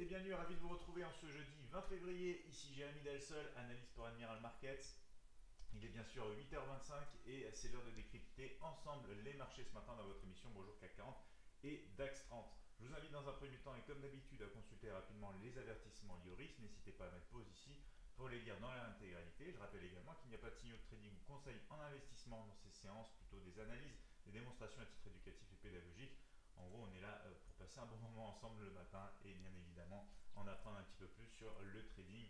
et bienvenue, ravi de vous retrouver en ce jeudi 20 février. Ici Jérémy Delsol, analyste pour Admiral Markets. Il est bien sûr 8h25 et c'est l'heure de décrypter ensemble les marchés ce matin dans votre émission Bonjour CAC 40 et DAX 30. Je vous invite dans un premier temps et comme d'habitude à consulter rapidement les avertissements liés N'hésitez pas à mettre pause ici pour les lire dans leur intégralité. Je rappelle également qu'il n'y a pas de signaux de trading ou conseils en investissement dans ces séances, plutôt des analyses, des démonstrations à titre éducatif et pédagogique en gros, on est là euh, pour passer un bon moment ensemble le matin et bien évidemment en apprendre un petit peu plus sur le trading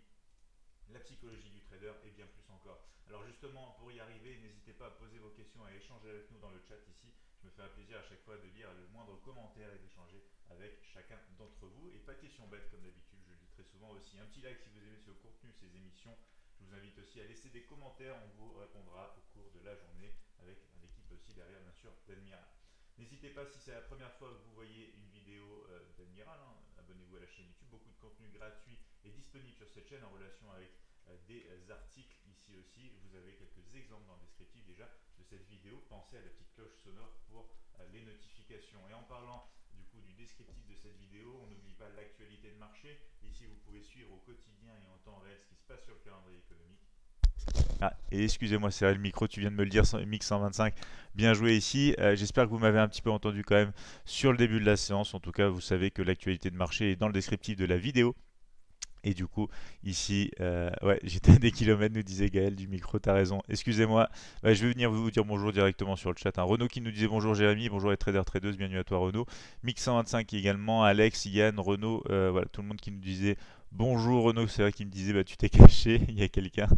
la psychologie du trader et bien plus encore. Alors justement, pour y arriver, n'hésitez pas à poser vos questions et à échanger avec nous dans le chat ici. Je me fais un plaisir à chaque fois de lire le moindre commentaire et d'échanger avec chacun d'entre vous. Et pas de question bête comme d'habitude, je le dis très souvent aussi. Un petit like si vous aimez ce contenu, ces émissions. Je vous invite aussi à laisser des commentaires, on vous répondra au cours de la journée avec l'équipe aussi derrière bien sûr N'hésitez pas, si c'est la première fois que vous voyez une vidéo euh, d'Admiral, hein, abonnez-vous à la chaîne YouTube. Beaucoup de contenu gratuit est disponible sur cette chaîne en relation avec euh, des euh, articles ici aussi. Vous avez quelques exemples dans le descriptif déjà de cette vidéo. Pensez à la petite cloche sonore pour les notifications. Et en parlant du coup du descriptif de cette vidéo, on n'oublie pas l'actualité de marché. Ici, vous pouvez suivre au quotidien et en temps réel ce qui se passe sur le calendrier économique ah, et excusez-moi, c'est le micro, tu viens de me le dire, Mix 125. Bien joué ici. Euh, j'espère que vous m'avez un petit peu entendu quand même sur le début de la séance. En tout cas, vous savez que l'actualité de marché est dans le descriptif de la vidéo. Et du coup, ici, euh, ouais, j'étais à des kilomètres, nous disait Gaël du micro, t'as raison. Excusez-moi, bah, je vais venir vous dire bonjour directement sur le chat. un hein. renault qui nous disait bonjour Jérémy, bonjour les traders tradeuses, bienvenue à toi renault Mix 125 également, Alex, Yann, renault euh, voilà, tout le monde qui nous disait bonjour renault c'est vrai qu'il me disait bah, tu t'es caché, il y a quelqu'un.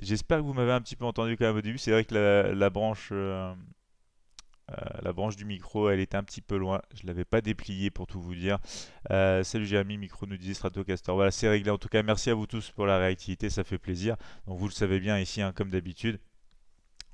J'espère que vous m'avez un petit peu entendu quand même au début. C'est vrai que la, branche, euh, euh, la branche du micro, elle est un petit peu loin. Je l'avais pas dépliée pour tout vous dire. Euh, salut Jérémy, micro nous disait Stratocaster. Voilà, c'est réglé. En tout cas, merci à vous tous pour la réactivité, ça fait plaisir. Donc vous le savez bien ici, hein, comme d'habitude.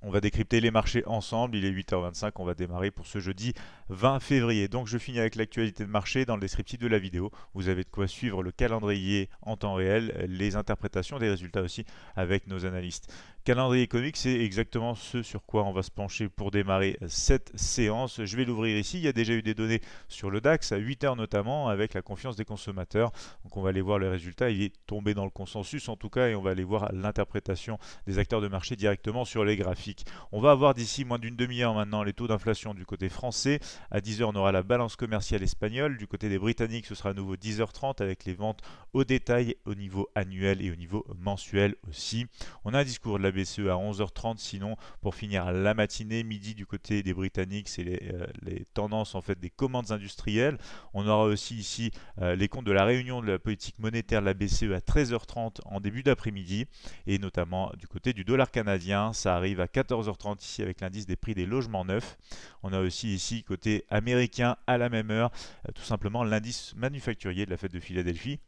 On va décrypter les marchés ensemble. Il est 8h25. On va démarrer pour ce jeudi 20 février. Donc, je finis avec l'actualité de marché dans le descriptif de la vidéo. Vous avez de quoi suivre le calendrier en temps réel, les interprétations des résultats aussi avec nos analystes. Calendrier économique, c'est exactement ce sur quoi on va se pencher pour démarrer cette séance. Je vais l'ouvrir ici. Il y a déjà eu des données sur le DAX à 8 h notamment avec la confiance des consommateurs. Donc on va aller voir le résultat. Il est tombé dans le consensus en tout cas et on va aller voir l'interprétation des acteurs de marché directement sur les graphiques. On va avoir d'ici moins d'une demi-heure maintenant les taux d'inflation du côté français. À 10h, on aura la balance commerciale espagnole. Du côté des Britanniques, ce sera à nouveau 10h30 avec les ventes au détail au niveau annuel et au niveau mensuel aussi. On a un discours de la BCE à 11h30. Sinon, pour finir la matinée, midi du côté des Britanniques, c'est les, euh, tendances en fait des commandes industrielles. On aura aussi ici euh, les comptes de la réunion de la politique monétaire de la BCE à 13h30 en début d'après-midi. Et notamment du côté du dollar canadien, ça arrive à 14h30 ici avec l'indice des prix des logements neufs. On a aussi ici côté américain à la même heure, euh, tout simplement l'indice manufacturier de la fête de Philadelphie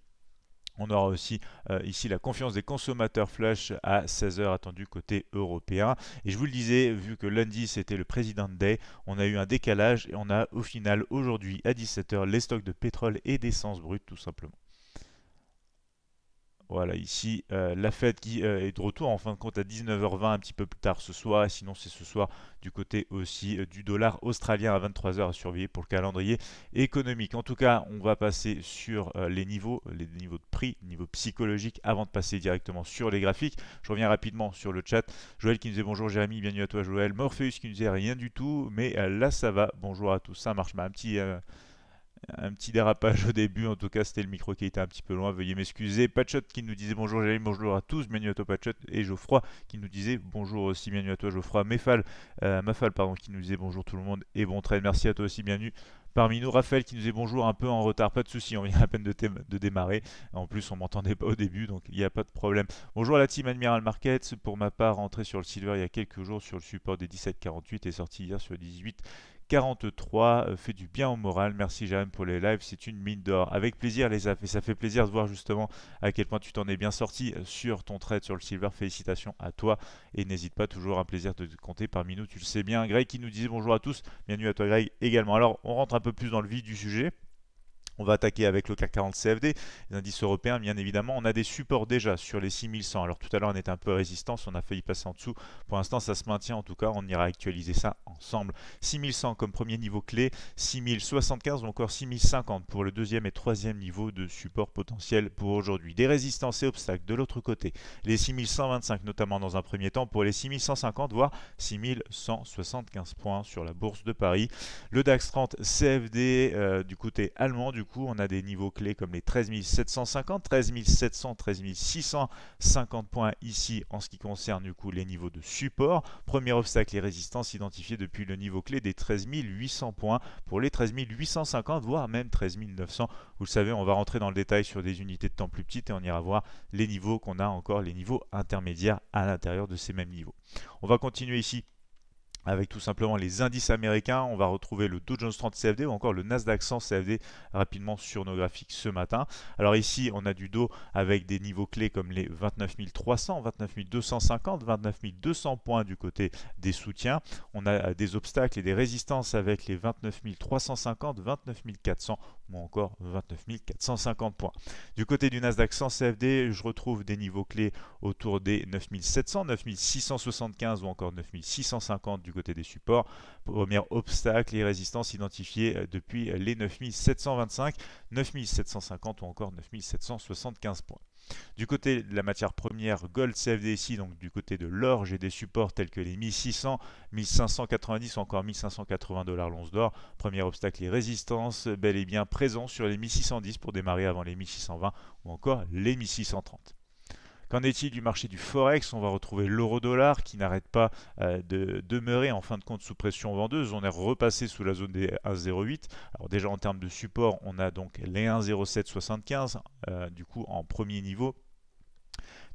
on aura aussi euh, ici la confiance des consommateurs flash à 16h attendu côté européen. Et je vous le disais, vu que lundi c'était le président Day, on a eu un décalage et on a au final aujourd'hui à 17h les stocks de pétrole et d'essence brute tout simplement. Voilà, ici, euh, la fête qui euh, est de retour en fin de compte à 19h20, un petit peu plus tard ce soir. sinon, c'est ce soir du côté aussi euh, du dollar australien à 23h à surveiller pour le calendrier économique. En tout cas, on va passer sur les niveaux, les niveaux de prix, niveau psychologique, avant de passer directement sur les graphiques. Je reviens rapidement sur le chat. Joël qui nous dit bonjour Jérémy, bienvenue à toi Joël. Morpheus qui nous dit rien du tout, mais là ça va. Bonjour à tous, ça marche. Bah, un petit un petit dérapage au début. En tout cas, c'était le micro qui était un petit peu loin. Veuillez m'excuser. Patchot qui nous disait bonjour, Jérémy, bonjour à tous. Bienvenue à toi, Patchot. Et Geoffroy qui nous disait bonjour aussi. Bienvenue à toi, Geoffroy. Mefal, euh, pardon, qui nous disait bonjour tout le monde et bon trade. Merci à toi aussi. Bienvenue parmi nous. Raphaël qui nous est bonjour un peu en retard, pas de souci, on vient à peine de, démarrer. En plus, on m'entendait pas au début, donc il n'y a pas de problème. Bonjour à la team Admiral Markets. Pour ma part, rentré sur le silver il y a quelques jours sur le support des 17,48 et sorti hier sur le 18. 43 euh, fait du bien au moral. Merci Jérôme pour les lives, c'est une mine d'or. Avec plaisir les fait ça fait plaisir de voir justement à quel point tu t'en es bien sorti euh, sur ton trade sur le silver. Félicitations à toi et n'hésite pas toujours un plaisir de te compter parmi nous, tu le sais bien. Greg qui nous disait bonjour à tous, bienvenue à toi Greg également. Alors on rentre un peu plus dans le vif du sujet. On va attaquer avec le CAC 40 CFD, les indices européens bien évidemment. On a des supports déjà sur les 6100. Alors tout à l'heure on était un peu résistance, on a failli passer en dessous. Pour l'instant ça se maintient en tout cas, on ira actualiser ça ensemble. 6100 comme premier niveau clé, 6075 ou encore 6050 pour le deuxième et troisième niveau de support potentiel pour aujourd'hui. Des résistances et obstacles de l'autre côté, les 6125 notamment dans un premier temps pour les 6150 voire 6175 points sur la bourse de Paris. Le DAX 30 CFD euh, du côté allemand du coup, on a des niveaux clés comme les 13 13700, 13 700, 650 points ici en ce qui concerne du coup les niveaux de support. Premier obstacle, les résistances identifiées depuis le niveau clé des 13 800 points pour les 13 850, voire même 13 900. Vous le savez, on va rentrer dans le détail sur des unités de temps plus petites et on ira voir les niveaux qu'on a encore, les niveaux intermédiaires à l'intérieur de ces mêmes niveaux. On va continuer ici avec tout simplement les indices américains. On va retrouver le Dow Jones 30 CFD ou encore le Nasdaq 100 CFD rapidement sur nos graphiques ce matin. Alors ici, on a du dos avec des niveaux clés comme les 29 300, 29 250, 29 200 points du côté des soutiens. On a des obstacles et des résistances avec les 29 350, 29 400 ou encore 29 450 points. Du côté du Nasdaq 100 CFD, je retrouve des niveaux clés autour des 9700, 675 ou encore 9 650 du côté des supports. Premier obstacle et résistance identifiés depuis les 9725, 750 ou encore 9 775 points. Du côté de la matière première, Gold CFDC, donc du côté de l'or, j'ai des supports tels que les 1600, 1590 ou encore 1580 dollars l'once d'or. Premier obstacle et résistance, bel et bien présent sur les 1610 pour démarrer avant les 1620 ou encore les 1630. Qu'en est-il du marché du Forex On va retrouver l'euro-dollar qui n'arrête pas euh, de demeurer en fin de compte sous pression vendeuse. On est repassé sous la zone des 1,08. Alors déjà en termes de support, on a donc les 1,0775 euh, du coup en premier niveau.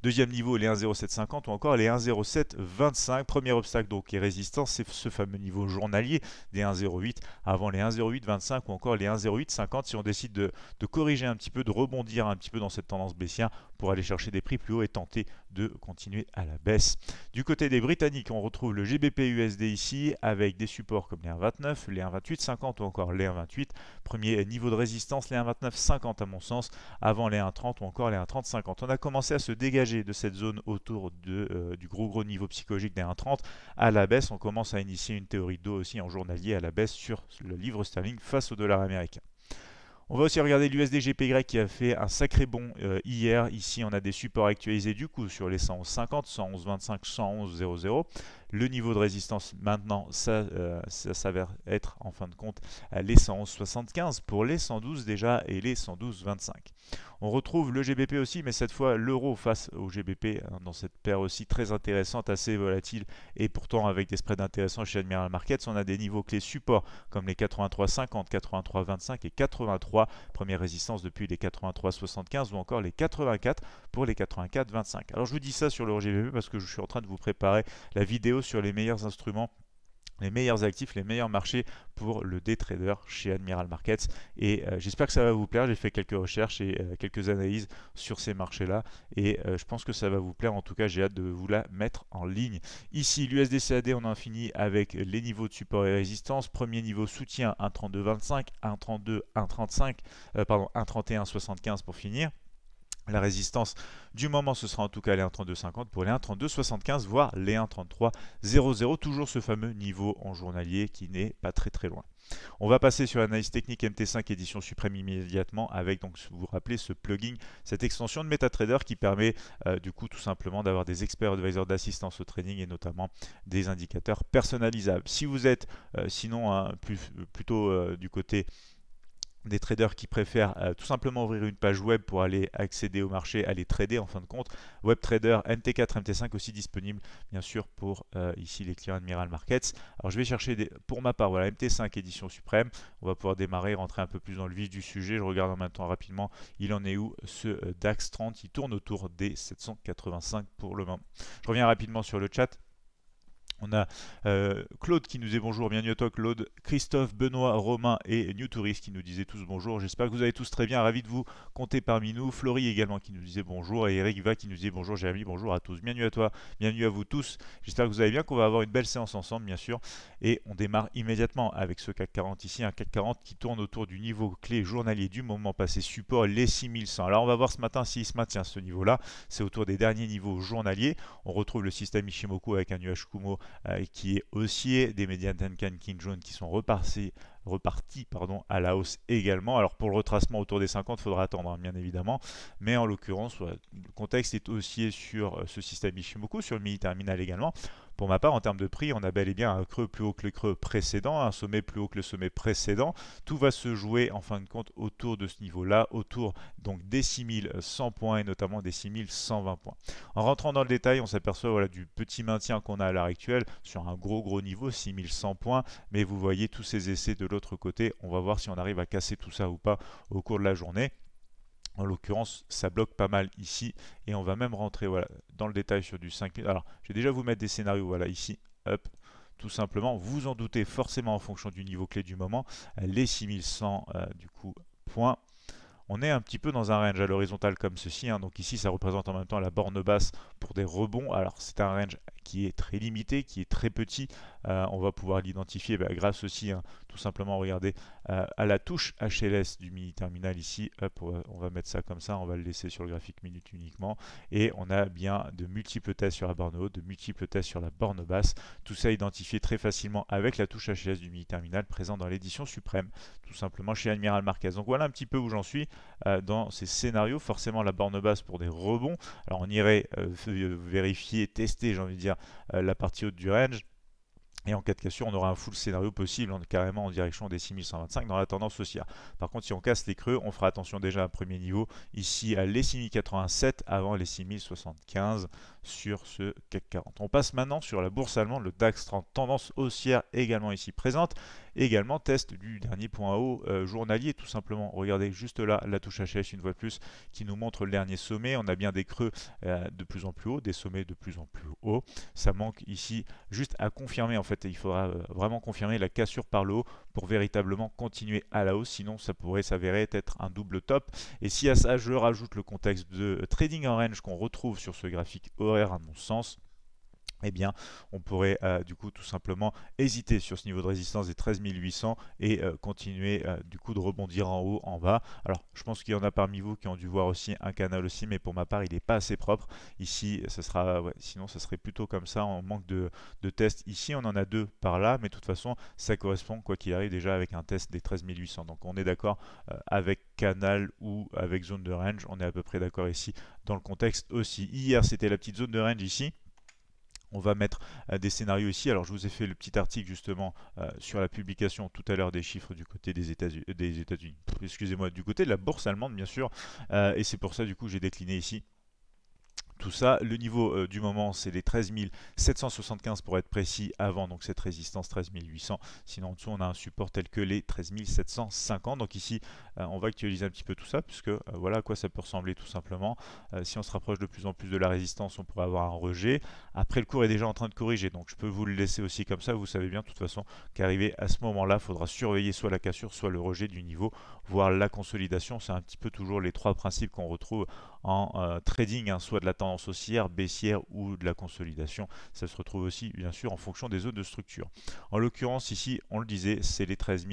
Deuxième niveau, les 1,0750 ou encore les 1,0725. Premier obstacle donc et résistance, c'est ce fameux niveau journalier des 1,08 avant les 1,0825 ou encore les 1,0850. Si on décide de, corriger un petit peu, de rebondir un petit peu dans cette tendance baissière, pour aller chercher des prix plus hauts et tenter de continuer à la baisse. Du côté des Britanniques, on retrouve le GBP-USD ici avec des supports comme les 1,29, les 1,28,50 ou encore les 1,28. Premier niveau de résistance, les 1,29,50 à mon sens, avant les 1,30 ou encore les 1,30,50. On a commencé à se dégager de cette zone autour de, euh, du gros gros niveau psychologique des 1,30 à la baisse. On commence à initier une théorie d'eau aussi en journalier à la baisse sur le livre sterling face au dollar américain. On va aussi regarder l'USDGPY qui a fait un sacré bon euh, hier. Ici, on a des supports actualisés du coup sur les 111,50, 111,25, 111,00. Le niveau de résistance maintenant, euh, ça, s'avère être en fin de compte les 111,75 pour les 112 déjà et les 112,25. On retrouve le GBP aussi, mais cette fois l'euro face au GBP hein, dans cette paire aussi très intéressante, assez volatile et pourtant avec des spreads intéressants chez Admiral Markets. On a des niveaux clés supports comme les 83,50, 83,25 et 83, première résistance depuis les 83,75 ou encore les 84 pour les 84,25. Alors je vous dis ça sur l'euro GBP parce que je suis en train de vous préparer la vidéo sur les meilleurs instruments les meilleurs actifs, les meilleurs marchés pour le day trader chez Admiral Markets. Et euh, j'espère que ça va vous plaire. J'ai fait quelques recherches et euh, quelques analyses sur ces marchés-là. Et euh, je pense que ça va vous plaire. En tout cas, j'ai hâte de vous la mettre en ligne. Ici, l'USDCAD, on en fini avec les niveaux de support et résistance. Premier niveau soutien 1,3225, 1,32, 1,35, pardon 1,31,75 pour finir. La résistance du moment, ce sera en tout cas les 1,3250 pour les 1,3275, voire les 1,3300. Toujours ce fameux niveau en journalier qui n'est pas très très loin. On va passer sur l'analyse technique MT5 édition suprême immédiatement avec donc vous vous rappelez ce plugin, cette extension de MetaTrader qui permet euh, du coup tout simplement d'avoir des experts advisors d'assistance au trading et notamment des indicateurs personnalisables. Si vous êtes euh, sinon hein, plus, plutôt euh, du côté des traders qui préfèrent euh, tout simplement ouvrir une page web pour aller accéder au marché, aller trader en fin de compte. Web Trader, MT4, MT5 aussi disponible bien sûr pour euh, ici les clients Admiral Markets. Alors je vais chercher des, pour ma part, voilà MT5 édition suprême. On va pouvoir démarrer, rentrer un peu plus dans le vif du sujet. Je regarde en même temps rapidement, il en est où ce euh, DAX 30 Il tourne autour des 785 pour le moment. Je reviens rapidement sur le chat. On a euh, Claude qui nous dit bonjour, bienvenue à toi Claude, Christophe, Benoît, Romain et New Tourist qui nous disaient tous bonjour. J'espère que vous allez tous très bien, ravi de vous compter parmi nous. Florie également qui nous disait bonjour et Eric Va qui nous disait bonjour Jérémy, bonjour à tous. Bienvenue à toi, bienvenue à vous tous. J'espère que vous allez bien, qu'on va avoir une belle séance ensemble bien sûr. Et on démarre immédiatement avec ce CAC 40 ici, un CAC 40 qui tourne autour du niveau clé journalier du moment passé support, les 6100. Alors on va voir ce matin s'il se maintient ce niveau-là. C'est autour des derniers niveaux journaliers. On retrouve le système Ishimoku avec un nuage Kumo euh, qui est haussier, des médias Tenkan Jones qui sont reparsés reparti pardon, à la hausse également. Alors pour le retracement autour des 50, faudra attendre hein, bien évidemment. Mais en l'occurrence, le contexte est haussier sur euh, ce système Ishimoku, sur le mini terminal également. Pour ma part, en termes de prix, on a bel et bien un creux plus haut que le creux précédent, un sommet plus haut que le sommet précédent. Tout va se jouer en fin de compte autour de ce niveau-là, autour donc des 6100 points et notamment des 6120 points. En rentrant dans le détail, on s'aperçoit voilà, du petit maintien qu'on a à l'heure actuelle sur un gros gros niveau, 6100 points. Mais vous voyez tous ces essais de l'autre côté. On va voir si on arrive à casser tout ça ou pas au cours de la journée. En l'occurrence, ça bloque pas mal ici. Et on va même rentrer voilà, dans le détail sur du 5000. Alors, j'ai déjà vous mettre des scénarios voilà, ici. up tout simplement. Vous en doutez forcément en fonction du niveau clé du moment. Les 6100, euh, du coup, point on est un petit peu dans un range à l'horizontale comme ceci. Hein. Donc ici, ça représente en même temps la borne basse pour des rebonds. Alors c'est un range qui est très limité, qui est très petit. Euh, on va pouvoir l'identifier bah, grâce aussi hein, tout simplement regarder euh, à la touche HLS du mini terminal ici. Euh, euh, on va mettre ça comme ça, on va le laisser sur le graphique minute uniquement. Et on a bien de multiples tests sur la borne haute, de multiples tests sur la borne basse. Tout ça identifié très facilement avec la touche HLS du mini terminal présent dans l'édition suprême, tout simplement chez Admiral Marquez. Donc voilà un petit peu où j'en suis dans ces scénarios. Forcément la borne basse pour des rebonds. Alors on irait vérifier, tester, j'ai envie de dire, la partie haute du range et en cas de cassure, on aura un full scénario possible, carrément en direction des 6125 dans la tendance haussière. Par contre, si on casse les creux, on fera attention déjà à un premier niveau ici à les 6087 avant les 6075 sur ce CAC 40. On passe maintenant sur la bourse allemande, le DAX 30, tendance haussière également ici présente également test du dernier point haut euh, journalier tout simplement. Regardez juste là la touche HS, une fois de plus qui nous montre le dernier sommet. On a bien des creux euh, de plus en plus haut, des sommets de plus en plus haut. Ça manque ici juste à confirmer en fait. il faudra euh, vraiment confirmer la cassure par le haut pour véritablement continuer à la hausse. Sinon ça pourrait s'avérer être un double top. Et si à ça je rajoute le contexte de trading en range qu'on retrouve sur ce graphique horaire à mon sens, eh bien, on pourrait euh, du coup tout simplement hésiter sur ce niveau de résistance des 13 et euh, continuer euh, du coup de rebondir en haut, en bas. Alors, je pense qu'il y en a parmi vous qui ont dû voir aussi un canal aussi, mais pour ma part, il n'est pas assez propre. Ici, ce sera, sinon, ce serait plutôt comme ça. On manque de, de tests ici, on en a deux par là, mais de toute façon, ça correspond quoi qu'il arrive déjà avec un test des 13800 Donc, on est d'accord avec canal ou avec zone de range. On est à peu près d'accord ici dans le contexte aussi. Hier, c'était la petite zone de range ici on va mettre euh, des scénarios ici. Alors je vous ai fait le petit article justement euh, sur la publication tout à l'heure des chiffres du côté des États-Unis, excusez-moi, du côté de la bourse allemande bien sûr, euh, et c'est pour ça du coup j'ai décliné ici tout ça. Le niveau euh, du moment, c'est les 13 775 pour être précis avant donc cette résistance 13 800. Sinon, en dessous, on a un support tel que les 13 750. Donc ici, euh, on va actualiser un petit peu tout ça puisque euh, voilà à quoi ça peut ressembler tout simplement. si on se rapproche de plus en plus de la résistance, on pourrait avoir un rejet. Après, le cours est déjà en train de corriger, donc je peux vous le laisser aussi comme ça. Vous savez bien de toute façon qu'arriver à ce moment-là, il faudra surveiller soit la cassure, soit le rejet du niveau, voire la consolidation. C'est un petit peu toujours les trois principes qu'on retrouve en euh, trading, hein, soit de la tendance haussière, baissière ou de la consolidation. Ça se retrouve aussi bien sûr en fonction des zones de structure. En l'occurrence ici, on le disait, c'est les 13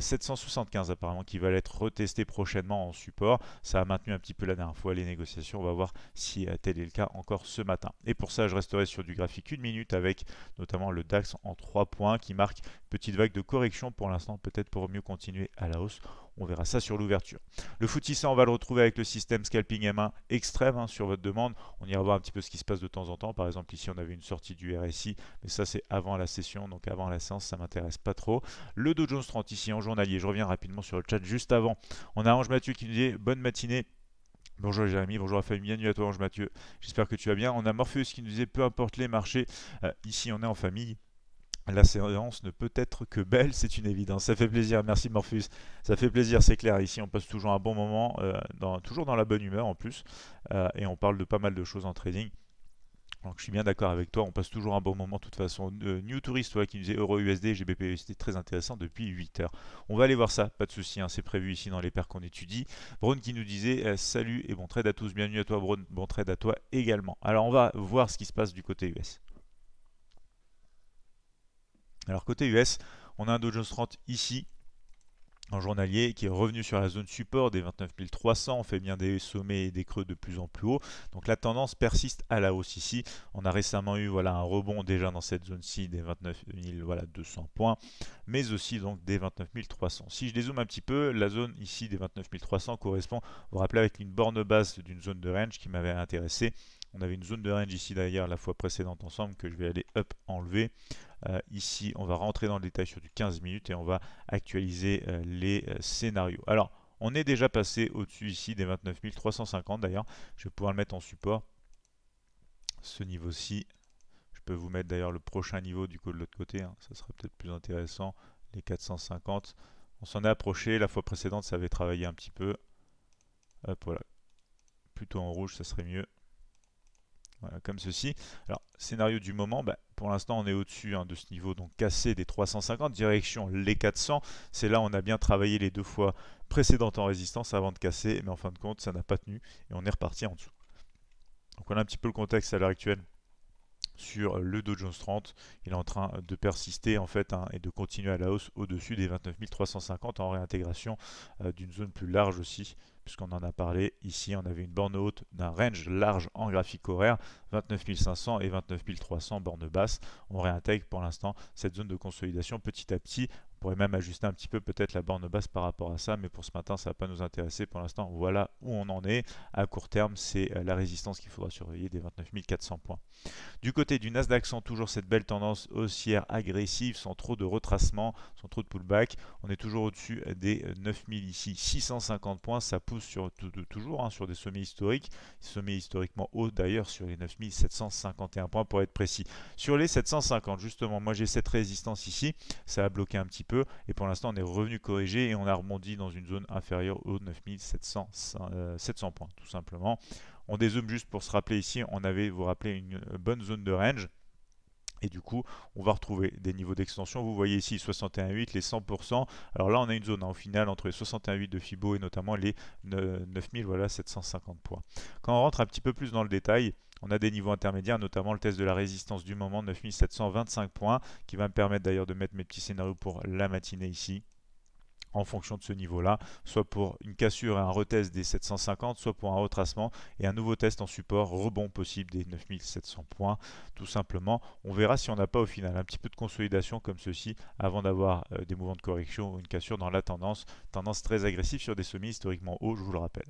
775 euh, apparemment qui va être retesté prochainement en support. Ça a maintenu un petit peu la dernière fois les négociations. On va voir si euh, tel est le cas encore ce matin. Et pour ça, je resterai sur du graphique une minute avec notamment le DAX en 3 points qui marque petite vague de correction pour l'instant, peut-être pour mieux continuer à la hausse. On verra ça sur l'ouverture. Le footissant, on va le retrouver avec le système scalping M1 extrême hein, sur votre demande. On ira voir un petit peu ce qui se passe de temps en temps. Par exemple, ici, on avait une sortie du RSI, mais ça, c'est avant la session. Donc, avant la séance, ça m'intéresse pas trop. Le Dow Jones 30 ici en journalier. Je reviens rapidement sur le chat juste avant. On a Ange Mathieu qui nous dit bonne matinée. Bonjour Jérémy, bonjour la famille, bienvenue à toi Ange Mathieu, j'espère que tu vas bien. On a Morpheus qui nous disait peu importe les marchés, euh, ici on est en famille, la séance ne peut être que belle, c'est une évidence. Ça fait plaisir, merci morpheus Ça fait plaisir, c'est clair. Ici, on passe toujours un bon moment, euh, dans, toujours dans la bonne humeur en plus. Euh, et on parle de pas mal de choses en trading. Donc je suis bien d'accord avec toi, on passe toujours un bon moment de toute façon. Euh, New Tourist, toi qui nous disait Euro USD, GBP c'était très intéressant depuis 8 heures. On va aller voir ça, pas de souci, hein, c'est prévu ici dans les paires qu'on étudie. brown qui nous disait salut et bon trade à tous, bienvenue à toi brown bon trade à toi également. Alors on va voir ce qui se passe du côté US. Alors côté US, on a un Dow 30 ici en journalier qui est revenu sur la zone support des 29 300. On fait bien des sommets et des creux de plus en plus haut. Donc la tendance persiste à la hausse ici. On a récemment eu voilà, un rebond déjà dans cette zone-ci des 29 voilà, 200 points, mais aussi donc des 29 300. Si je dézoome un petit peu, la zone ici des 29 300 correspond, vous vous rappelez, avec une borne basse d'une zone de range qui m'avait intéressé. On avait une zone de range ici d'ailleurs la fois précédente ensemble que je vais aller up enlever. Euh, ici, on va rentrer dans le détail sur du 15 minutes et on va actualiser euh, les euh, scénarios. Alors, on est déjà passé au-dessus ici des 29 350 d'ailleurs. Je vais pouvoir le mettre en support. Ce niveau-ci, je peux vous mettre d'ailleurs le prochain niveau du coup de l'autre côté. Hein. Ça sera peut-être plus intéressant, les 450. On s'en est approché, la fois précédente ça avait travaillé un petit peu. Hop voilà, plutôt en rouge, ça serait mieux. Voilà, comme ceci. Alors, scénario du moment, bah, pour l'instant, on est au-dessus hein, de ce niveau donc cassé des 350, direction les 400. C'est là on a bien travaillé les deux fois précédentes en résistance avant de casser, mais en fin de compte, ça n'a pas tenu et on est reparti en dessous. Donc, on a un petit peu le contexte à l'heure actuelle sur le Dow Jones 30. Il est en train de persister en fait hein, et de continuer à la hausse au-dessus des 29 350 en réintégration euh, d'une zone plus large aussi puisqu'on en a parlé ici, on avait une borne haute d'un range large en graphique horaire, 29500 et 29300 bornes basses. On réintègre pour l'instant cette zone de consolidation petit à petit pourrait même ajuster un petit peu peut-être la borne basse par rapport à ça, mais pour ce matin, ça ne va pas nous intéresser. Pour l'instant, voilà où on en est. À court terme, c'est euh, la résistance qu'il faudra surveiller des 29 400 points. Du côté du Nasdaq, sans toujours cette belle tendance haussière agressive, sans trop de retracement, sans trop de pullback, on est toujours au-dessus des 9000 euh, ici. 650 points, ça pousse sur, toujours hein, sur des sommets historiques, sommets historiquement hauts d'ailleurs sur les 9751 points pour être précis. Sur les 750, justement, moi j'ai cette résistance ici, ça a bloqué un petit peu et pour l'instant, on est revenu corrigé et on a rebondi dans une zone inférieure aux 9700 700 euh, points, tout simplement. On dézoome juste pour se rappeler ici, on avait, vous rappelez, une euh, bonne zone de range. Et du coup, on va retrouver des niveaux d'extension. Vous voyez ici 61,8, les 100%. Alors là, on a une zone hein, au final entre les 61,8 de Fibo et notamment les 9750 euh, voilà, 750 points. Quand on rentre un petit peu plus dans le détail, on a des niveaux intermédiaires, notamment le test de la résistance du moment, 9725 points, qui va me permettre d'ailleurs de mettre mes petits scénarios pour la matinée ici en fonction de ce niveau-là, soit pour une cassure et un retest des 750, soit pour un retracement et un nouveau test en support, rebond possible des 9700 points, tout simplement. On verra si on n'a pas au final un petit peu de consolidation comme ceci avant d'avoir euh, des mouvements de correction ou une cassure dans la tendance, tendance très agressive sur des sommets historiquement hauts, je vous le rappelle.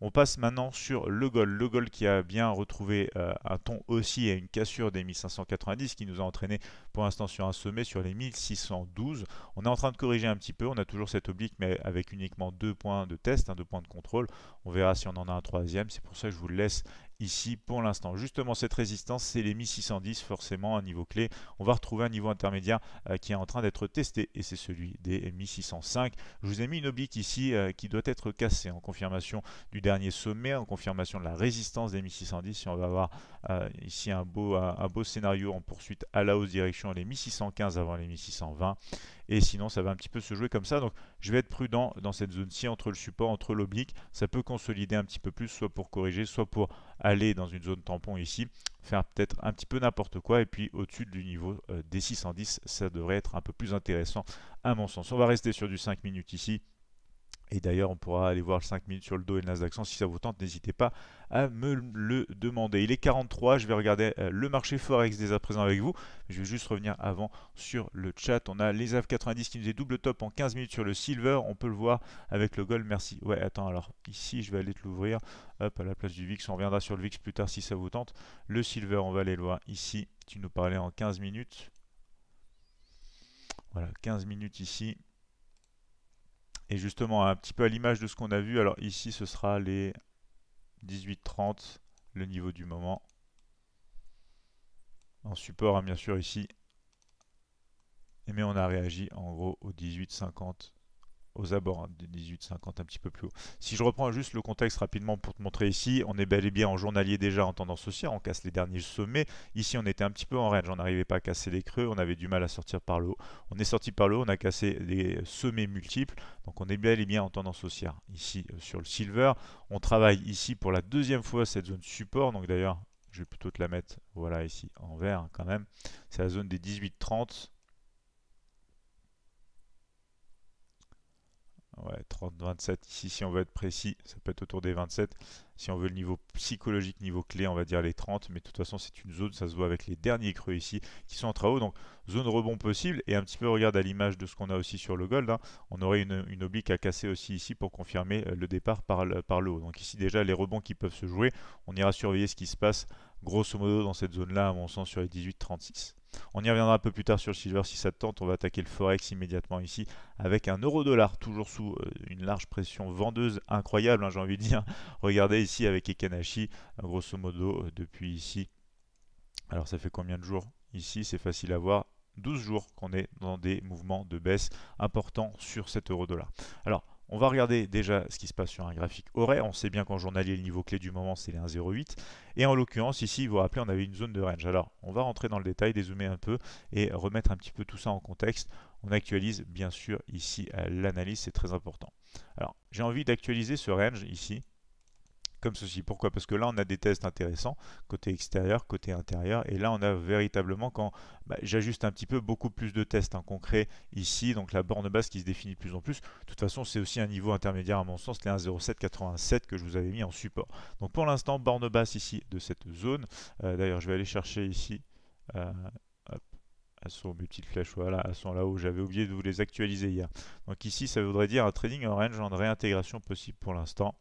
On passe maintenant sur le Gol. Le gol qui a bien retrouvé euh, un ton aussi et une cassure des 1590 qui nous a entraîné pour l'instant sur un sommet sur les 1612. On est en train de corriger un petit peu. On a toujours cette oblique mais avec uniquement deux points de test, hein, deux points de contrôle. On verra si on en a un troisième. C'est pour ça que je vous laisse ici pour l'instant. Justement, cette résistance, c'est les 1610, forcément un niveau clé. On va retrouver un niveau intermédiaire euh, qui est en train d'être testé, et c'est celui des 1605. Je vous ai mis une oblique ici euh, qui doit être cassée en confirmation du dernier sommet, en confirmation de la résistance des 1610. Si on va avoir euh, ici un beau, un, beau scénario en poursuite à la hausse direction les 1615 avant les 1620 et sinon ça va un petit peu se jouer comme ça donc je vais être prudent dans cette zone-ci entre le support, entre l'oblique ça peut consolider un petit peu plus soit pour corriger soit pour aller dans une zone tampon ici faire peut-être un petit peu n'importe quoi et puis au-dessus du niveau euh, des 610 ça devrait être un peu plus intéressant à mon sens on va rester sur du 5 minutes ici et d'ailleurs, on pourra aller voir 5 minutes sur le dos et le Nasdaq 100 si ça vous tente. N'hésitez pas à me le demander. Il est 43, je vais regarder euh, le marché Forex dès à présent avec vous. Je vais juste revenir avant sur le chat. On a les af 90 qui nous est double top en 15 minutes sur le Silver. On peut le voir avec le Gold, merci. Ouais, attends, alors ici, je vais aller te l'ouvrir. Hop, à la place du VIX. On reviendra sur le VIX plus tard si ça vous tente. Le Silver, on va aller le voir ici. Tu nous parlais en 15 minutes. Voilà, 15 minutes ici. Et justement, un petit peu à l'image de ce qu'on a vu, alors ici ce sera les 18,30, le niveau du moment. En support, hein, bien sûr, ici. Mais on a réagi en gros au 18,50 aux abords hein, des 18,50 un petit peu plus haut. Si je reprends juste le contexte rapidement pour te montrer ici, on est bel et bien en journalier déjà en tendance haussière, on casse les derniers sommets. Ici, on était un petit peu en range, on n'arrivait pas à casser les creux, on avait du mal à sortir par le haut. On est sorti par le haut, on a cassé des sommets multiples, donc on est bel et bien en tendance haussière ici euh, sur le silver. On travaille ici pour la deuxième fois cette zone support, donc d'ailleurs, je vais plutôt te la mettre voilà ici en vert hein, quand même. C'est la zone des 18,30 30, 27. Ici, si on veut être précis, ça peut être autour des 27. Si on veut le niveau psychologique, niveau clé, on va dire les 30. Mais de toute façon, c'est une zone, ça se voit avec les derniers creux ici, qui sont en travaux. Donc, zone rebond possible. Et un petit peu, regarde à l'image de ce qu'on a aussi sur le gold. Hein. on aurait une, oblique à casser aussi ici pour confirmer euh, le départ par, par le haut. Donc ici, déjà, les rebonds qui peuvent se jouer. On ira surveiller ce qui se passe, grosso modo, dans cette zone-là, à mon sens, sur les 18-36. On y reviendra un peu plus tard sur le silver si ça te tente. On va attaquer le forex immédiatement ici avec un euro dollar toujours sous euh, une large pression vendeuse incroyable, hein, j'ai envie de dire. Regardez ici avec Ekanashi, euh, grosso modo euh, depuis ici. Alors ça fait combien de jours ici C'est facile à voir. 12 jours qu'on est dans des mouvements de baisse importants sur cet euro dollar. Alors on va regarder déjà ce qui se passe sur un graphique horaire. On sait bien qu'en journalier, le niveau clé du moment, c'est les 1,08. Et en l'occurrence, ici, vous vous rappelez, on avait une zone de range. Alors, on va rentrer dans le détail, dézoomer un peu et remettre un petit peu tout ça en contexte. On actualise, bien sûr, ici euh, l'analyse, c'est très important. Alors, j'ai envie d'actualiser ce range ici comme ceci. Pourquoi Parce que là, on a des tests intéressants, côté extérieur, côté intérieur, et là, on a véritablement, quand bah, j'ajuste un petit peu, beaucoup plus de tests en hein, concret ici, donc la borne basse qui se définit de plus en plus. De toute façon, c'est aussi un niveau intermédiaire, à mon sens, les 1.07.87 que je vous avais mis en support. Donc pour l'instant, borne basse ici de cette zone. Euh, d'ailleurs, je vais aller chercher ici... Euh, à son multi flèche voilà, à là où J'avais oublié de vous les actualiser hier. Donc ici, ça voudrait dire un trading en range en réintégration possible pour l'instant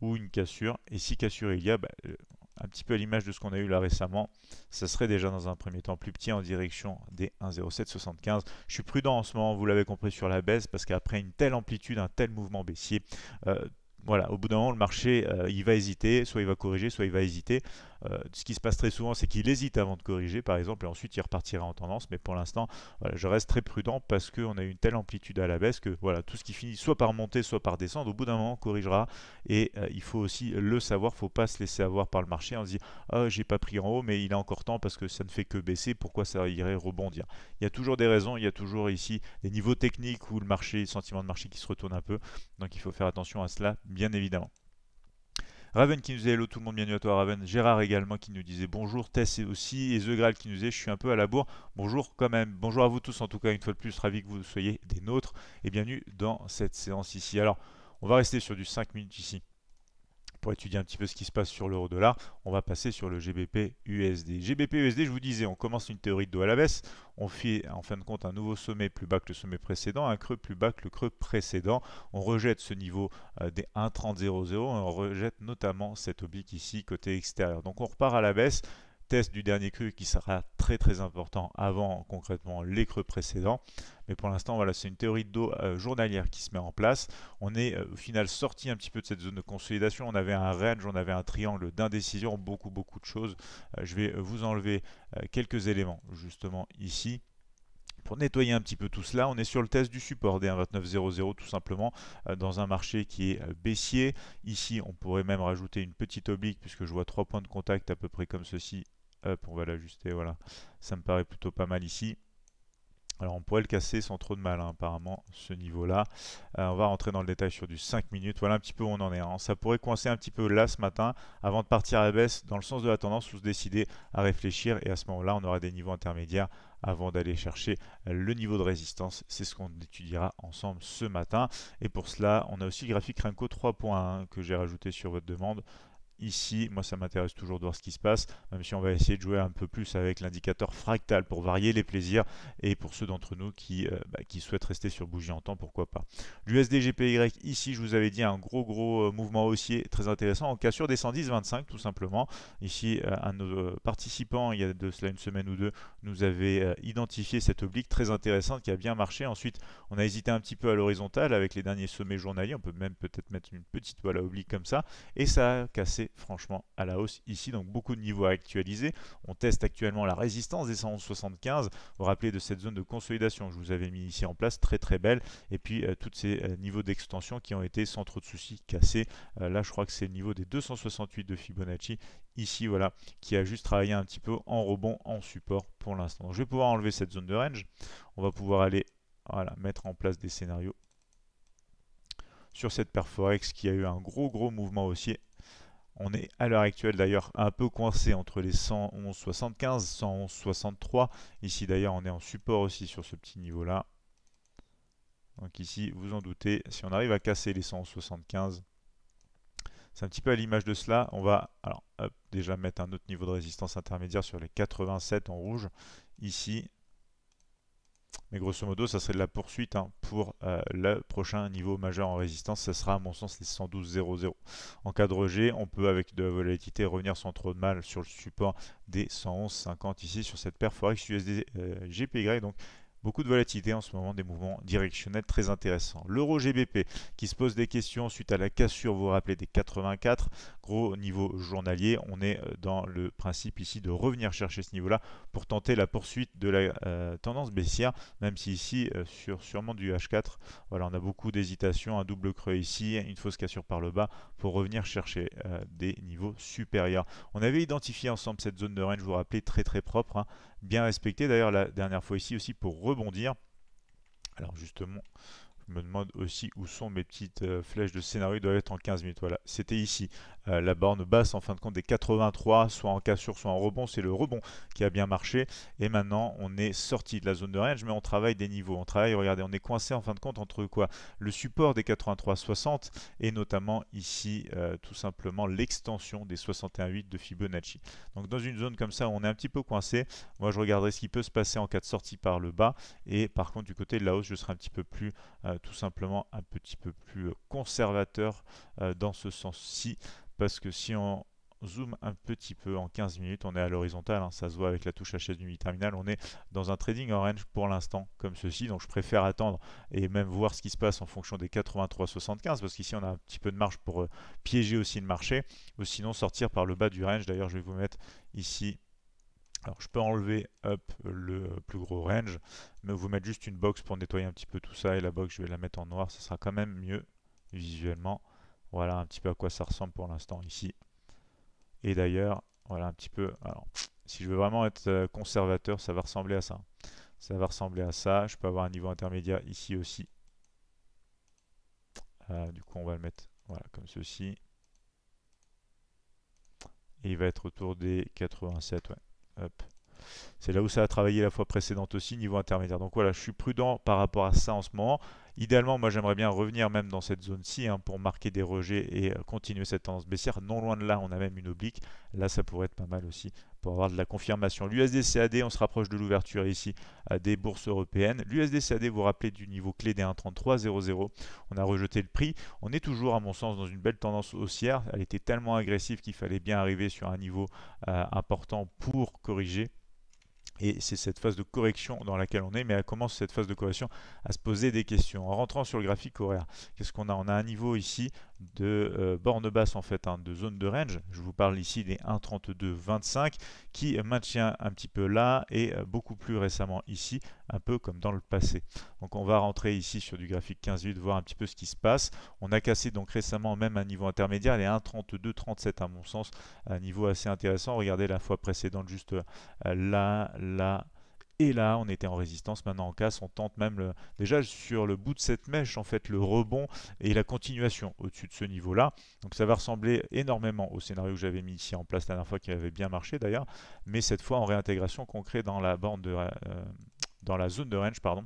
ou une cassure. Et si cassure il y a, bah, euh, un petit peu à l'image de ce qu'on a eu là récemment, ça serait déjà dans un premier temps plus petit en direction des 1,0775. Je suis prudent en ce moment, vous l'avez compris sur la baisse, parce qu'après une telle amplitude, un tel mouvement baissier, euh, voilà, au bout d'un moment, le marché, euh, il va hésiter, soit il va corriger, soit il va hésiter. Euh, ce qui se passe très souvent, c'est qu'il hésite avant de corriger, par exemple, et ensuite il repartira en tendance. Mais pour l'instant, je reste très prudent parce qu'on a une telle amplitude à la baisse que voilà, tout ce qui finit soit par monter, soit par descendre, au bout d'un moment, on corrigera. Et euh, il faut aussi le savoir, faut pas se laisser avoir par le marché en se disant ah, j'ai pas pris en haut, mais il a encore temps parce que ça ne fait que baisser, pourquoi ça irait rebondir Il y a toujours des raisons, il y a toujours ici des niveaux techniques où le marché, le sentiment de marché qui se retourne un peu. Donc il faut faire attention à cela, bien évidemment. Raven qui nous disait hello tout le monde, bienvenue à toi Raven. Gérard également qui nous disait bonjour. Tess aussi. Et The qui nous disait je suis un peu à la bourre. Bonjour quand même. Bonjour à vous tous en tout cas une fois de plus. Ravi que vous soyez des nôtres. Et bienvenue dans cette séance ici. Alors on va rester sur du 5 minutes ici étudier un petit peu ce qui se passe sur l'euro dollar, on va passer sur le GBP USD. GBP USD, je vous disais, on commence une théorie de dos à la baisse, on fait en fin de compte un nouveau sommet plus bas que le sommet précédent, un creux plus bas que le creux précédent. On rejette ce niveau euh, des 1.3000 on rejette notamment cette oblique ici côté extérieur. Donc on repart à la baisse test du dernier cru qui sera très très important avant concrètement les creux précédents. Mais pour l'instant, voilà, c'est une théorie de dos euh, journalière qui se met en place. On est euh, au final sorti un petit peu de cette zone de consolidation. On avait un range, on avait un triangle d'indécision, beaucoup beaucoup de choses. Euh, je vais vous enlever quelques éléments justement ici pour nettoyer un petit peu tout cela, on est sur le test du support des 1.29.00 tout simplement dans un marché qui est baissier. Ici, on pourrait même rajouter une petite oblique puisque je vois trois points de contact à peu près comme ceci Hop, on va l'ajuster, voilà. Ça me paraît plutôt pas mal ici. Alors on pourrait le casser sans trop de mal hein, apparemment ce niveau là. Euh, on va rentrer dans le détail sur du 5 minutes. Voilà un petit peu où on en est. Hein. Ça pourrait coincer un petit peu là ce matin avant de partir à la baisse dans le sens de la tendance ou se décider à réfléchir et à ce moment là on aura des niveaux intermédiaires avant d'aller chercher le niveau de résistance. C'est ce qu'on étudiera ensemble ce matin. Et pour cela on a aussi le graphique Renko 3.1 que j'ai rajouté sur votre demande ici, moi ça m'intéresse toujours de voir ce qui se passe, même si on va essayer de jouer un peu plus avec l'indicateur fractal pour varier les plaisirs et pour ceux d'entre nous qui, euh, bah, souhaitent rester sur bougie en temps, pourquoi pas. l'USDGPY ici, je vous avais dit un gros gros euh, mouvement haussier très intéressant en cassure des 110-25 tout simplement. Ici, euh, un de nos participants, il y a de cela une semaine ou deux, nous avait identifié cette oblique très intéressante qui a bien marché. Ensuite, on a hésité un petit peu à l'horizontale avec les derniers sommets journaliers, on peut même peut-être mettre une petite voile à oblique comme ça, et ça a cassé franchement à la hausse ici. Donc beaucoup de niveaux à actualiser. On teste actuellement la résistance des 175. Vous vous rappelez de cette zone de consolidation que je vous avais mis ici en place, très très belle. Et puis toutes euh, tous ces euh, niveaux d'extension qui ont été sans trop de soucis cassés. Euh, là, je crois que c'est le niveau des 268 de Fibonacci. Ici, voilà, qui a juste travaillé un petit peu en rebond, en support pour l'instant. Je vais pouvoir enlever cette zone de range. On va pouvoir aller voilà, mettre en place des scénarios sur cette Perforex qui a eu un gros gros mouvement haussier on est à l'heure actuelle d'ailleurs un peu coincé entre les 111,75, 111,63. Ici d'ailleurs on est en support aussi sur ce petit niveau là. Donc ici vous en doutez, si on arrive à casser les 111,75, c'est un petit peu à l'image de cela. On va alors déjà mettre un autre niveau de résistance intermédiaire sur les 87 en rouge. Ici mais grosso modo, ça serait de la poursuite hein, pour euh, le prochain niveau majeur en résistance. Ça sera à mon sens les 112.00. En cas de rejet, on peut avec de la volatilité revenir sans trop de mal sur le support des 111.50 ici sur cette paire Forex USD euh, Donc Beaucoup de volatilité en ce moment, des mouvements directionnels très intéressants. L'euro GBP qui se pose des questions suite à la cassure, vous vous rappelez, des 84. Gros niveau journalier, on est euh, dans le principe ici de revenir chercher ce niveau-là pour tenter la poursuite de la euh, tendance baissière, même si ici, euh, sur sûrement du H4, voilà, on a beaucoup d'hésitation, un double creux ici, une fausse cassure par le bas pour revenir chercher des niveaux supérieurs. On avait identifié ensemble cette zone de range, je vous rappelez, très très propre, hein bien respecté. D'ailleurs, la dernière fois ici aussi, pour rebondir, alors justement, me demande aussi où sont mes petites euh, flèches de scénario, Il doivent être en 15 minutes, voilà, c'était ici. Euh, la borne basse en fin de compte des 83, soit en cassure, soit en rebond, c'est le rebond qui a bien marché. Et maintenant, on est sorti de la zone de range, mais on travaille des niveaux, on travaille, regardez, on est coincé en fin de compte entre quoi Le support des 83 60 et notamment ici, euh, tout simplement, l'extension des 61,8 de Fibonacci. Donc dans une zone comme ça, on est un petit peu coincé, moi je regarderai ce qui peut se passer en cas de sortie par le bas, et par contre du côté de la hausse, je serai un petit peu plus tout simplement un petit peu plus euh, conservateur euh, dans ce sens-ci parce que si on zoome un petit peu en 15 minutes, on est à l'horizontale, hein, ça se voit avec la touche HS du mini terminal, on est dans un trading en range pour l'instant comme ceci, donc je préfère attendre et même voir ce qui se passe en fonction des 83,75 parce qu'ici on a un petit peu de marge pour euh, piéger aussi le marché, ou sinon sortir par le bas du range, d'ailleurs je vais vous mettre ici alors je peux enlever up le plus gros range, mais vous mettre juste une box pour nettoyer un petit peu tout ça, et la box je vais la mettre en noir, ça sera quand même mieux visuellement. Voilà un petit peu à quoi ça ressemble pour l'instant ici. Et d'ailleurs, voilà un petit peu, alors si je veux vraiment être euh, conservateur, ça va ressembler à ça. Ça va ressembler à ça, je peux avoir un niveau intermédiaire ici aussi. du coup on va le mettre voilà, comme ceci. Et il va être autour des 87, ouais. C'est là où ça a travaillé la fois précédente aussi, niveau intermédiaire. Donc voilà, je suis prudent par rapport à ça en ce moment. Idéalement, moi j'aimerais bien revenir même dans cette zone-ci hein, pour marquer des rejets et euh, continuer cette tendance baissière. Non loin de là, on a même une oblique. Là, ça pourrait être pas mal aussi pour avoir de la confirmation. l'usdcad on se rapproche de l'ouverture ici euh, des bourses européennes. l'usdcad vous vous rappelez du niveau clé des 1,3300. On a rejeté le prix. On est toujours, à mon sens, dans une belle tendance haussière. Elle était tellement agressive qu'il fallait bien arriver sur un niveau euh, important pour corriger. Et c'est cette phase de correction dans laquelle on est, mais elle commence cette phase de correction à se poser des questions. En rentrant sur le graphique horaire, qu'est-ce qu'on a On a un niveau ici de euh, borne basse en fait, hein, de zone de range. Je vous parle ici des 1,32,25 qui maintient un petit peu là et euh, beaucoup plus récemment ici, un peu comme dans le passé. Donc on va rentrer ici sur du graphique 15 voir un petit peu ce qui se passe. On a cassé donc récemment même un niveau intermédiaire, les 1,32,37 à mon sens, un niveau assez intéressant. Regardez la fois précédente juste euh, là là et là, on était en résistance, maintenant en casse, on tente même le, déjà sur le bout de cette mèche, en fait, le rebond et la continuation au-dessus de ce niveau-là. Donc ça va ressembler énormément au scénario que j'avais mis ici en place la dernière fois, qui avait bien marché d'ailleurs, mais cette fois en réintégration concrète dans la bande de, euh, dans la zone de range, pardon,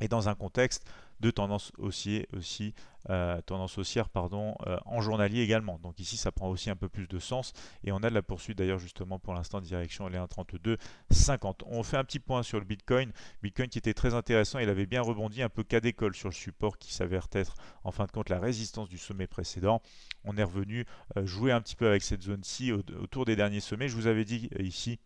et dans un contexte de tendance haussière, aussi, euh, tendance haussière pardon, euh, en journalier également. Donc ici, ça prend aussi un peu plus de sens et on a de la poursuite d'ailleurs justement pour l'instant direction les 1,3250. On fait un petit point sur le Bitcoin. Bitcoin qui était très intéressant, il avait bien rebondi un peu cas d'école sur le support qui s'avère être en fin de compte la résistance du sommet précédent. On est revenu euh, jouer un petit peu avec cette zone-ci autour des derniers sommets. Je vous avais dit ici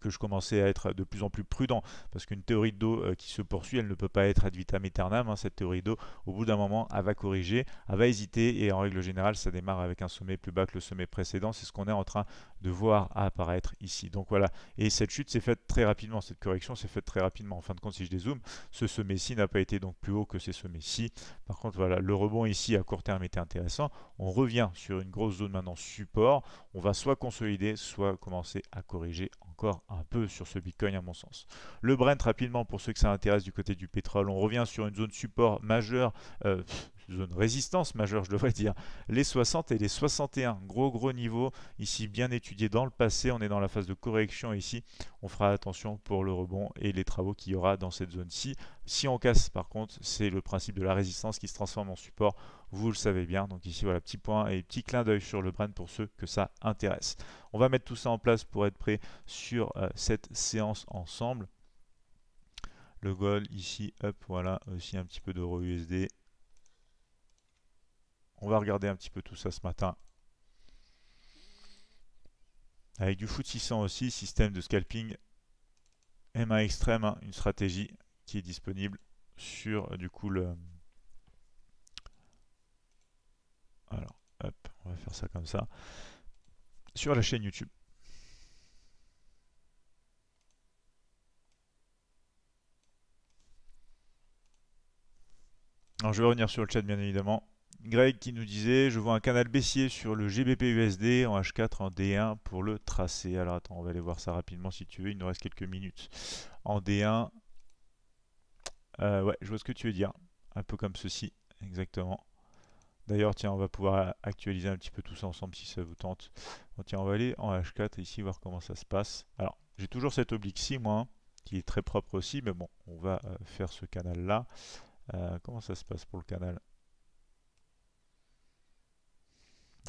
que je commençais à être de plus en plus prudent, parce qu'une théorie d'eau euh, qui se poursuit, elle ne peut pas être ad vitam aeternam. Hein, cette théorie d'eau, au bout d'un moment, elle va corriger, elle va hésiter, et en règle générale, ça démarre avec un sommet plus bas que le sommet précédent. C'est ce qu'on est en train de voir apparaître ici. Donc voilà, et cette chute s'est faite très rapidement, cette correction s'est faite très rapidement. En fin de compte, si je dézoome, ce sommet-ci n'a pas été donc plus haut que ces sommets-ci. Par contre, voilà, le rebond ici à court terme était intéressant. On revient sur une grosse zone maintenant support. On va soit consolider, soit commencer à corriger encore un peu sur ce Bitcoin à mon sens. Le Brent rapidement pour ceux que ça intéresse du côté du pétrole, on revient sur une zone support majeure, euh, zone résistance majeure je devrais dire, les 60 et les 61, gros gros niveau, ici bien étudié dans le passé, on est dans la phase de correction ici, on fera attention pour le rebond et les travaux qu'il y aura dans cette zone-ci. Si on casse par contre, c'est le principe de la résistance qui se transforme en support, vous le savez bien. Donc ici, voilà, petit point et petit clin d'œil sur le brand pour ceux que ça intéresse. On va mettre tout ça en place pour être prêt sur euh, cette séance ensemble. Le goal ici, hop, voilà, aussi un petit peu d'euro USD. On va regarder un petit peu tout ça ce matin. Avec du foot 600 aussi, système de scalping M1 extrême, hein, une stratégie qui est disponible sur euh, du coup le, Alors, hop, on va faire ça comme ça. Sur la chaîne YouTube. Alors je vais revenir sur le chat bien évidemment. Greg qui nous disait je vois un canal baissier sur le GBPUSD en H4 en D1 pour le tracer. Alors attends, on va aller voir ça rapidement si tu veux, il nous reste quelques minutes. En D1 euh, ouais, je vois ce que tu veux dire. Un peu comme ceci, exactement. D'ailleurs, tiens, on va pouvoir actualiser un petit peu tout ça ensemble si ça vous tente. on tient on va aller en H4 ici voir comment ça se passe. Alors, j'ai toujours cette oblique 6 moi, hein, qui est très propre aussi, mais bon, on va euh, faire ce canal-là. Euh, comment ça se passe pour le canal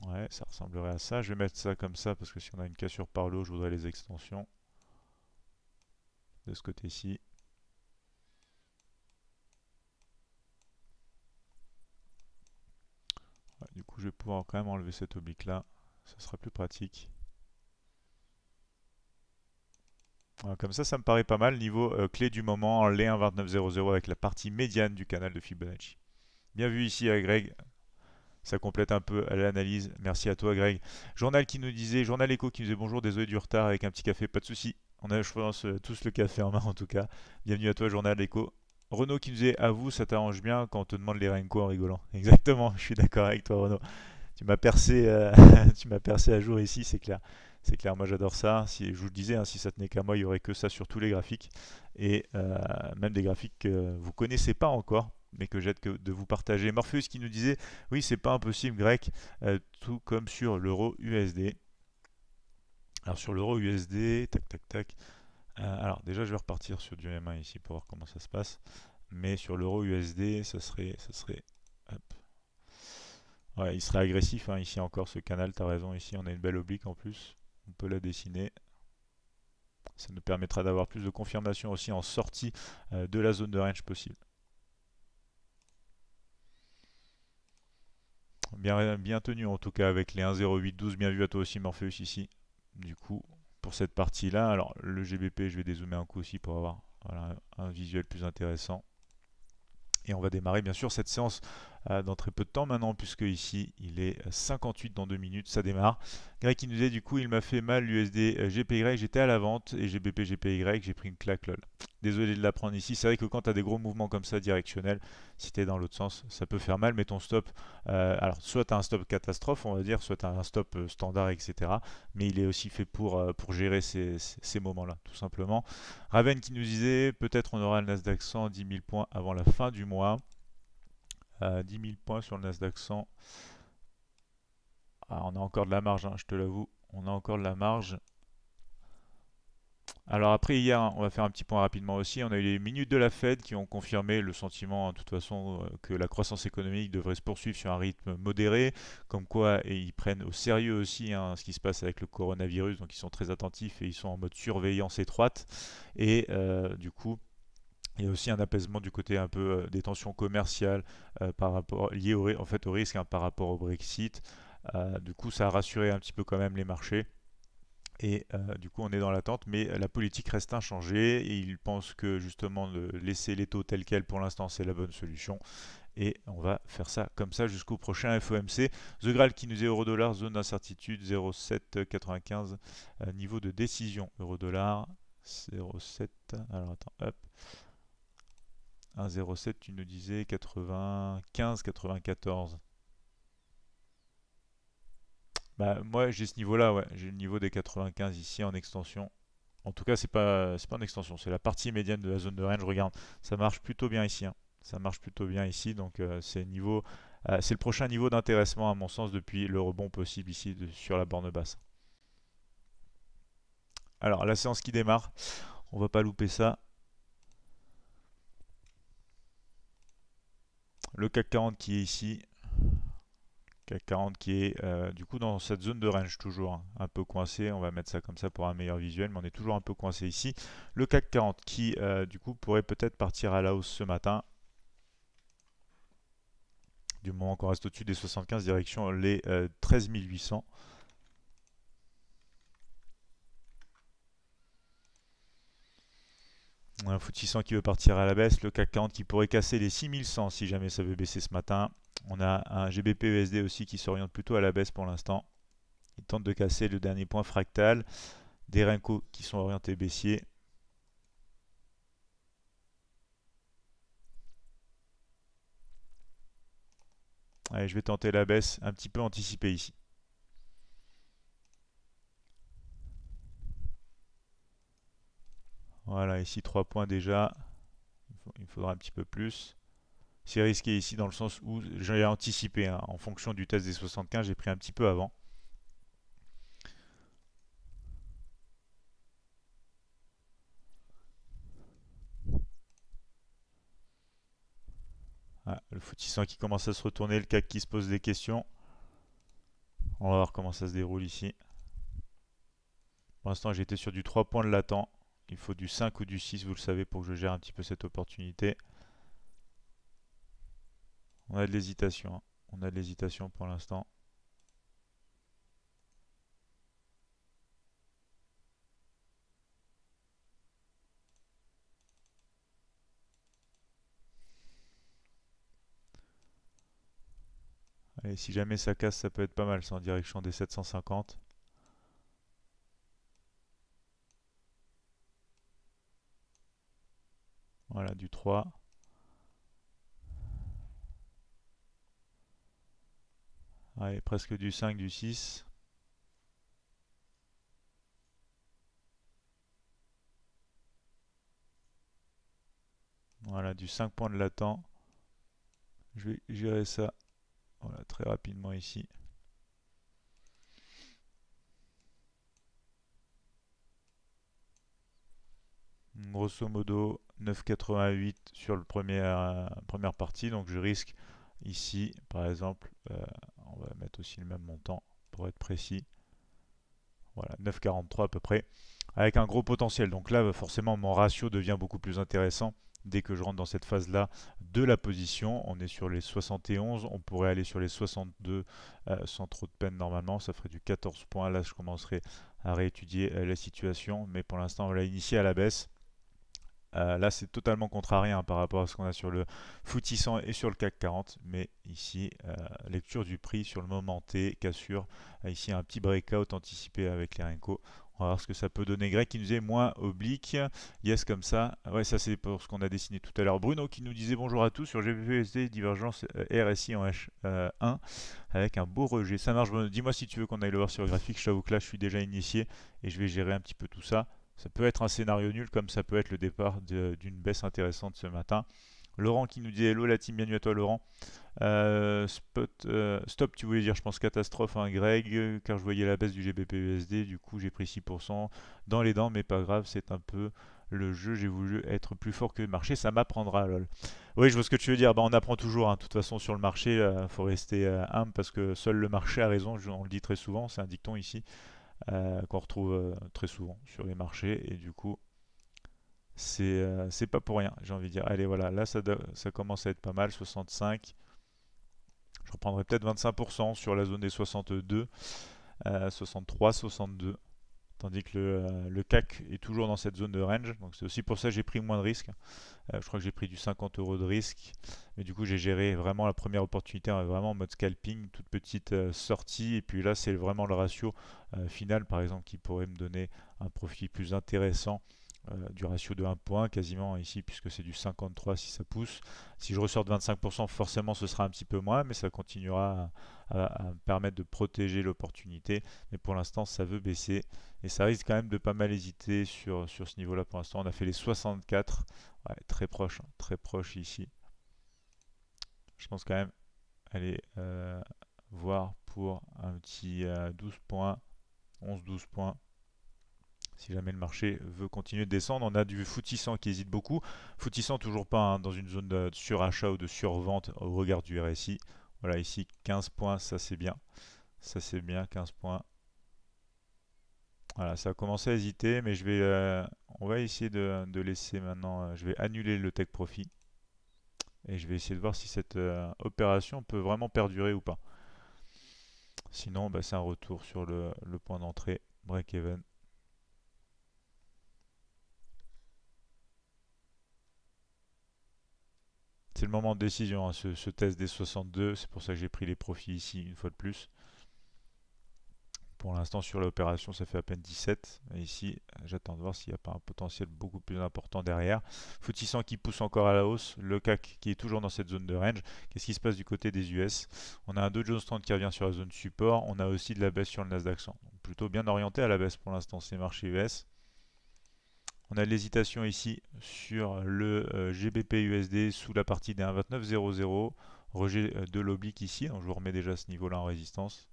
Ouais, ça ressemblerait à ça. Je vais mettre ça comme ça parce que si on a une cassure par l'eau, je voudrais les extensions de ce côté-ci. du coup, je vais pouvoir quand même enlever cette oblique là. Ce sera plus pratique. comme ça, ça me paraît pas mal. Niveau euh, clé du moment, les 1.29.00 avec la partie médiane du canal de Fibonacci. Bien vu ici à euh, Greg. Ça complète un peu l'analyse. Merci à toi, Greg. Journal qui nous disait, Journal Echo qui nous disait bonjour, désolé du retard avec un petit café, pas de souci. On a, je pense, euh, tous le café en main en tout cas. Bienvenue à toi, Journal Echo. Renaud qui nous disait à vous, ça t'arrange bien quand on te demande les Renko en rigolant. Exactement, je suis d'accord avec toi, Renaud. Tu m'as percé, euh, tu m'as percé à jour ici, c'est clair. C'est clair, moi j'adore ça. Si, je vous le disais, hein, si ça tenait qu'à moi, il n'y aurait que ça sur tous les graphiques. Et euh, même des graphiques que vous connaissez pas encore, mais que j'aide de vous partager. Morpheus qui nous disait Oui, c'est pas impossible, grec, euh, tout comme sur l'euro USD. Alors sur l'euro USD, tac tac tac. Euh, alors déjà je vais repartir sur du M1 ici pour voir comment ça se passe. Mais sur l'euro USD, ça serait. Ça serait Ouais, il serait agressif hein, ici encore ce canal, t'as raison, ici on a une belle oblique en plus. On peut la dessiner. Ça nous permettra d'avoir plus de confirmation aussi en sortie euh, de la zone de range possible. Bien, bien tenu en tout cas avec les 1.08.12, bien vu à toi aussi Morpheus ici. Du coup, pour cette partie-là. Alors, le GBP, je vais dézoomer un coup aussi pour avoir un visuel plus intéressant. Et on va démarrer bien sûr cette séance euh, dans très peu de temps maintenant, puisque ici il est 58 dans 2 minutes, ça démarre. Greg qui nous disait du coup il m'a fait mal l'USD euh, GPY, j'étais à la vente et GBP GPY, j'ai pris une claque lol. Désolé de l'apprendre ici, c'est vrai que quand tu as des gros mouvements comme ça directionnels, si tu es dans l'autre sens, ça peut faire mal, mais ton stop, euh, alors soit tu as un stop catastrophe on va dire, soit un stop standard etc, mais il est aussi fait pour, pour gérer ces, ces moments-là tout simplement. Raven qui nous disait peut-être on aura le Nasdaq 100 10 000 points avant la fin du mois. 10 000 points sur le Nasdaq 100. Ah, on a encore de la marge, hein, je te l'avoue. On a encore de la marge. Alors après hier, hein, on va faire un petit point rapidement aussi, on a eu les minutes de la Fed qui ont confirmé le sentiment hein, de toute façon euh, que la croissance économique devrait se poursuivre sur un rythme modéré, comme quoi et ils prennent au sérieux aussi ce qui se passe avec le coronavirus, donc ils sont très attentifs et ils sont en mode surveillance étroite. Et euh, du coup, il y a aussi un apaisement du côté un peu euh, des tensions commerciales euh, par rapport, liées au, en fait, au risque hein, par rapport au Brexit. Euh, du coup, ça a rassuré un petit peu quand même les marchés. Et du coup, on est dans l'attente, mais la politique reste inchangée. Et ils pensent que justement, de laisser les taux tels quels pour l'instant, c'est la bonne solution. Et on va faire ça comme ça jusqu'au prochain FOMC. The Graal qui nous est euro-dollar, zone d'incertitude 0,795, niveau de décision euro-dollar 0,7. Alors attends, hop. 1,07 tu nous disais 95, 94. Bah, moi j'ai ce niveau là, ouais. j'ai le niveau des 95 ici en extension. En tout cas c'est pas c'est pas en extension, c'est la partie médiane de la zone de range. Regarde, ça marche plutôt bien ici. Hein. Ça marche plutôt bien ici, donc euh, c'est niveau, euh, c'est le prochain niveau d'intéressement à mon sens depuis le rebond possible ici sur la borne basse. Alors la séance qui démarre, on va pas louper ça. Le CAC 40 qui est ici. CAC 40 qui est euh, du coup dans cette zone de range toujours hein. un peu coincé. On va mettre ça comme ça pour un meilleur visuel, mais on est toujours un peu coincé ici. Le CAC 40 qui euh, du coup pourrait peut-être partir à la hausse ce matin. Du moment qu'on reste au-dessus des 75 direction les 13800. Euh, Un foot 100 qui veut partir à la baisse. Le CAC 40 qui pourrait casser les 6100 si jamais ça veut baisser ce matin. On a un GBP-USD e aussi qui s'oriente plutôt à la baisse pour l'instant. Il tente de casser le dernier point fractal. Des Renko qui sont orientés baissiers. Allez, je vais tenter la baisse un petit peu anticipée ici. Voilà, ici 3 points déjà. Il me faudra un petit peu plus. C'est risqué ici dans le sens où j'ai anticipé. Hein. en fonction du test des 75, j'ai pris un petit peu avant. Ah, le footissant qui commence à se retourner, le CAC qui se pose des questions. On va voir comment ça se déroule ici. Pour l'instant, j'étais sur du 3 points de latent. Il faut du 5 ou du 6, vous le savez, pour que je gère un petit peu cette opportunité. On a de l'hésitation. Hein. On a de l'hésitation pour l'instant. et si jamais ça casse, ça peut être pas mal, sans en direction des 750. Voilà, du 3. Allez, presque du 5, du 6. Voilà, du 5 points de latent. Je vais gérer ça voilà, très rapidement ici. Grosso modo, 9,88 sur la première, euh, première partie. Donc je risque ici, par exemple, euh, on va mettre aussi le même montant pour être précis. Voilà, 9,43 à peu près, avec un gros potentiel. Donc là, bah, forcément, mon ratio devient beaucoup plus intéressant dès que je rentre dans cette phase-là de la position. On est sur les 71, on pourrait aller sur les 62 euh, sans trop de peine normalement, ça ferait du 14 points. Là, je commencerai à réétudier la situation, mais pour l'instant, on l'a initié à la baisse. Euh, là, c'est totalement contrarié hein, par rapport à ce qu'on a sur le FTSE 100 et sur le CAC 40. Mais ici, euh, lecture du prix sur le moment T, cassure. Euh, ici, un petit breakout anticipé avec les Renko. On va voir ce que ça peut donner. Greg qui nous est moins oblique. Yes, comme ça. Ouais, ça c'est pour ce qu'on a dessiné tout à l'heure. Bruno qui nous disait bonjour à tous sur GPUSD, divergence RSI en H1 avec un beau rejet. Ça marche. Dis-moi si tu veux qu'on aille le voir sur le graphique. Je t'avoue que là, je suis déjà initié et je vais gérer un petit peu tout ça. Ça peut être un scénario nul comme ça peut être le départ d'une baisse intéressante ce matin. Laurent qui nous dit hello la team, bienvenue à toi Laurent. Euh, euh, stop, tu voulais dire je pense catastrophe un hein, Greg, car je voyais la baisse du gbp e du coup j'ai pris 6% dans les dents, mais pas grave, c'est un peu le jeu, j'ai voulu être plus fort que le marché, ça m'apprendra lol. Oui, je vois ce que tu veux dire, bah, on apprend toujours, hein. de toute façon sur le marché, il euh, faut rester humble parce que seul le marché a raison, on le dit très souvent, c'est un dicton ici. Euh, qu'on retrouve euh, très souvent sur les marchés. Et du coup, c'est euh, c'est pas pour rien, j'ai envie de dire. Allez, voilà, là, ça, ça commence à être pas mal, 65. Je reprendrai peut-être 25% sur la zone des 62, 63, 62 tandis que euh, le, CAC est toujours dans cette zone de range. Donc c'est aussi pour ça que j'ai pris moins de risques. Euh, je crois que j'ai pris du 50 euros de risque, mais du coup j'ai géré vraiment la première opportunité hein, vraiment en mode scalping, toute petite euh, sortie. Et puis là c'est vraiment le ratio final par exemple qui pourrait me donner un profit plus intéressant euh, du ratio de 1 point quasiment ici puisque c'est du 53 si ça pousse. Si je ressors de 25% forcément ce sera un petit peu moins mais ça continuera à, me permettre de protéger l'opportunité mais pour l'instant ça veut baisser et ça risque quand même de pas mal hésiter sur, sur ce niveau là pour l'instant. On a fait les 64, très proche, hein, très proche ici. Je pense quand même aller euh, voir pour un petit 12 euh, points, 11-12 points si jamais le marché veut continuer de descendre. On a du footissant qui hésite beaucoup. Footissant toujours pas hein, dans une zone de surachat ou de survente au regard du RSI. Voilà, ici 15 points, ça c'est bien. Ça c'est bien, 15 points. Voilà, ça a commencé à hésiter, mais je vais, euh, on va essayer de, laisser maintenant, euh, je vais annuler le tech profit. Et je vais essayer de voir si cette euh, opération peut vraiment perdurer ou pas. Sinon, bah, c'est un retour sur le point d'entrée, break-even. C'est le moment de décision, hein, ce, test des 62. C'est pour ça que j'ai pris les profits ici une fois de plus. Pour l'instant, sur l'opération, ça fait à peine 17. ici, j'attends de voir s'il n'y a pas un potentiel beaucoup plus important derrière. Foutissant qui pousse encore à la hausse. Le CAC qui est toujours dans cette zone de range. Qu'est-ce qui se passe du côté des US On a un Dow Jones 30 qui revient sur la zone support. On a aussi de la baisse sur le Nasdaq 100. plutôt bien orienté à la baisse pour l'instant, ces marchés US. On a l'hésitation ici sur le euh, GBP USD sous la partie des 1.2900, rejet euh, de l'oblique ici, donc je vous remets déjà ce niveau-là en résistance.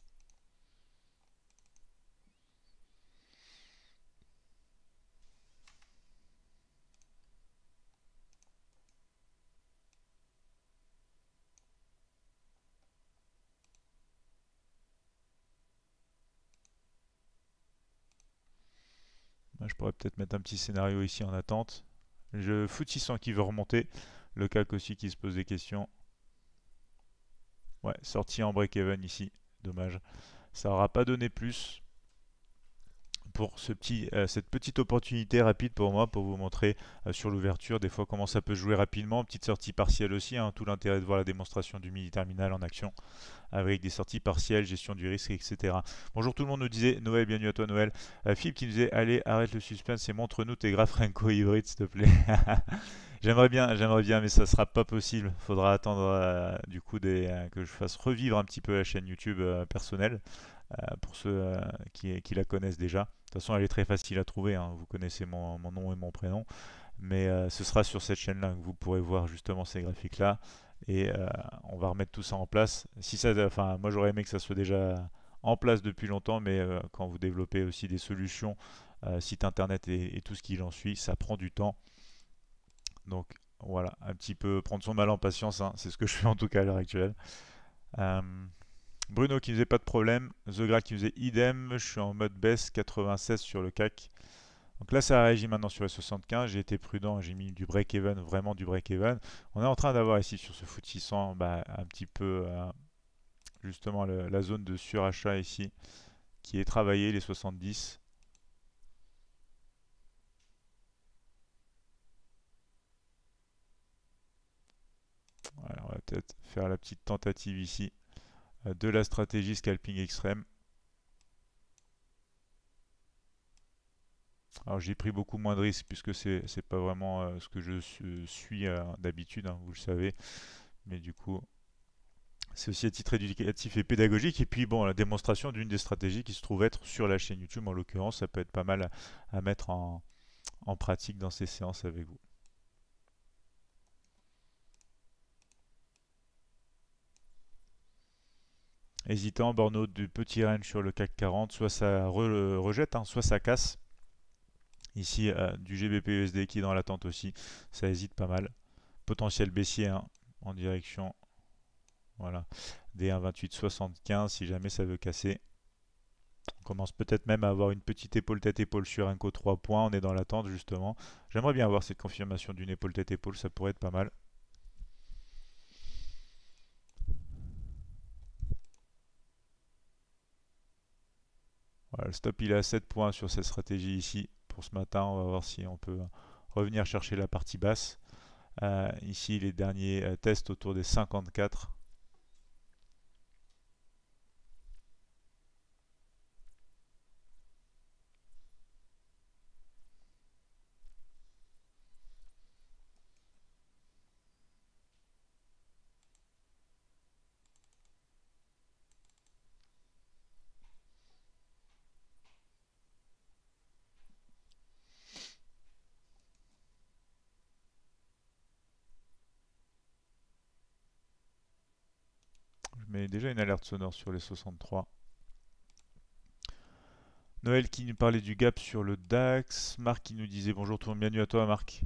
pourrait peut-être mettre un petit scénario ici en attente. Je foutissant qui veut remonter. Le cac aussi qui se pose des questions. Ouais, sorti en break-even ici. Dommage. Ça aura pas donné plus pour ce petit, euh, cette petite opportunité rapide pour moi pour vous montrer euh, sur l'ouverture des fois comment ça peut jouer rapidement. Petite sortie partielle aussi, hein, tout l'intérêt de voir la démonstration du mini terminal en action avec des sorties partielles, gestion du risque, etc. Bonjour tout le monde, nous disait Noël, bienvenue à toi Noël. Euh, Philippe qui nous disait allez arrête le suspense et montre-nous tes graphes franco hybride s'il te plaît. J'aimerais bien, j'aimerais bien, mais ça sera pas possible. Il Faudra attendre euh, du coup des, euh, que je fasse revivre un petit peu la chaîne YouTube euh, personnelle pour ceux qui, qui, la connaissent déjà. De toute façon, elle est très facile à trouver. Hein. Vous connaissez mon, nom et mon prénom, mais ce sera sur cette chaîne-là que vous pourrez voir justement ces graphiques-là. Et on va remettre tout ça en place. Si ça, enfin, moi j'aurais aimé que ça soit déjà en place depuis longtemps, mais quand vous développez aussi des solutions, site internet et, et tout ce qui en suit, ça prend du temps. Donc voilà, un petit peu prendre son mal en patience, hein. c'est ce que je fais en tout cas à l'heure actuelle. Euh, Bruno qui faisait pas de problème, The Gra qui faisait idem, je suis en mode baisse 96 sur le CAC. Donc là ça réagit maintenant sur les 75, j'ai été prudent, j'ai mis du break-even, vraiment du break-even. On est en train d'avoir ici sur ce foot 600 bah, un petit peu euh, justement la zone de surachat ici qui est travaillée, les 70. on va peut-être faire la petite tentative ici euh, de la stratégie scalping extrême. Alors j'ai pris beaucoup moins de risques puisque c'est pas vraiment euh, ce que je suis euh, d'habitude, hein, vous le savez. Mais du coup, c'est aussi à titre éducatif et pédagogique. Et puis bon, la démonstration d'une des stratégies qui se trouve être sur la chaîne YouTube en l'occurrence, ça peut être pas mal à, mettre en pratique dans ces séances avec vous. hésitant, borneau du petit range sur le CAC 40, soit ça rejette, hein, soit ça casse. Ici, euh, du GBP-USD qui est dans l'attente aussi, ça hésite pas mal. Potentiel baissier hein, en direction voilà, des 1,2875 si jamais ça veut casser. On commence peut-être même à avoir une petite épaule tête-épaule sur un co 3 points, on est dans l'attente justement. J'aimerais bien avoir cette confirmation d'une épaule tête-épaule, ça pourrait être pas mal. le stop il est à 7 points sur cette stratégie ici pour ce matin. On va voir si on peut revenir chercher la partie basse. Euh, ici les derniers euh, tests autour des 54. déjà une alerte sonore sur les 63. Noël qui nous parlait du gap sur le DAX. Marc qui nous disait bonjour tout le monde, bienvenue à toi Marc.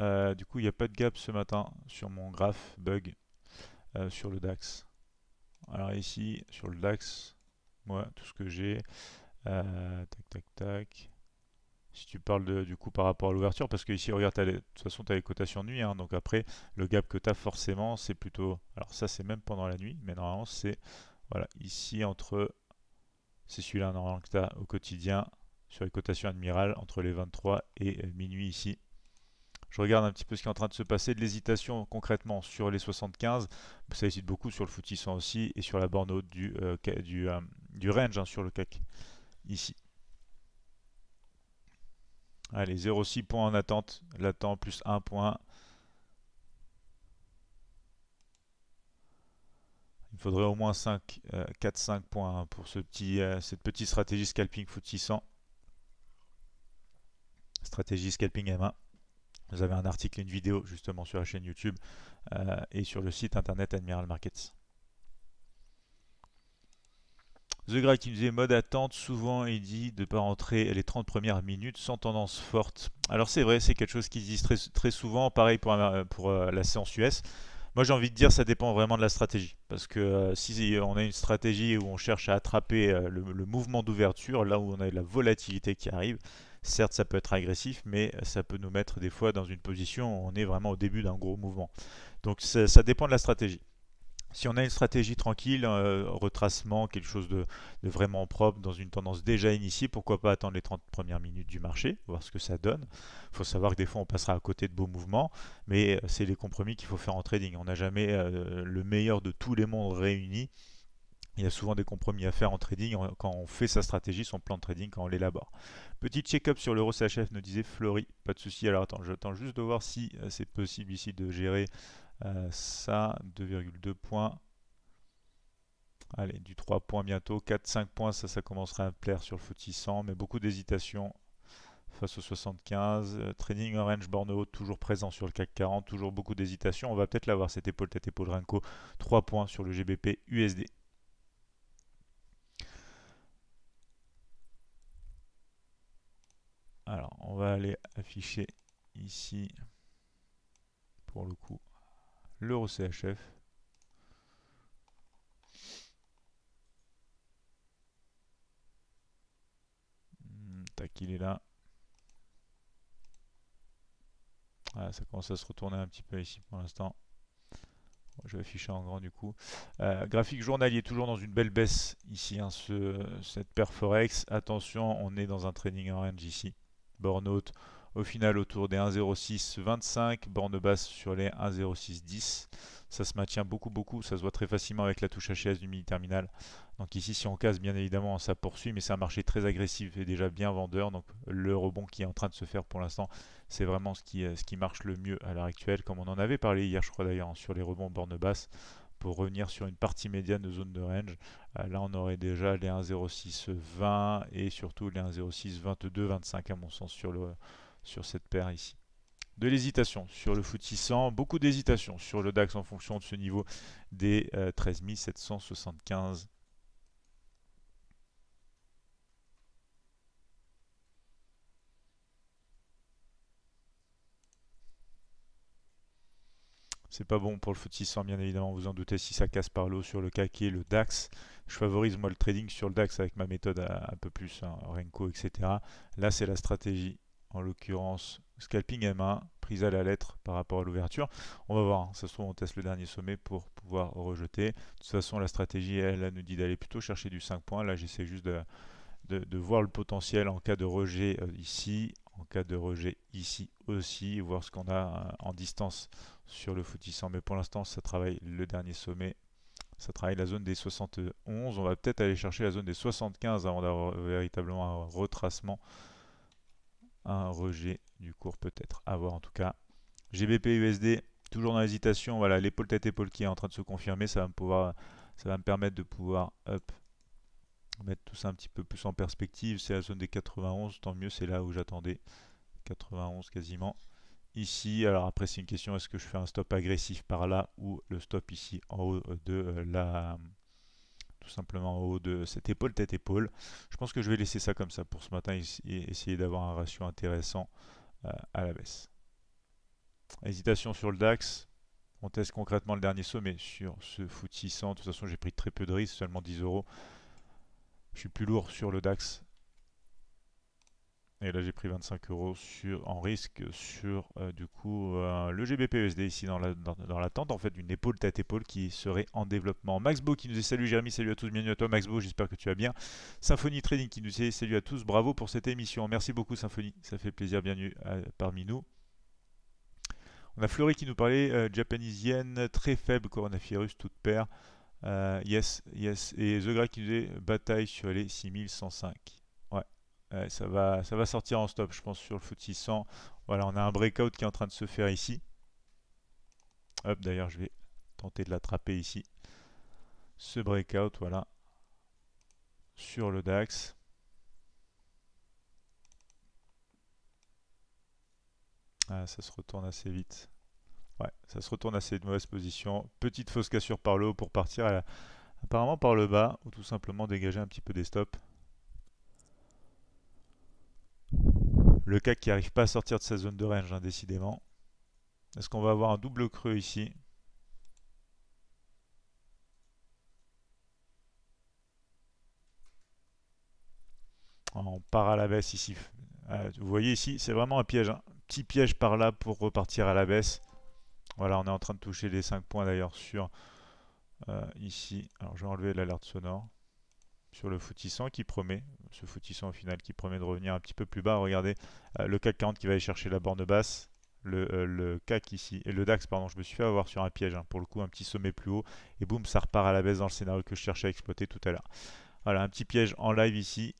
Euh, du coup, il n'y a pas de gap ce matin sur mon graphe bug euh, sur le DAX. Alors ici, sur le DAX, moi, tout ce que j'ai, euh, tac, tac, tac si tu parles de, du coup par rapport à l'ouverture, parce que ici, regarde, les, de toute façon, tu as les cotations nuit, hein, donc après, le gap que tu as forcément, c'est plutôt, alors ça, c'est même pendant la nuit, mais normalement, c'est, voilà, ici, entre, c'est celui-là, normalement, que tu as au quotidien, sur les cotations admirales, entre les 23 et euh, minuit ici. Je regarde un petit peu ce qui est en train de se passer, de l'hésitation concrètement sur les 75, ça hésite beaucoup sur le footissant aussi, et sur la borne haute du, euh, du, euh, du range, hein, sur le CAC, ici. Allez, 0,6 points en attente. L'attend plus 1 point. Il faudrait au moins 5, 4-5 euh, points hein, pour ce petit, euh, cette petite stratégie scalping foot Stratégie scalping M1. Vous avez un article et une vidéo justement sur la chaîne YouTube euh, et sur le site internet Admiral Markets. The Gray qui nous disait mode attente, souvent il dit de ne pas rentrer les 30 premières minutes sans tendance forte. Alors c'est vrai, c'est quelque chose qu'ils disent très, très, souvent, pareil pour, pour euh, la séance US. Moi j'ai envie de dire ça dépend vraiment de la stratégie. Parce que euh, si on a une stratégie où on cherche à attraper euh, le, mouvement d'ouverture, là où on a de la volatilité qui arrive, certes ça peut être agressif, mais ça peut nous mettre des fois dans une position où on est vraiment au début d'un gros mouvement. Donc ça dépend de la stratégie si on a une stratégie tranquille, euh, retracement, quelque chose de, vraiment propre dans une tendance déjà initiée, pourquoi pas attendre les 30 premières minutes du marché, voir ce que ça donne. Il faut savoir que des fois on passera à côté de beaux mouvements, mais euh, c'est les compromis qu'il faut faire en trading. On n'a jamais euh, le meilleur de tous les mondes réunis. Il y a souvent des compromis à faire en trading quand on fait sa stratégie, son plan de trading, quand on l'élabore. Petit check-up sur l'euro CHF, nous disait fleury Pas de souci. Alors attends, j'attends juste de voir si c'est possible ici de gérer euh, ça, 2,2 points. Allez, du 3 points bientôt. 4-5 points, ça, ça commencerait à plaire sur le footy 100, mais beaucoup d'hésitation face au 75. Euh, trading orange borne haute, toujours présent sur le CAC 40, toujours beaucoup d'hésitation. On va peut-être l'avoir cette épaule, tête épaule Renko. 3 points sur le GBP USD. Alors, on va aller afficher ici pour le coup chf hmm, Tac, il est là. Ah, ça commence à se retourner un petit peu ici pour l'instant. Je vais afficher en grand du coup. Euh, graphique journalier, toujours dans une belle baisse ici, un hein, ce, cette perforex. Attention, on est dans un training range ici. Burnout, au final, autour des 1,0625, borne basse sur les 1,0610. Ça se maintient beaucoup, beaucoup. Ça se voit très facilement avec la touche HS du mini-terminal. Donc ici, si on casse, bien évidemment, ça poursuit. Mais c'est un marché très agressif et déjà bien vendeur. Donc le rebond qui est en train de se faire pour l'instant, c'est vraiment ce qui, euh, ce qui marche le mieux à l'heure actuelle. Comme on en avait parlé hier, je crois d'ailleurs, sur les rebonds borne basse pour revenir sur une partie médiane de zone de range. Euh, là, on aurait déjà les 1,0620 et surtout les 22 25 à mon sens sur le, sur cette paire ici. De l'hésitation sur le FTSE beaucoup d'hésitation sur le DAX en fonction de ce niveau des 13 euh, 775 C'est pas bon pour le FTSE bien évidemment, vous en doutez, si ça casse par l'eau sur le CAC et le DAX. Je favorise moi le trading sur le DAX avec ma méthode euh, un peu plus, hein, Renko, etc. Là, c'est la stratégie en l'occurrence scalping M1, prise à la lettre par rapport à l'ouverture. On va voir, hein, ça se trouve on teste le dernier sommet pour pouvoir rejeter. De toute façon la stratégie elle, nous dit d'aller plutôt chercher du 5 points. Là j'essaie juste de, de, voir le potentiel en cas de rejet euh, ici, en cas de rejet ici aussi, voir ce qu'on a euh, en distance sur le foutissant. Mais pour l'instant ça travaille le dernier sommet ça travaille la zone des 71. On va peut-être aller chercher la zone des 75 avant d'avoir euh, véritablement un retracement un rejet du cours peut-être. À voir en tout cas. GBP USD, toujours dans l'hésitation. Voilà, l'épaule tête épaule qui est en train de se confirmer, ça va me pouvoir, ça va me permettre de pouvoir up, mettre tout ça un petit peu plus en perspective. C'est la zone des 91, tant mieux, c'est là où j'attendais 91 quasiment. Ici, alors après c'est une question, est-ce que je fais un stop agressif par là ou le stop ici en haut de la simplement en haut de cette épaule tête épaule. Je pense que je vais laisser ça comme ça pour ce matin et essayer d'avoir un ratio intéressant euh, à la baisse. Hésitation sur le DAX. On teste concrètement le dernier sommet sur ce foutissant 100. De toute façon, j'ai pris très peu de risques, seulement 10 euros. Je suis plus lourd sur le DAX et là, j'ai pris 25 euros sur, en risque sur euh, du coup euh, le GBPUSD e ici dans la, dans, en fait d'une épaule tête épaule qui serait en développement. Maxbo qui nous est salut Jérémy, salut à tous, bienvenue à toi Maxbo, j'espère que tu vas bien. Symphony Trading qui nous dit salut à tous, bravo pour cette émission, merci beaucoup Symphony, ça fait plaisir, bienvenue euh, parmi nous. On a Fleury qui nous parlait euh, très faible coronavirus toute paire. yes, yes. Et The Gray qui nous dit bataille sur les 6105 ça, va, ça va sortir en stop, je pense, sur le foot 600 Voilà, on a un breakout qui est en train de se faire ici. Hop, d'ailleurs, je vais tenter de l'attraper ici. Ce breakout, voilà, sur le DAX. Ah, ça se retourne assez vite. Ouais, ça se retourne assez de mauvaise position. Petite fausse cassure par le haut pour partir à apparemment par le bas ou tout simplement dégager un petit peu des stops. Le cas qui n'arrive pas à sortir de sa zone de range, hein, décidément. Est-ce qu'on va avoir un double creux ici On part à la baisse ici. Euh, vous voyez ici, c'est vraiment un piège. un hein. Petit piège par là pour repartir à la baisse. Voilà, on est en train de toucher les 5 points d'ailleurs sur euh, ici. Alors je vais enlever l'alerte sonore sur le foutissant qui promet ce foutissant au final qui promet de revenir un petit peu plus bas. Regardez euh, le CAC 40 qui va aller chercher la borne basse. Le, CAC euh, ici, et le DAX, pardon, je me suis fait avoir sur un piège, hein, pour le coup, un petit sommet plus haut, et boum, ça repart à la baisse dans le scénario que je cherchais à exploiter tout à l'heure. Voilà, un petit piège en live ici.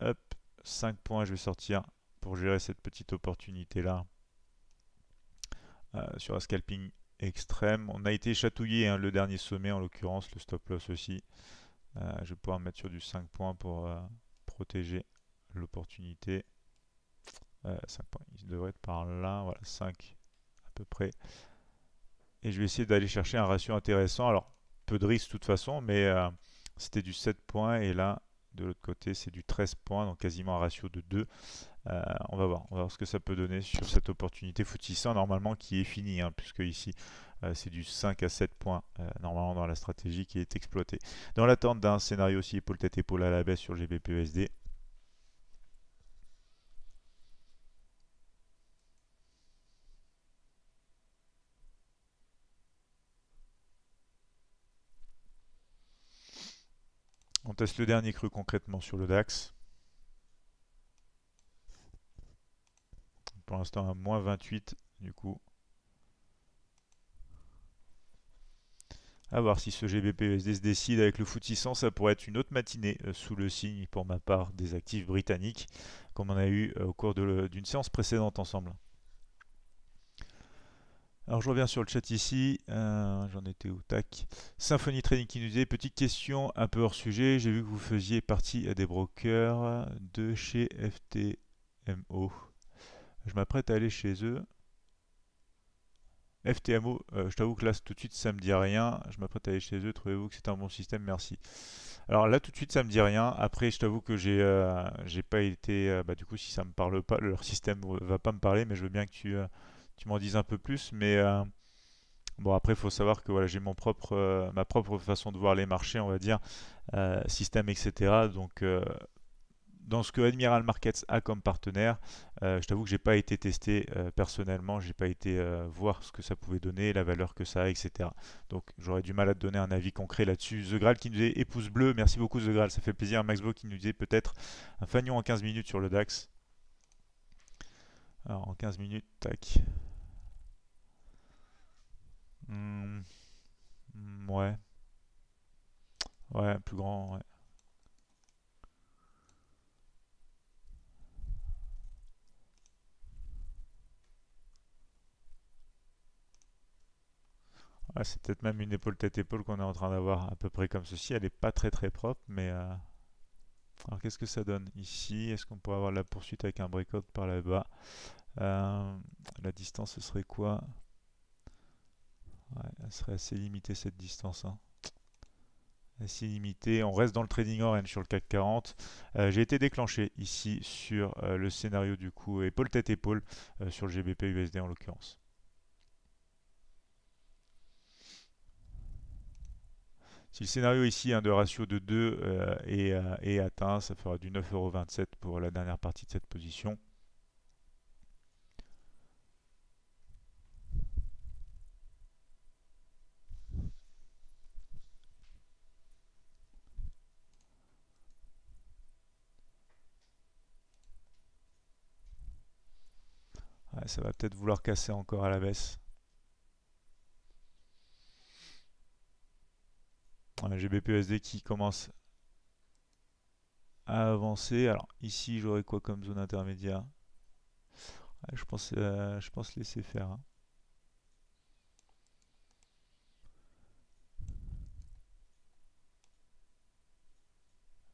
Hop, 5 points, je vais sortir pour gérer cette petite opportunité là euh, sur un scalping extrême. On a été chatouillé hein, le dernier sommet en l'occurrence, le stop loss aussi. je vais pouvoir mettre sur du 5 points pour, protéger l'opportunité. 5 euh, points. Il devrait être par là, voilà, 5 à peu près. Et je vais essayer d'aller chercher un ratio intéressant. Alors, peu de risque de toute façon, mais euh, c'était du 7 points. Et là, de l'autre côté, c'est du 13 points, donc quasiment un ratio de 2. Euh, on va voir, on va voir ce que ça peut donner sur cette opportunité footissant normalement qui est finie, hein, puisque ici euh, c'est du 5 à 7 points euh, normalement dans la stratégie qui est exploitée. Dans l'attente d'un scénario aussi épaule-tête-épaule à la baisse sur GBPUSD, e On teste le dernier cru concrètement sur le DAX. Pour l'instant à moins 28, du coup A voir si ce GBPUSD se décide avec le foutissant, ça pourrait être une autre matinée euh, sous le signe, pour ma part, des actifs britanniques, comme on a eu euh, au cours d'une séance précédente ensemble. Alors je reviens sur le chat ici, euh, j'en étais au tac. Symphony Trading qui nous disait, petite question un peu hors sujet, j'ai vu que vous faisiez partie à des brokers de chez FTMO. Je m'apprête à aller chez eux. FTMO, euh, je t'avoue que là tout de suite ça me dit rien. Je m'apprête à aller chez eux, trouvez-vous que c'est un bon système, merci. Alors là tout de suite ça me dit rien. Après je t'avoue que j'ai euh, j'ai pas été. Euh, bah, du coup si ça me parle pas, leur système va pas me parler, mais je veux bien que tu, tu m'en dises un peu plus. Mais bon après il faut savoir que voilà, j'ai mon propre ma propre façon de voir les marchés, on va dire, système, etc. Donc dans ce que Admiral Markets a comme partenaire, euh, je t'avoue que j'ai pas été testé euh, personnellement, j'ai pas été euh, voir ce que ça pouvait donner, la valeur que ça a, etc. Donc j'aurais du mal à te donner un avis concret là-dessus. The Graal qui nous dit épouse bleue, merci beaucoup The Graal, ça fait plaisir. Maxbo qui nous disait peut-être un fanion en 15 minutes sur le DAX. Alors en 15 minutes, tac. Hmm. Hmm, ouais. Ouais, plus grand, ouais. Ah, c'est peut-être même une épaule tête-épaule qu'on est en train d'avoir à peu près comme ceci. Elle n'est pas très très propre, mais... Euh, alors qu'est-ce que ça donne ici Est-ce qu'on pourrait avoir la poursuite avec un breakout par là-bas euh, La distance, ce serait quoi ouais, Elle serait assez limitée cette distance. Hein. Assez limitée. On reste dans le trading orange sur le CAC 40. Euh, j'ai été déclenché ici sur le scénario du coup épaule-tête-épaule sur le GBP-USD en l'occurrence. Si le scénario ici de ratio de 2 euh, euh, est, atteint, ça fera du 9,27€ pour la dernière partie de cette position. ça va peut-être vouloir casser encore à la baisse. GBPSD qui commence à avancer. Alors ici j'aurai quoi comme zone intermédiaire je pense, euh, je pense laisser faire. Hein.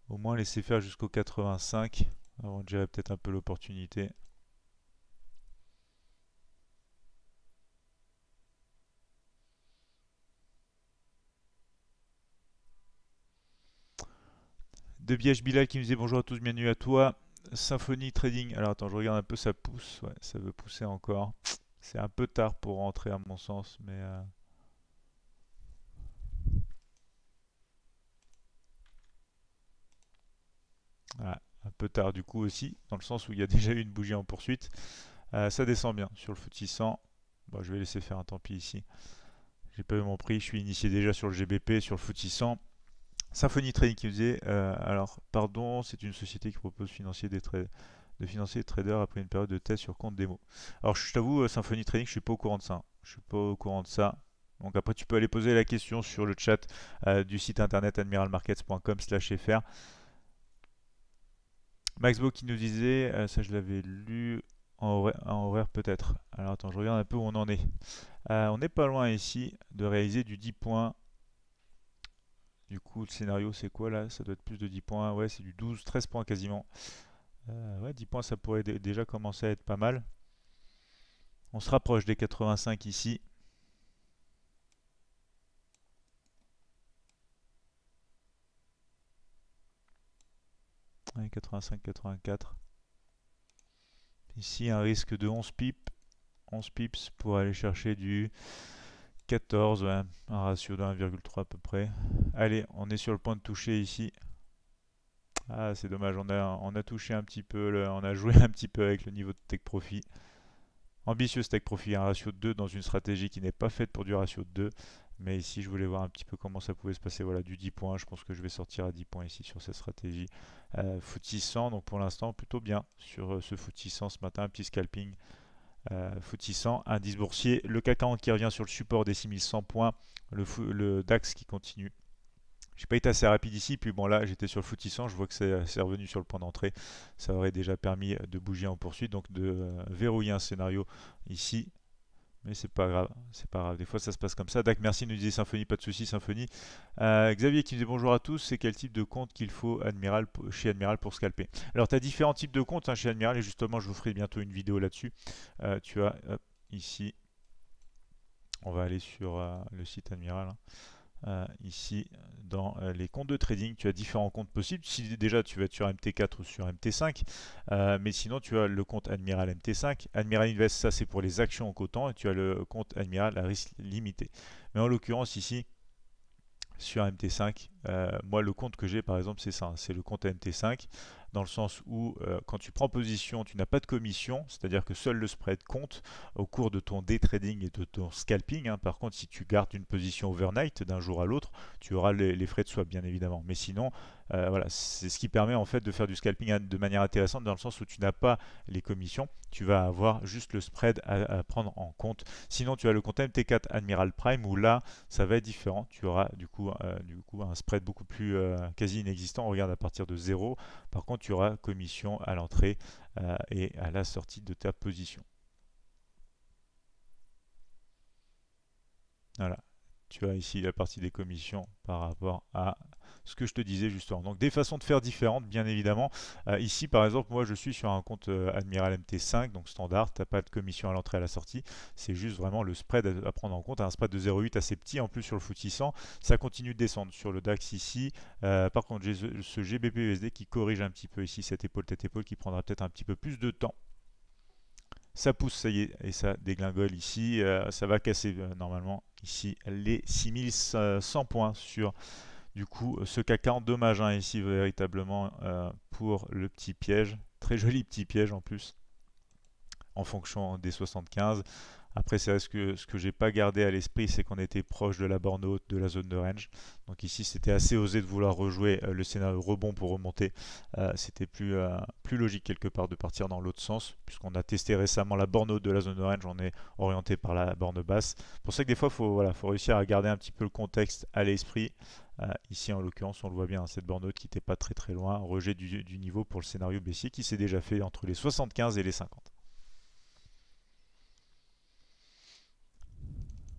Au moins laisser faire jusqu'au 85. Avant de gérer peut-être un peu l'opportunité. de Bila Bilal qui me dit bonjour à tous, bienvenue à toi. Symphony Trading. Alors attends, je regarde un peu, ça pousse. ça veut pousser encore. C'est un peu tard pour rentrer à mon sens, mais. Euh, un peu tard du coup aussi, dans le sens où il y a déjà eu une bougie en poursuite. Euh, ça descend bien sur le FTSE Bon, je vais laisser faire un tant pis ici. J'ai pas eu mon prix, je suis initié déjà sur le GBP, sur le FTSE Symfony Trading qui disait euh, alors pardon, c'est une société qui propose des de financer des traders après une période de test sur compte démo. Alors je t'avoue, euh, Symfony Trading, je suis pas au courant de ça. Je suis pas au courant de ça. Donc après tu peux aller poser la question sur le chat euh, du site internet admiralmarkets.com slash fr. Maxbo qui nous disait, ça je l'avais lu en horaire, horaire peut-être. Alors attends, je regarde un peu où on en est. on n'est pas loin ici de réaliser du 10 points du coup, le scénario, c'est quoi là Ça doit être plus de 10 points. Ouais, c'est du 12, 13 points quasiment. Euh, ouais, 10 points, ça pourrait déjà commencer à être pas mal. On se rapproche des 85 ici. 85, 84. Ici, un risque de 11 pips. 11 pips pour aller chercher du 14, un ratio de 1,3 à peu près. Allez, on est sur le point de toucher ici. Ah, c'est dommage, on a, touché un petit peu, on a joué un petit peu avec le niveau de tech profit. Ambitieux tech profit, un ratio de 2 dans une stratégie qui n'est pas faite pour du ratio de 2. Mais ici, je voulais voir un petit peu comment ça pouvait se passer. Voilà, du 10 points, je pense que je vais sortir à 10 points ici sur cette stratégie. Euh, foutissant donc pour l'instant, plutôt bien sur euh, ce foutissant ce matin, un petit scalping. Euh, foutissant un disboursier boursier, le CAC 40 qui revient sur le support des 6100 points, le, le DAX qui continue. J'ai pas été assez rapide ici, puis bon là j'étais sur le foutissant je vois que c'est revenu sur le point d'entrée, ça aurait déjà permis de bouger en poursuite, donc de euh, verrouiller un scénario ici mais c'est pas grave, c'est pas grave. Des fois, ça se passe comme ça. Dac, merci, nous disait Symphonie, pas de souci, Symphonie. Euh, Xavier qui nous dit bonjour à tous. C'est quel type de compte qu'il faut Admiral, chez Admiral pour scalper Alors, tu as différents types de comptes hein, chez Admiral et justement, je vous ferai bientôt une vidéo là-dessus. Euh, tu as ici, on va aller sur euh, le site Admiral. Hein. Euh, ici dans euh, les comptes de trading. Tu as différents comptes possibles. Si déjà tu vas être sur MT4 ou sur MT5, euh, mais sinon tu as le compte Admiral MT5. Admiral Invest, ça c'est pour les actions en cotant. et tu as le compte Admiral à risque limité. Mais en l'occurrence ici, sur MT5, euh, moi, le compte que j'ai, par exemple, c'est ça, c'est le compte MT5, dans le sens où euh, quand tu prends position, tu n'as pas de commission, c'est-à-dire que seul le spread compte au cours de ton day trading et de ton scalping. Hein. Par contre, si tu gardes une position overnight d'un jour à l'autre, tu auras les, frais de swap, bien évidemment. Mais sinon, euh, voilà, c'est ce qui permet en fait de faire du scalping hein, de manière intéressante dans le sens où tu n'as pas les commissions, tu vas avoir juste le spread à, prendre en compte. Sinon, tu as le compte MT4 Admiral Prime où là, ça va être différent. Tu auras du coup, du coup un spread être beaucoup plus euh, quasi inexistant. On regarde à partir de 0. Par contre, tu auras commission à l'entrée euh, et à la sortie de ta position. Voilà. Tu as ici la partie des commissions par rapport à ce que je te disais justement. Donc des façons de faire différentes, bien évidemment. Euh, ici, par exemple, moi je suis sur un compte euh, Admiral MT5, donc standard, tu n'as pas de commission à l'entrée et à la sortie. C'est juste vraiment le spread à, prendre en compte. Un spread de 0,8 assez petit en plus sur le foot Ça continue de descendre sur le DAX ici. Euh, par contre, j'ai ce, GBPUSD qui corrige un petit peu ici cette épaule, tête épaule qui prendra peut-être un petit peu plus de temps ça pousse, ça y est, et ça déglingole ici. ça va casser normalement ici les 6100 points sur du coup, euh, ce caca dommage hein, ici véritablement euh, pour le petit piège. Très joli petit piège en plus, en fonction des 75. Après, c'est ce que ce que j'ai pas gardé à l'esprit, c'est qu'on était proche de la borne haute de la zone de range. Donc ici, c'était assez osé de vouloir rejouer euh, le scénario rebond pour remonter. c'était plus plus logique quelque part de partir dans l'autre sens, puisqu'on a testé récemment la borne haute de la zone de range, on est orienté par la borne basse. pour ça que des fois, faut voilà, faut réussir à garder un petit peu le contexte à l'esprit euh, ici, en l'occurrence, on le voit bien, hein, cette borne haute qui n'était pas très très loin, rejet du, niveau pour le scénario baissier qui s'est déjà fait entre les 75 et les 50.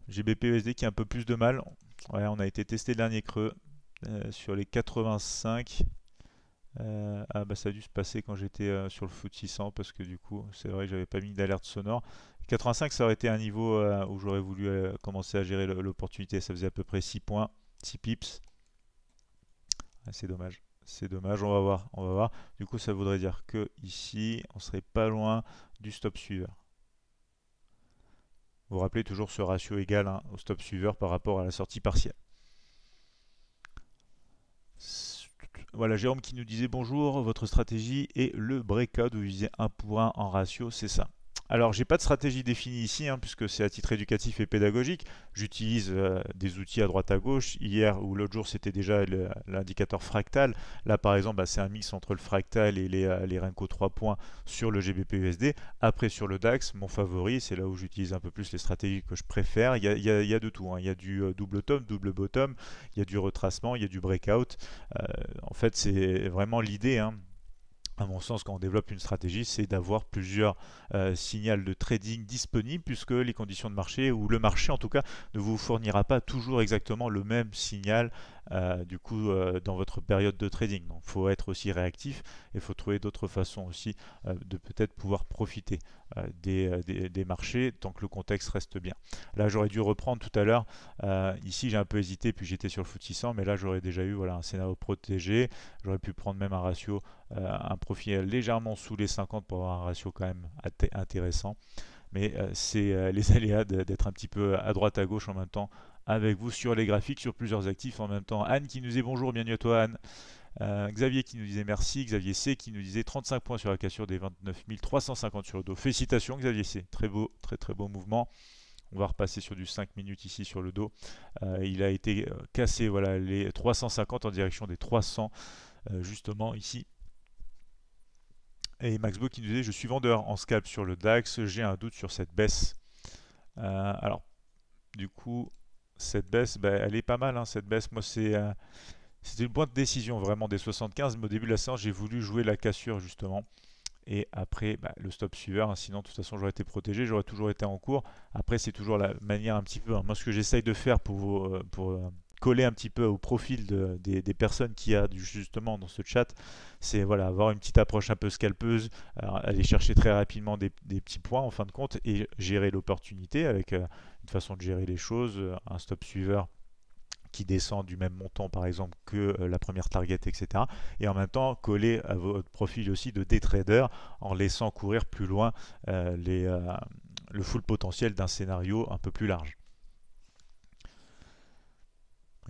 GBPUSD qui a un peu plus de mal. on a été testé dernier creux euh, sur les 85. Euh, ah bah ça a dû se passer quand j'étais euh, sur le foot 600 parce que du coup c'est vrai que j'avais pas mis d'alerte sonore. 85 ça aurait été un niveau où j'aurais voulu commencer à gérer l'opportunité. Ça faisait à peu près 6 points pips. Ah, c'est dommage. C'est dommage, on va voir, on va voir. Du coup, ça voudrait dire que ici, on serait pas loin du stop suiveur. Vous rappelez toujours ce ratio égal hein, au stop suiveur par rapport à la sortie partielle. Voilà, Jérôme qui nous disait bonjour, votre stratégie est le breakout, vous visez un pour 1 en ratio, c'est ça. Alors, j'ai pas de stratégie définie ici, hein, puisque c'est à titre éducatif et pédagogique. J'utilise euh, des outils à droite à gauche. Hier ou l'autre jour, c'était déjà l'indicateur fractal. Là, par exemple, bah, c'est un mix entre le fractal et les, euh, les Renko 3 points sur le GBPUSD. Après, sur le DAX, mon favori, c'est là où j'utilise un peu plus les stratégies que je préfère. Il y a, de tout. Hein. Il y a du euh, double top, double bottom, il y a du retracement, il y a du breakout. en fait, c'est vraiment l'idée. Hein, à mon sens, quand on développe une stratégie, c'est d'avoir plusieurs euh, signaux de trading disponibles, puisque les conditions de marché, ou le marché en tout cas, ne vous fournira pas toujours exactement le même signal euh, du coup euh, dans votre période de trading. il faut être aussi réactif et il faut trouver d'autres façons aussi euh, de peut-être pouvoir profiter des, marchés tant que le contexte reste bien. Là j'aurais dû reprendre tout à l'heure, ici j'ai un peu hésité puis j'étais sur le foot 600 mais là j'aurais déjà eu voilà, un scénario protégé, j'aurais pu prendre même un ratio, un profil légèrement sous les 50 pour avoir un ratio quand même intéressant mais c'est les aléas d'être un petit peu à droite à gauche en même temps avec vous sur les graphiques, sur plusieurs actifs en même temps. Anne qui nous dit bonjour, bienvenue à toi Anne. Euh, Xavier qui nous disait merci, Xavier C qui nous disait 35 points sur la cassure des 29 350 sur le dos. Félicitations Xavier C, très beau, très très beau mouvement. On va repasser sur du 5 minutes ici sur le dos. Euh, il a été euh, cassé voilà, les 350 en direction des 300 justement ici. Et Maxbo qui nous disait je suis vendeur en scalp sur le DAX, j'ai un doute sur cette baisse. alors du coup cette baisse, ben, elle est pas mal. Hein, cette baisse, moi, euh, c'est une bonne décision vraiment des 75. Mais au début de la séance, j'ai voulu jouer la cassure justement. Et après, ben, le stop suiveur. Hein, sinon, de toute façon, j'aurais été protégé, j'aurais toujours été en cours. Après, c'est toujours la manière un petit peu. Hein. moi, ce que j'essaye de faire pour, euh, pour euh, coller un petit peu au profil des, personnes qui y a justement dans ce chat, c'est voilà, avoir une petite approche un peu scalpeuse, aller chercher très rapidement des, petits points en fin de compte et gérer l'opportunité avec euh, une façon de gérer les choses, euh, un stop suiveur qui descend du même montant par exemple que euh, la première target etc et en même temps coller à votre profil aussi de des trader en laissant courir plus loin les, le full potentiel d'un scénario un peu plus large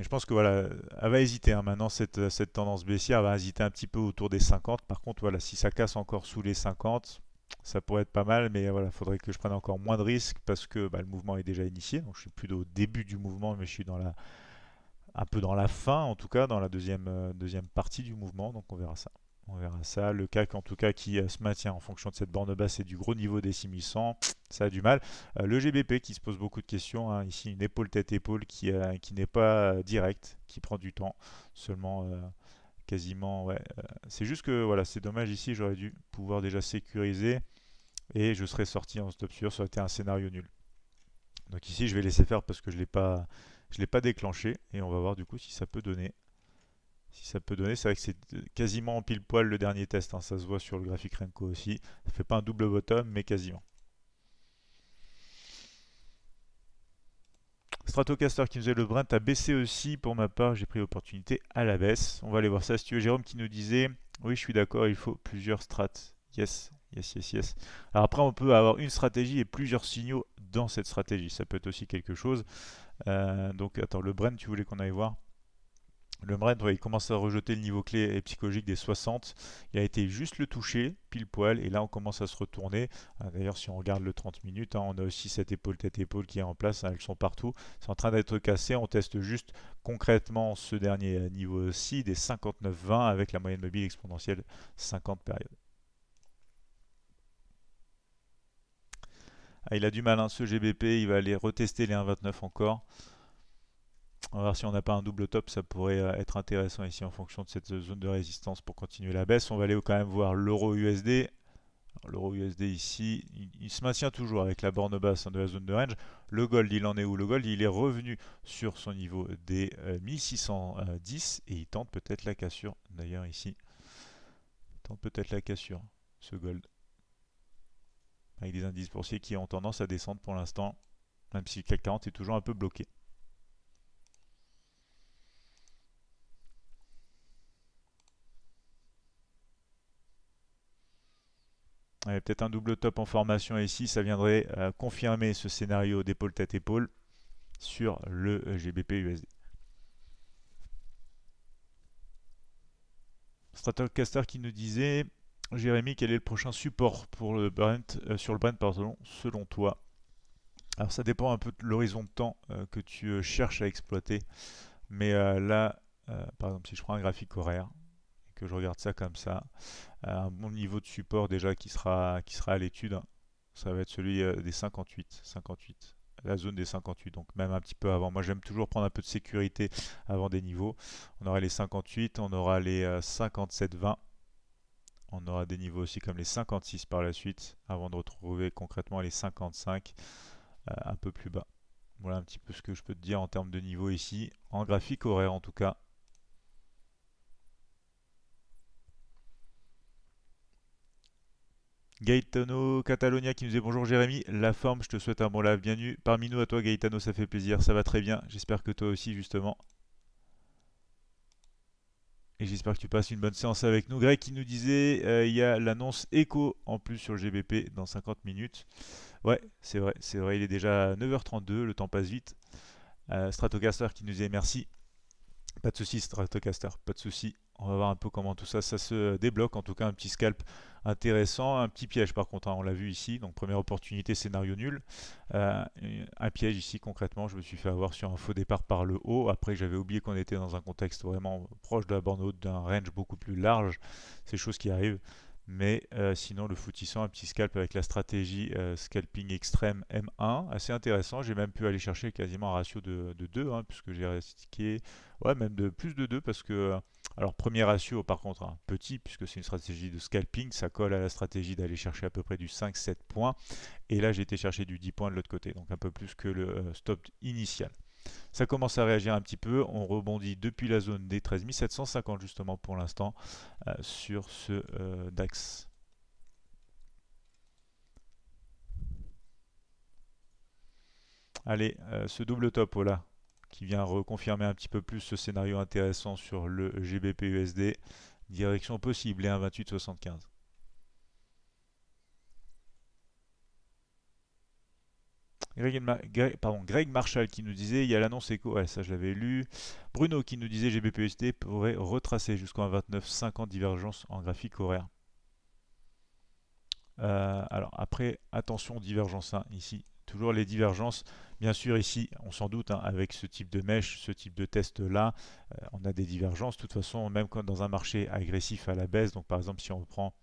je pense que voilà, elle va hésiter. Hein. Maintenant, cette, tendance baissière elle va hésiter un petit peu autour des 50. Par contre, voilà, si ça casse encore sous les 50, ça pourrait être pas mal, mais voilà, faudrait que je prenne encore moins de risques parce que bah, le mouvement est déjà initié. Donc, je suis plus au début du mouvement, mais je suis dans la, un peu dans la fin, en tout cas, dans la deuxième, euh, deuxième partie du mouvement. Donc, on verra ça. On verra ça. Le CAC, en tout cas, qui euh, se maintient en fonction de cette borne basse et du gros niveau des 6100, ça a du mal. Euh, le GBP qui se pose beaucoup de questions. Hein. Ici, une épaule tête-épaule qui, euh, qui n'est pas directe, qui prend du temps. Seulement, quasiment, c'est juste que, voilà, c'est dommage ici. J'aurais dû pouvoir déjà sécuriser et je serais sorti en stop sur. Ça aurait été un scénario nul. Donc ici, je vais laisser faire parce que je ne l'ai pas déclenché. Et on va voir du coup si ça peut donner si ça peut donner. C'est vrai que c'est euh, quasiment en pile poil le dernier test, hein. ça se voit sur le graphique Renko aussi. Ça fait pas un double bottom, mais quasiment. Stratocaster qui nous faisait le Brent a baissé aussi. Pour ma part, j'ai pris l'opportunité à la baisse. On va aller voir ça. Si tu veux, Jérôme qui nous disait Oui, je suis d'accord, il faut plusieurs strats. Yes, yes, yes, yes. Alors après, on peut avoir une stratégie et plusieurs signaux dans cette stratégie. Ça peut être aussi quelque chose. Euh, donc, attends, le Brent, tu voulais qu'on aille voir le Mred, il commence à rejeter le niveau clé et psychologique des 60. Il a été juste le toucher, pile poil, et là on commence à se retourner. Ah, d'ailleurs, si on regarde le 30 minutes, hein, on a aussi cette épaule, tête épaule qui est en place, hein, elles sont partout. C'est en train d'être cassé. On teste juste concrètement ce dernier euh, niveau-ci des 59-20 avec la moyenne mobile exponentielle 50 périodes. Ah, il a du mal, hein, ce GBP, il va aller retester les 1,29 encore on va voir si on n'a pas un double top, ça pourrait euh, être intéressant ici en fonction de cette zone de résistance pour continuer la baisse. On va aller quand même voir l'euro USD. L'euro USD ici, il, se maintient toujours avec la borne basse hein, de la zone de range. Le gold, il en est où Le gold, il est revenu sur son niveau des 1610 euh, et il tente peut-être la cassure. D'ailleurs ici, il tente peut-être la cassure, ce gold. Avec des indices boursiers qui ont tendance à descendre pour l'instant, même si le CAC 40 est toujours un peu bloqué. peut-être un double top en formation ici, ça viendrait euh, confirmer ce scénario d'épaule tête épaule sur le euh, GBP USD. Stratocaster qui nous disait Jérémy, quel est le prochain support pour le Brent, euh, sur le Brent pardon, selon toi Alors ça dépend un peu de l'horizon de temps que tu cherches à exploiter. Mais là, par exemple, si je prends un graphique horaire, que je regarde ça comme ça. Euh, un bon niveau de support déjà qui sera, qui sera à l'étude, ça va être celui euh, des 58, 58, la zone des 58, donc même un petit peu avant. Moi j'aime toujours prendre un peu de sécurité avant des niveaux. On aura les 58, on aura les 57, euh, 20. On aura des niveaux aussi comme les 56 par la suite, avant de retrouver concrètement les 55 un peu plus bas. Voilà un petit peu ce que je peux te dire en termes de niveau ici, en graphique horaire en tout cas. Gaetano Catalonia qui nous dit bonjour Jérémy, la forme, je te souhaite un bon lave bienvenue parmi nous à toi Gaetano, ça fait plaisir, ça va très bien, j'espère que toi aussi justement. Et j'espère que tu passes une bonne séance avec nous. Greg qui nous disait, euh, il y a l'annonce écho en plus sur le GBP dans 50 minutes. Ouais, c'est vrai, c'est vrai, il est déjà 9h32, le temps passe vite. Euh, Stratocaster qui nous dit merci. Pas de souci Stratocaster, pas de souci. On va voir un peu comment tout ça, ça se débloque. En tout cas, un petit scalp intéressant. Un petit piège, par contre, hein. on l'a vu ici. Donc, première opportunité, scénario nul. Euh, un piège ici, concrètement, je me suis fait avoir sur un faux départ par le haut. Après, j'avais oublié qu'on était dans un contexte vraiment proche de la borne haute, d'un range beaucoup plus large. C'est choses qui arrivent. Mais euh, sinon, le foutissant, un petit scalp avec la stratégie euh, scalping extrême M1, assez intéressant. J'ai même pu aller chercher quasiment un ratio de, 2, hein, puisque j'ai restiqué. ouais, même de plus de 2, parce que alors premier ratio par contre un petit puisque c'est une stratégie de scalping, ça colle à la stratégie d'aller chercher à peu près du 5-7 points et là j'ai été chercher du 10 points de l'autre côté donc un peu plus que le euh, stop initial. Ça commence à réagir un petit peu, on rebondit depuis la zone des 13 750 justement pour l'instant euh, sur ce euh, DAX. Allez, ce double top, là qui vient reconfirmer un petit peu plus ce scénario intéressant sur le GBP-USD. Direction possible et un 28,75. Greg, Greg, Marshall qui nous disait, il y a l'annonce éco, ouais, ça je l'avais lu. Bruno qui nous disait GBPUSD pourrait retracer jusqu'en 29,50 divergence en graphique horaire. Euh, alors après, attention divergence 1 hein, ici. Toujours les divergences Bien sûr, ici, on s'en doute, hein, avec ce type de mèche, ce type de test-là, euh, on a des divergences. De toute façon, même quand dans un marché agressif à la baisse, donc par exemple, si on reprend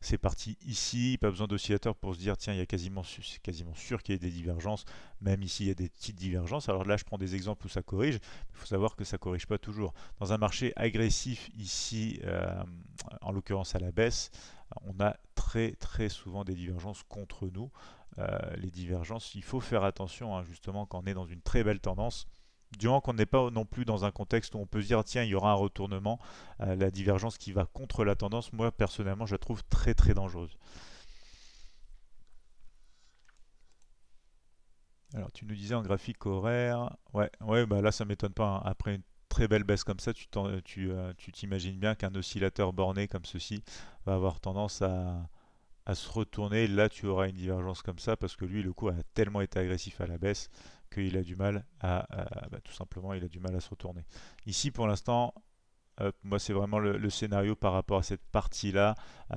c'est parti ici, pas besoin d'oscillateur pour se dire tiens il y a quasiment, quasiment sûr qu'il y ait des divergences, même ici il y a des petites divergences, alors là je prends des exemples où ça corrige, il faut savoir que ça corrige pas toujours. Dans un marché agressif ici, euh, en l'occurrence à la baisse, on a très très souvent des divergences contre nous, euh, les divergences. Il faut faire attention hein, justement quand on est dans une très belle tendance durant qu'on n'est pas non plus dans un contexte où on peut dire tiens il y aura un retournement, euh, la divergence qui va contre la tendance, moi personnellement je la trouve très très dangereuse. Alors tu nous disais en graphique horaire, ouais, ouais bah là ça m'étonne pas, hein. après une très belle baisse comme ça, tu euh, t'imagines tu, bien qu'un oscillateur borné comme ceci va avoir tendance à, à se retourner. Là, tu auras une divergence comme ça parce que lui, le coup a tellement été agressif à la baisse qu'il a du mal à, bah, tout simplement, il a du mal à se retourner. Ici, pour l'instant, moi, c'est vraiment le, scénario par rapport à cette partie-là,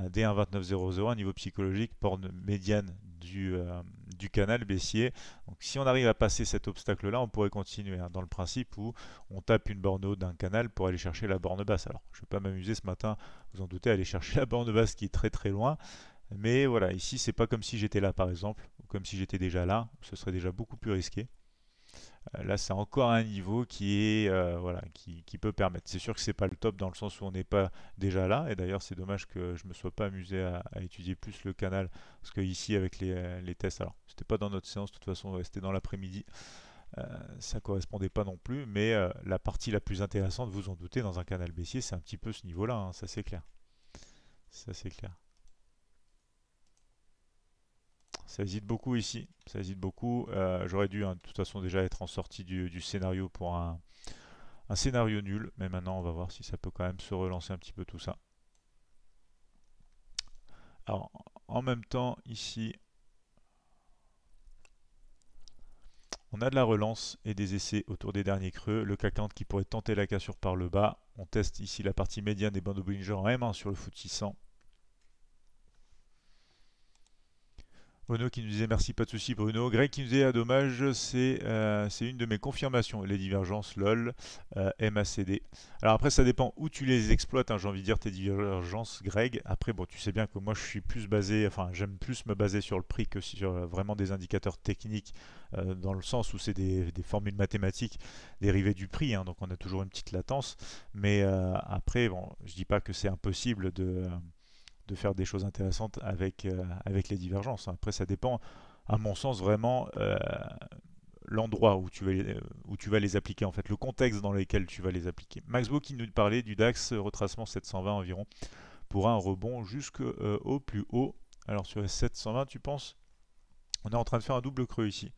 d 1 29 niveau psychologique, borne médiane du, euh, du, canal baissier. Donc, si on arrive à passer cet obstacle-là, on pourrait continuer hein, dans le principe où on tape une borne haute d'un canal pour aller chercher la borne basse. Alors, je ne vais pas m'amuser ce matin, vous en doutez, à aller chercher la borne basse qui est très très loin. Mais voilà, ici, c'est pas comme si j'étais là, par exemple, ou comme si j'étais déjà là. Ce serait déjà beaucoup plus risqué. Euh, là, c'est encore un niveau qui est euh, voilà, qui, peut permettre. C'est sûr que c'est pas le top dans le sens où on n'est pas déjà là. Et d'ailleurs, c'est dommage que je me sois pas amusé à, étudier plus le canal, parce que ici, avec euh, les, tests, alors c'était pas dans notre séance, de toute façon, c'était dans l'après-midi. ça correspondait pas non plus, mais la partie la plus intéressante, vous en doutez, dans un canal baissier, c'est un petit peu ce niveau-là, hein. ça c'est clair. Ça c'est clair. Ça hésite beaucoup ici. Ça hésite beaucoup. Euh, j'aurais dû, hein, de toute façon, déjà être en sortie du, scénario pour un, scénario nul. Mais maintenant, on va voir si ça peut quand même se relancer un petit peu tout ça. Alors, en même temps, ici, on a de la relance et des essais autour des derniers creux. Le CAC qui pourrait tenter la cassure par le bas. On teste ici la partie médiane des bandes de Bollinger en m sur le foot 600 Bruno qui nous disait merci, pas de souci Bruno. Greg qui nous disait à ah, dommage, c'est euh, c'est une de mes confirmations. Les divergences, lol, euh, MACD. Alors après, ça dépend où tu les exploites, hein, j'ai envie de dire tes divergences, Greg. Après, bon, tu sais bien que moi, je suis plus basé, enfin, j'aime plus me baser sur le prix que sur euh, vraiment des indicateurs techniques, dans le sens où c'est des, formules mathématiques dérivées du prix, hein, donc on a toujours une petite latence. Mais après, bon, je dis pas que c'est impossible de faire des choses intéressantes avec, euh, avec les divergences. Après, ça dépend, à mon sens, vraiment euh, l'endroit où, tu vas, où tu vas les appliquer, en fait, le contexte dans lequel tu vas les appliquer. Max qui nous parlait du DAX euh, retracement 720 environ pour un rebond jusque au plus haut. Alors sur les 720, tu penses On est en train de faire un double creux ici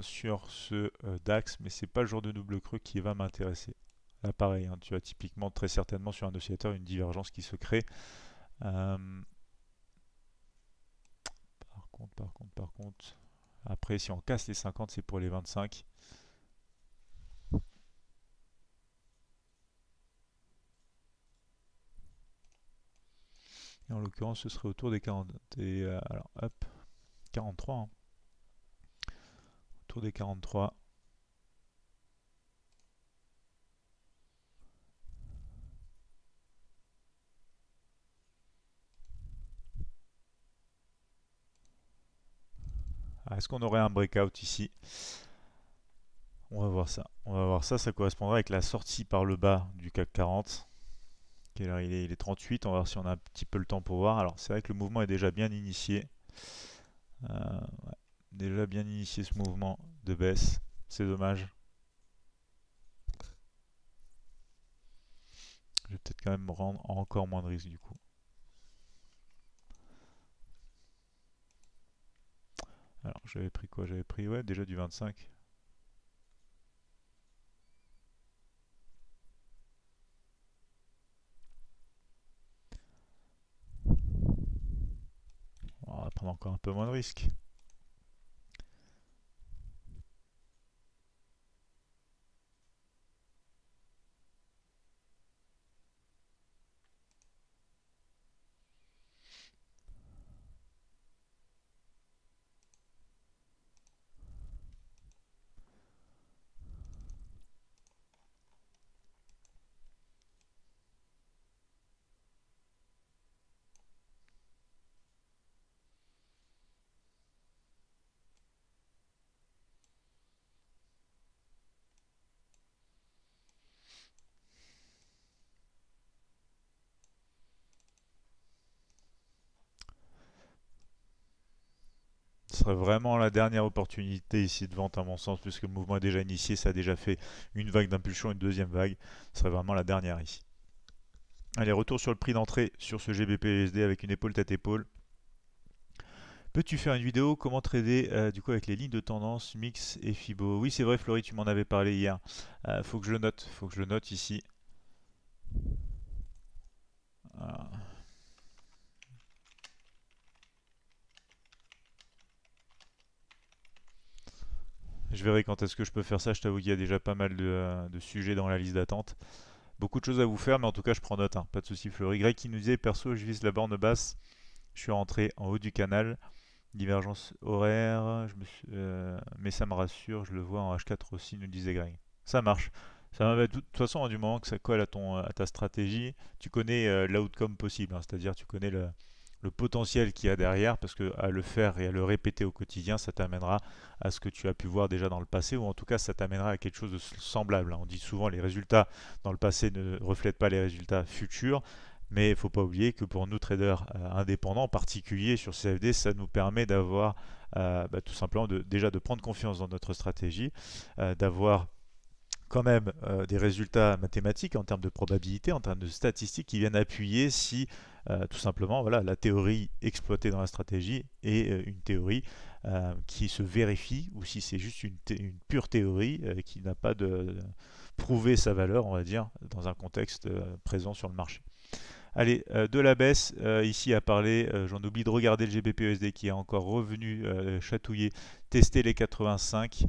sur ce DAX, mais c'est pas le genre de double creux qui va m'intéresser. Là, pareil, hein, tu as typiquement très certainement sur un oscillateur une divergence qui se crée. Euh, par contre, par contre, par contre. Après, si on casse les 50, c'est pour les 25. Et en l'occurrence, ce serait autour des 40. Et, euh, alors, hop, 43. Hein. Autour des 43. Ah, est-ce qu'on aurait un breakout ici On va voir ça. On va voir ça, ça correspondra avec la sortie par le bas du CAC 40. Quelle il est Il est 38, on va voir si on a un petit peu le temps pour voir. Alors c'est vrai que le mouvement est déjà bien initié. Euh, déjà bien initié ce mouvement de baisse, c'est dommage. Je vais peut-être quand même me rendre encore moins de risque du coup. Alors j'avais pris quoi J'avais pris ouais déjà du 25. On va prendre encore un peu moins de risques. serait vraiment la dernière opportunité ici de vente à mon sens, puisque le mouvement est déjà initié, ça a déjà fait une vague d'impulsion, une deuxième vague, ce serait vraiment la dernière ici. Allez, retour sur le prix d'entrée sur ce GBPUSD avec une épaule tête épaule. Peux-tu faire une vidéo comment trader euh, du coup avec les lignes de tendance, mix et Fibo Oui c'est vrai Florie, tu m'en avais parlé hier. Euh, faut que je note, faut que je note ici. Ah. Je verrai quand est-ce que je peux faire ça. Je t'avoue qu'il y a déjà pas mal euh, de, sujets dans la liste d'attente. Beaucoup de choses à vous faire, mais en tout cas, je prends note. Hein. Pas de souci, Fleury. Y qui nous disait perso, je vise la borne basse. Je suis rentré en haut du canal. Divergence horaire, euh, mais ça me rassure, je le vois en H4 aussi, nous disait Greg. Ça marche. Ça de toute façon, hein, du moment que ça colle à, ton, euh, à ta stratégie, tu connais l'outcome possible, hein. c'est-à-dire tu connais le, le potentiel qu'il y a derrière, parce que à le faire et à le répéter au quotidien, ça t'amènera à ce que tu as pu voir déjà dans le passé, ou en tout cas ça t'amènera à quelque chose de semblable. Hein. On dit souvent les résultats dans le passé ne reflètent pas les résultats futurs, mais il ne faut pas oublier que pour nous traders euh, indépendants, particuliers particulier sur CFD, ça nous permet d'avoir euh, bah, tout simplement de, déjà de prendre confiance dans notre stratégie, euh, d'avoir quand même des résultats mathématiques en termes de probabilité, en termes de statistiques qui viennent appuyer si euh, tout simplement voilà, la théorie exploitée dans la stratégie est euh, une théorie euh, qui se vérifie ou si c'est juste une, pure théorie qui n'a pas de, prouver sa valeur, on va dire, dans un contexte présent sur le marché. Allez, de la baisse, ici à parler, j'en oublie de regarder le GBPUSD qui est encore revenu chatouiller, tester les 85.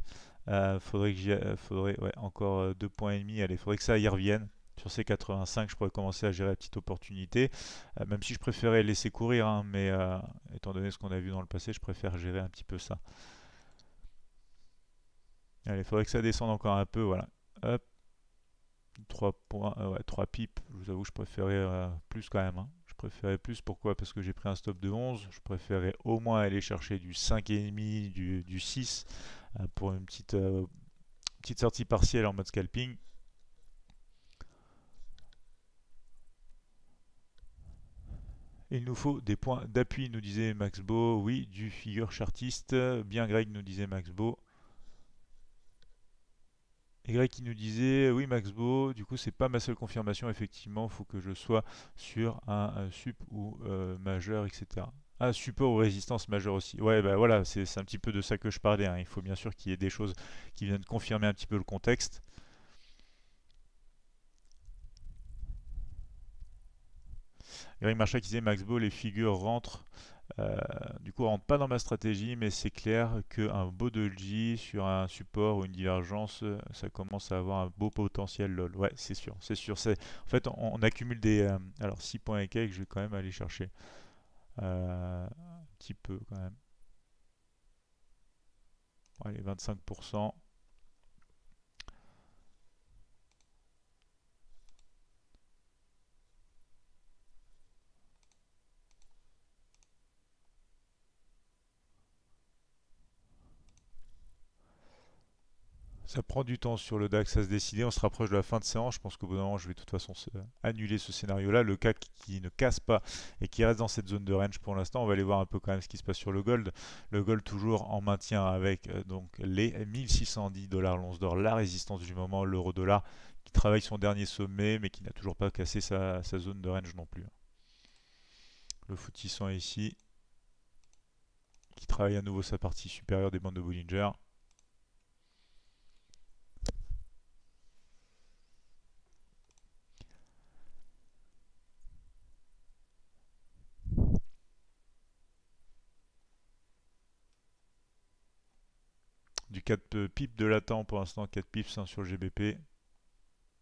faudrait que faudrait encore deux points et demi, allez, faudrait que ça y revienne sur ces 85, je pourrais commencer à gérer la petite opportunité, euh, même si je préférais laisser courir, hein, mais euh, étant donné ce qu'on a vu dans le passé, je préfère gérer un petit peu ça. Allez, il faudrait que ça descende encore un peu, voilà. Hop. 3 points, 3 euh, pipes, je vous avoue, je préférais plus quand même. Hein. Je préférais plus, pourquoi Parce que j'ai pris un stop de 11, je préférais au moins aller chercher du 5,5, du, du 6, pour une petite, petite sortie partielle en mode scalping. Il nous faut des points d'appui, nous disait Max Oui, du figure chartiste. Bien Greg, nous disait Max Beau. Et Greg qui nous disait, oui Max du coup c'est pas ma seule confirmation, effectivement, faut que je sois sur un, sup ou euh, majeur, etc. un ah, support ou résistance majeure aussi. Ouais, bah voilà, c'est un petit peu de ça que je parlais. Hein. Il faut bien sûr qu'il y ait des choses qui viennent confirmer un petit peu le contexte. un qui disait Max les figures rentrent. Euh, du coup, rentre pas dans ma stratégie, mais c'est clair qu'un beau J sur un support ou une divergence, ça commence à avoir un beau potentiel LOL. Ouais, c'est sûr, c'est sûr. En fait, on, accumule des. Euh, alors, 6 points et quelques, je vais quand même aller chercher. Euh, un petit peu quand même. Allez, 25%. Ça prend du temps sur le DAX à se décider. On se rapproche de la fin de séance. Je pense qu'au bout d'un moment, je vais de toute façon annuler ce scénario-là. Le CAC qui ne casse pas et qui reste dans cette zone de range pour l'instant. On va aller voir un peu quand même ce qui se passe sur le gold. Le gold toujours en maintien avec euh, donc les 1610 dollars l'once d'or, la résistance du moment, l'euro dollar qui travaille son dernier sommet mais qui n'a toujours pas cassé sa, zone de range non plus. Le footissant ici qui travaille à nouveau sa partie supérieure des bandes de Bollinger. 4 euh, pips de latent pour l'instant, 4 pips hein, sur GBP.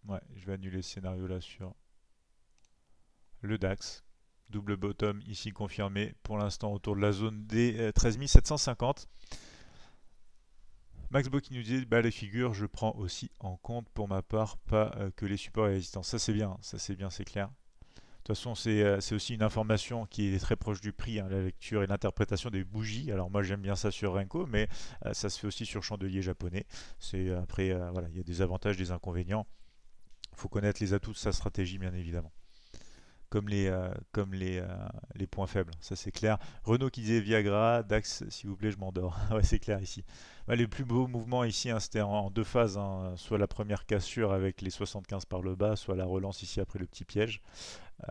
Ouais, je vais annuler ce scénario là sur le DAX. Double bottom ici confirmé pour l'instant autour de la zone des 13750. Euh, Max Bo qui nous dit bah, les figures, je prends aussi en compte pour ma part, pas euh, que les supports et résistances. Ça c'est bien, hein, ça c'est bien, c'est clair toute façon, euh, c'est aussi une information qui est très proche du prix, hein, la lecture et l'interprétation des bougies. Alors moi, j'aime bien ça sur Renko, mais euh, ça se fait aussi sur chandelier japonais. C'est euh, après, voilà, il y a des avantages, des inconvénients. Il faut connaître les atouts de sa stratégie, bien évidemment comme les, euh, comme les, euh, les points faibles. Ça, c'est clair. Renault qui disait Viagra, Dax, s'il vous plaît, je m'endors. ouais, c'est clair ici. Bah, les plus beaux mouvements ici, hein, c'était en, deux phases. Hein. soit la première cassure avec les 75 par le bas, soit la relance ici après le petit piège.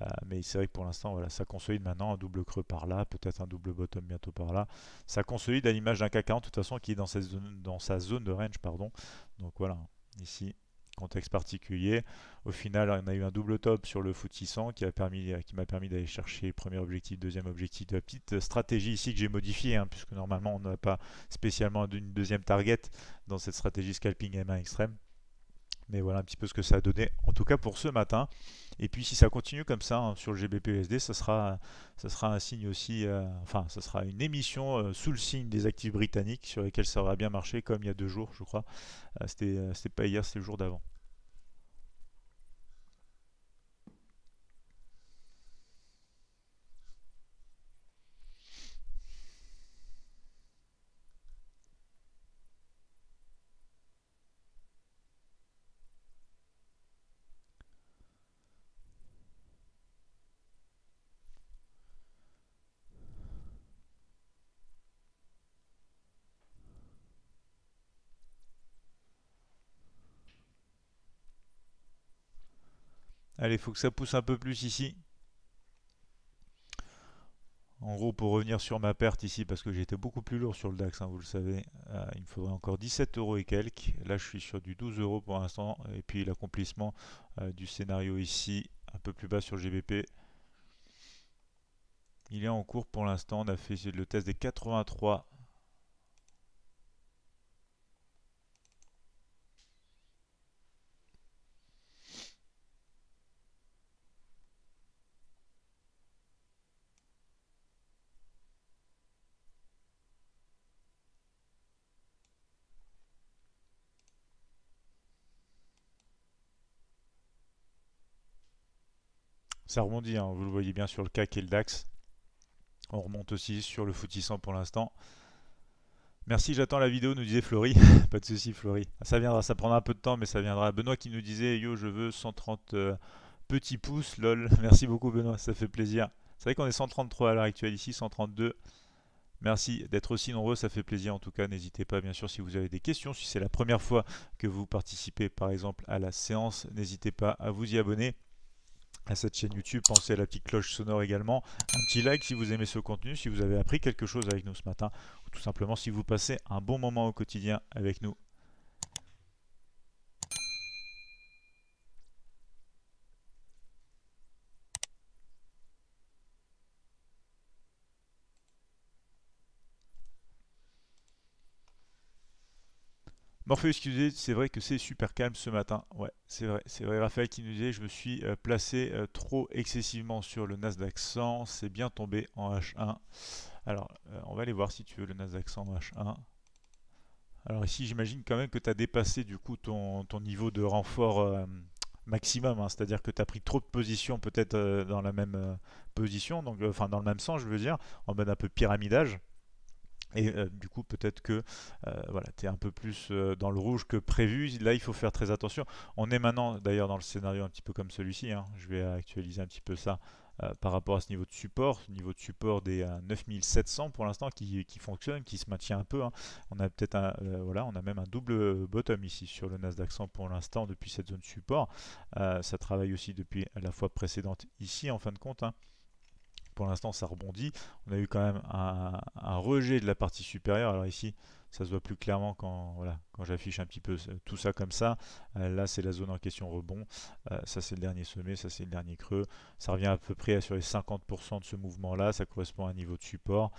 Euh, mais c'est vrai que pour l'instant, voilà, ça consolide maintenant un double creux par là, peut-être un double bottom bientôt par là. Ça consolide à l'image d'un caca 40 de toute façon qui est dans sa zone, dans sa zone de range. pardon. Donc voilà, ici, contexte particulier. Au final, on a eu un double top sur le a permis, qui m'a permis, d'aller chercher premier objectif, deuxième objectif, de la petite stratégie ici que j'ai modifiée, hein, puisque normalement on n'a pas spécialement une deuxième target dans cette stratégie scalping M1 extrême. Mais voilà un petit peu ce que ça a donné, en tout cas pour ce matin. Et puis si ça continue comme ça hein, sur le GBPUSD, ça sera, ça sera un signe aussi, euh, enfin ça sera une émission euh, sous le signe des actifs britanniques sur lesquels ça aura bien marché comme il y a deux jours, je crois. Euh, c'était, c'était pas hier, c'était le jour d'avant. Allez, faut que ça pousse un peu plus ici. En gros, pour revenir sur ma perte ici, parce que j'étais beaucoup plus lourd sur le DAX, hein, vous le savez, euh, il me faudrait encore 17 euros et quelques. Là, je suis sur du 12 euros pour l'instant. Et puis l'accomplissement euh, du scénario ici, un peu plus bas sur GBP. Il est en cours pour l'instant. On a fait le test des 83 ça hein. vous le voyez bien sur le CAC et le DAX. On remonte aussi sur le foutissant pour l'instant. Merci, j'attends la vidéo, nous disait Flory. pas de souci, Flory. Ça viendra, ça prendra un peu de temps, mais ça viendra. Benoît qui nous disait Yo, je veux 130 euh, petits pouces, lol. Merci beaucoup, Benoît, ça fait plaisir. C'est vrai qu'on est 133 à l'heure actuelle ici, 132. Merci d'être aussi nombreux, ça fait plaisir en tout cas. N'hésitez pas, bien sûr, si vous avez des questions, si c'est la première fois que vous participez par exemple à la séance, n'hésitez pas à vous y abonner à cette chaîne YouTube. Pensez à la petite cloche sonore également. Un petit like si vous aimez ce contenu, si vous avez appris quelque chose avec nous ce matin, ou tout simplement si vous passez un bon moment au quotidien avec nous. Morpheus excusez, c'est vrai que c'est super calme ce matin. Ouais, c'est vrai. C'est vrai, Raphaël qui nous disait, je me suis euh, placé euh, trop excessivement sur le Nasdaq 100. C'est bien tombé en H1. Alors, euh, on va aller voir si tu veux le Nasdaq 100 en H1. Alors ici, j'imagine quand même que tu as dépassé du coup ton, niveau de renfort maximum. Hein. C'est-à-dire que tu as pris trop de positions peut-être dans la même position, donc enfin dans le même sens, je veux dire, en mode un peu pyramidage. Et euh, du coup, peut-être que euh, voilà, tu es un peu plus euh, dans le rouge que prévu. Là, il faut faire très attention. On est maintenant, d'ailleurs, dans le scénario un petit peu comme celui-ci. Hein. Je vais actualiser un petit peu ça par rapport à ce niveau de support. Ce niveau de support des 9700 pour l'instant qui, fonctionne, qui se maintient un peu. Hein. On a peut-être voilà, on a même un double bottom ici sur le Nasdaq 100 pour l'instant depuis cette zone support. ça travaille aussi depuis la fois précédente ici, en fin de compte. Hein pour l'instant ça rebondit. On a eu quand même un, rejet de la partie supérieure. Alors ici, ça se voit plus clairement quand, voilà, quand j'affiche un petit peu tout ça comme ça. Euh, là, c'est la zone en question rebond. Euh, ça, c'est le dernier sommet, ça, c'est le dernier creux. Ça revient à peu près à sur les 50% de ce mouvement-là. Ça correspond à un niveau de support.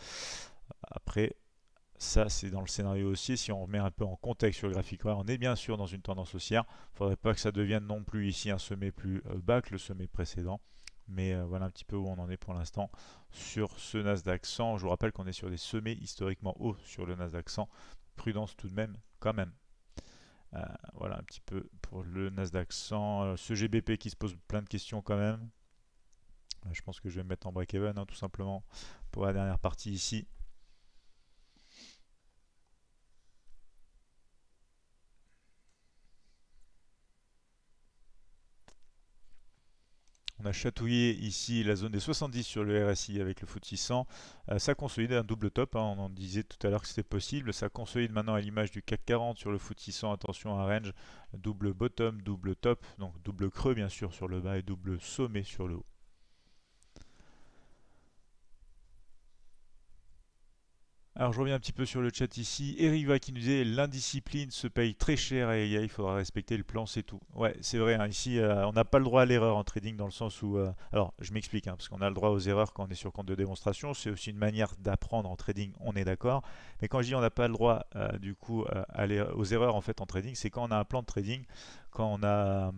Après, ça, c'est dans le scénario haussier. Si on remet un peu en contexte sur le graphique on est bien sûr dans une tendance haussière. Il ne faudrait pas que ça devienne non plus ici un sommet plus euh, bas que le sommet précédent. Mais euh, voilà un petit peu où on en est pour l'instant sur ce Nasdaq 100. Je vous rappelle qu'on est sur des sommets historiquement hauts sur le Nasdaq 100. Prudence tout de même, quand même. Euh, voilà un petit peu pour le Nasdaq 100. Euh, ce GBP qui se pose plein de questions quand même. Je pense que je vais me mettre en break-even hein, tout simplement pour la dernière partie ici. On a chatouillé ici la zone des 70 sur le RSI avec le foot 600. Euh, ça consolide un double top, hein. on en disait tout à l'heure que c'était possible. Ça consolide maintenant à l'image du CAC 40 sur le foot 600. Attention à un range double bottom, double top, donc double creux bien sûr sur le bas et double sommet sur le haut. Alors je reviens un petit peu sur le chat ici. et qui nous disait l'indiscipline se paye très cher et il faudra respecter le plan, c'est tout. Ouais, c'est vrai. Hein. ici, euh, on n'a pas le droit à l'erreur en trading dans le sens où, euh, alors je m'explique, hein, parce qu'on a le droit aux erreurs quand on est sur compte de démonstration. C'est aussi une manière d'apprendre en trading, on est d'accord. Mais quand je dis on n'a pas le droit euh, du coup à aux erreurs en fait en trading, c'est quand on a un plan de trading, quand on a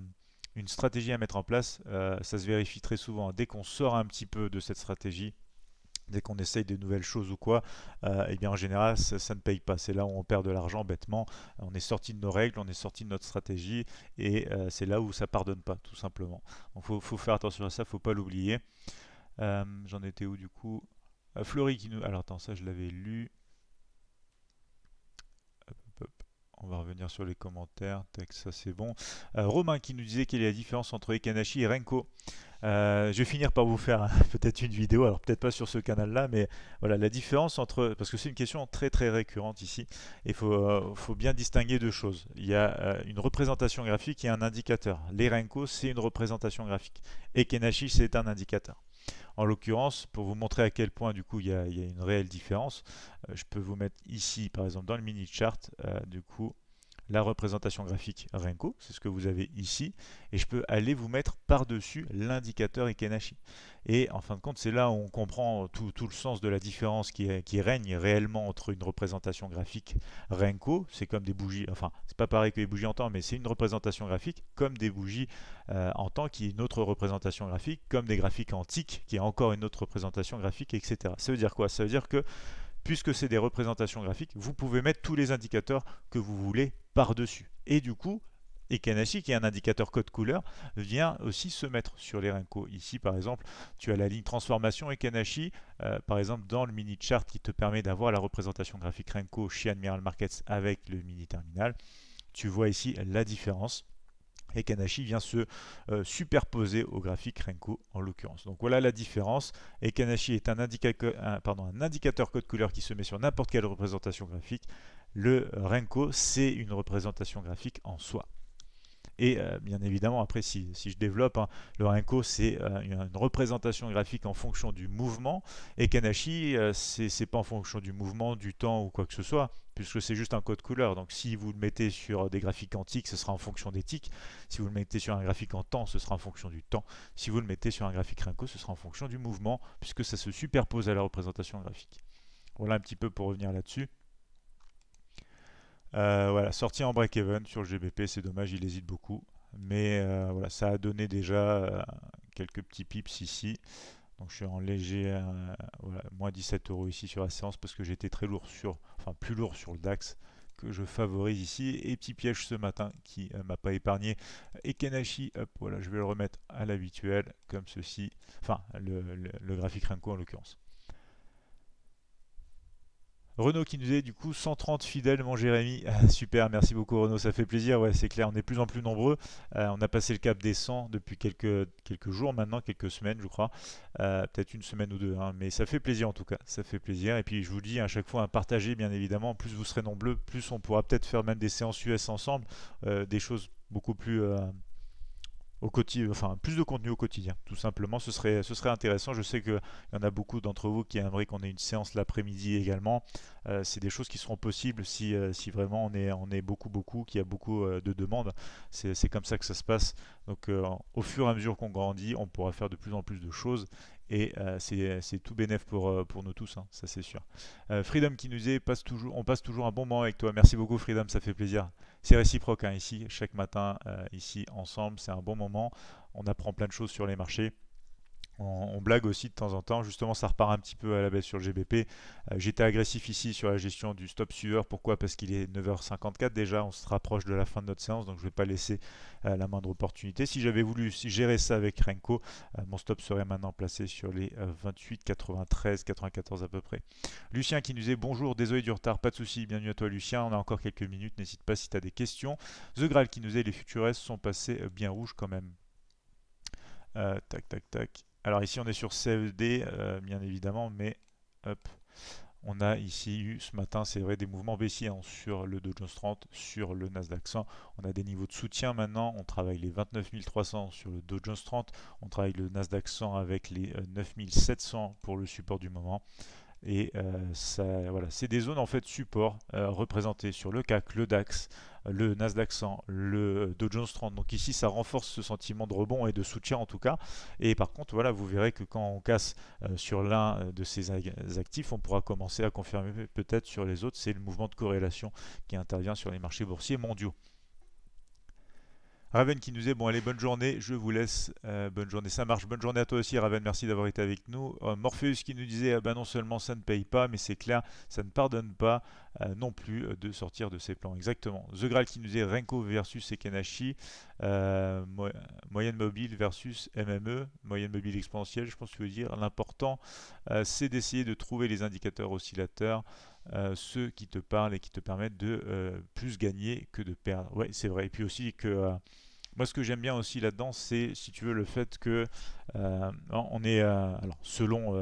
une stratégie à mettre en place, ça se vérifie très souvent. Dès qu'on sort un petit peu de cette stratégie, dès qu'on essaye des nouvelles choses ou quoi, euh, eh bien en général ça, ne paye pas. C'est là où on perd de l'argent bêtement. On est sorti de nos règles, on est sorti de notre stratégie et euh, c'est là où ça pardonne pas tout simplement. il faut, faire attention à ça, faut pas l'oublier. Euh, j'en étais où du coup fleury qui nous. Alors attends, ça je l'avais lu. on va revenir sur les commentaires. texte ça c'est bon. Euh, Romain qui nous disait quelle est la différence entre Ekenashi et Renko. Euh, je vais finir par vous faire peut-être une vidéo, alors peut-être pas sur ce canal-là, mais voilà la différence entre, parce que c'est une question très très récurrente ici, il euh, faut, bien distinguer deux choses. Il y a une représentation graphique et un indicateur. les renko c'est une représentation graphique, et c'est un indicateur. En l'occurrence, pour vous montrer à quel point du coup il y a, une réelle différence, euh, je peux vous mettre ici par exemple dans le mini chart, euh, du coup la représentation graphique Renko, c'est ce que vous avez ici, et je peux aller vous mettre par-dessus l'indicateur Ikenashi. Et en fin de compte, c'est là où on comprend tout, le sens de la différence qui, règne réellement entre une représentation graphique Renko, c'est comme des bougies, enfin, c'est pas pareil que les bougies en temps, mais c'est une représentation graphique comme des bougies euh, en temps qui est une autre représentation graphique, comme des graphiques antiques qui est encore une autre représentation graphique, etc. Ça veut dire quoi Ça veut dire que puisque c'est des représentations graphiques, vous pouvez mettre tous les indicateurs que vous voulez par-dessus. Et du coup, et qui est un indicateur code couleur, vient aussi se mettre sur les Renko. Ici, par exemple, tu as la ligne transformation et euh, par exemple, dans le mini chart qui te permet d'avoir la représentation graphique Renko chez Admiral Markets avec le mini terminal. Tu vois ici la différence et Kanashi vient se euh, superposer au graphique Renko en l'occurrence. Donc voilà la différence. Et Kanashi est un, indicateur, pardon, un indicateur code couleur qui se met sur n'importe quelle représentation graphique. Le Renko, c'est une représentation graphique en soi. Et euh, bien évidemment, après, si, je développe, hein, le Renko, c'est euh, une représentation graphique en fonction du mouvement. Et Kanashi, euh, ce c'est pas en fonction du mouvement, du temps ou quoi que ce soit, puisque c'est juste un code couleur. Donc si vous le mettez sur des graphiques antiques, ce sera en fonction des Si vous le mettez sur un graphique en temps, ce sera en fonction du temps. Si vous le mettez sur un graphique Renko, ce sera en fonction du mouvement, puisque ça se superpose à la représentation graphique. Voilà un petit peu pour revenir là-dessus. Euh, voilà, sorti en break-even sur le GBP, c'est dommage, il hésite beaucoup. Mais euh, voilà, ça a donné déjà euh, quelques petits pips ici. Donc je suis en léger, moins 17 euros ici sur la séance parce que j'étais très lourd sur, enfin plus lourd sur le DAX que je favorise ici. Et petit piège ce matin qui m'a pas épargné. Et Kenashi, voilà, je vais le remettre à l'habituel comme ceci. Enfin, le, le graphique Renko en l'occurrence. Renaud qui nous est du coup 130 fidèles, mon Jérémy. Ah, super, merci beaucoup Renaud, ça fait plaisir. Ouais, c'est clair, on est plus en plus nombreux. Euh, on a passé le cap des 100 depuis quelques, quelques jours maintenant, quelques semaines, je crois. Euh, peut-être une semaine ou deux, hein, mais ça fait plaisir en tout cas. Ça fait plaisir. Et puis je vous dis à chaque fois, à partager bien évidemment. Plus vous serez nombreux, plus on pourra peut-être faire même des séances US ensemble, euh, des choses beaucoup plus au quotidien, enfin plus de contenu au quotidien, tout simplement. Ce serait, ce serait intéressant. Je sais qu'il y en a beaucoup d'entre vous qui aimeraient qu'on ait une séance l'après-midi également. Euh, c'est des choses qui seront possibles si, euh, si vraiment on est, on est beaucoup, beaucoup, qu'il y a beaucoup euh, de demandes. C'est comme ça que ça se passe. Donc au fur et à mesure qu'on grandit, on pourra faire de plus en plus de choses et c'est tout bénéf pour, pour nous tous, hein, ça c'est sûr. Freedom qui nous est passe toujours, on passe toujours un bon moment avec toi. Merci beaucoup Freedom, ça fait plaisir. C'est réciproque hein, ici, chaque matin, euh, ici ensemble, c'est un bon moment. On apprend plein de choses sur les marchés on, blague aussi de temps en temps. Justement, ça repart un petit peu à la baisse sur le GBP. Euh, j'étais agressif ici sur la gestion du stop sueur. Pourquoi Parce qu'il est 9h54 déjà. On se rapproche de la fin de notre séance, donc je ne vais pas laisser euh, la moindre opportunité. Si j'avais voulu gérer ça avec Renko, euh, mon stop serait maintenant placé sur les 28, 93, 94 à peu près. Lucien qui nous est bonjour, désolé du retard, pas de souci. Bienvenue à toi, Lucien. On a encore quelques minutes. N'hésite pas si tu as des questions. The Graal qui nous est les futures sont passés bien rouges quand même. tac, tac, tac. Alors ici on est sur CFD e euh, bien évidemment, mais hop, on a ici eu ce matin, c'est vrai, des mouvements baissiers hein, sur le Dow Jones 30, sur le Nasdaq 100. On a des niveaux de soutien maintenant. On travaille les 29 300 sur le Dow Jones 30. On travaille le Nasdaq 100 avec les 9700 euh, pour le support du moment. Et euh, ça, voilà, c'est des zones en fait support représentées sur le CAC, le DAX, le Nasdaq 100, le euh, Dow Jones 30. Donc ici, ça renforce ce sentiment de rebond et de soutien en tout cas. Et par contre, voilà, vous verrez que quand on casse euh, sur l'un euh, de ces actifs, on pourra commencer à confirmer peut-être sur les autres. C'est le mouvement de corrélation qui intervient sur les marchés boursiers mondiaux. Raven qui nous est bon, allez, bonne journée, je vous laisse. Euh, bonne journée, ça marche. Bonne journée à toi aussi, Raven, merci d'avoir été avec nous. Euh, Morpheus qui nous disait, ah ben non seulement ça ne paye pas, mais c'est clair, ça ne pardonne pas euh, non plus de sortir de ses plans. Exactement. The Graal qui nous est Renko versus Ekenashi, moyenne mobile versus MME, moyenne mobile exponentielle, je pense que tu veux dire. L'important, c'est d'essayer de trouver les indicateurs oscillateurs. Euh, ceux qui te parlent et qui te permettent de euh, plus gagner que de perdre. Oui, c'est vrai. Et puis aussi que euh, moi, ce que j'aime bien aussi là-dedans, c'est si tu veux le fait que on est alors selon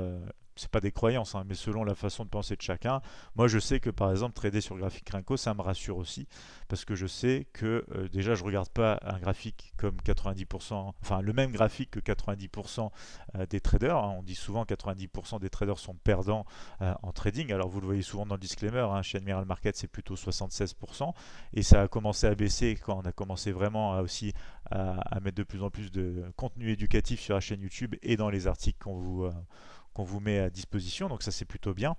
c'est pas des croyances, hein, mais selon la façon de penser de chacun. Moi, je sais que par exemple, trader sur graphique Crinco, ça me rassure aussi, parce que je sais que euh, déjà, je regarde pas un graphique comme 90%, enfin le même graphique que 90% euh, des traders. Hein. On dit souvent 90% des traders sont perdants euh, en trading. Alors, vous le voyez souvent dans le disclaimer, hein, chez Admiral Market, c'est plutôt 76%, et ça a commencé à baisser quand on a commencé vraiment aussi à mettre de plus en plus de contenu éducatif sur la chaîne YouTube et dans les articles qu'on vous vous met à disposition, donc ça c'est plutôt bien.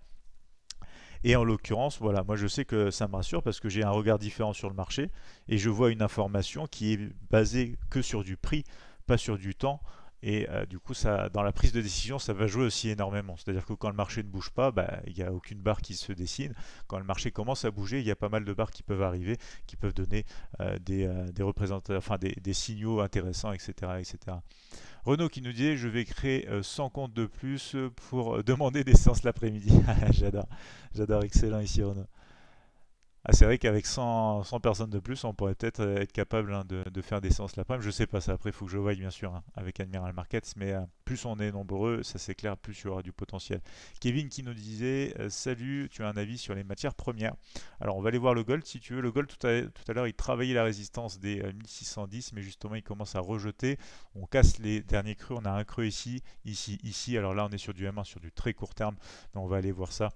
Et en l'occurrence, voilà, moi je sais que ça me rassure parce que j'ai un regard différent sur le marché et je vois une information qui est basée que sur du prix, pas sur du temps. Et euh, du coup, ça, dans la prise de décision, ça va jouer aussi énormément. C'est-à-dire que quand le marché ne bouge pas, bah, il n'y a aucune barre qui se dessine. Quand le marché commence à bouger, il y a pas mal de barres qui peuvent arriver, qui peuvent donner euh, des, euh, représentants enfin, des, signaux intéressants, etc. etc. Renaud qui nous dit, je vais créer 100 euh, comptes de plus euh, pour euh, demander des séances l'après-midi. j'adore, j'adore, excellent ici Renaud. Ah, c'est vrai qu'avec 100, personnes de plus, on pourrait peut-être euh, être capable hein, de, faire des séances la midi Je sais pas ça, après il faut que je voie bien sûr hein, avec Admiral Markets, mais euh, plus on est nombreux, ça c'est clair, plus il y aura du potentiel. Kevin qui nous disait euh, Salut, tu as un avis sur les matières premières. Alors on va aller voir le gold si tu veux. Le gold tout à, l'heure il travaillait la résistance des 1610, mais justement il commence à rejeter. On casse les derniers creux, on a un creux ici, ici, ici. Alors là on est sur du M1, sur du très court terme, mais on va aller voir ça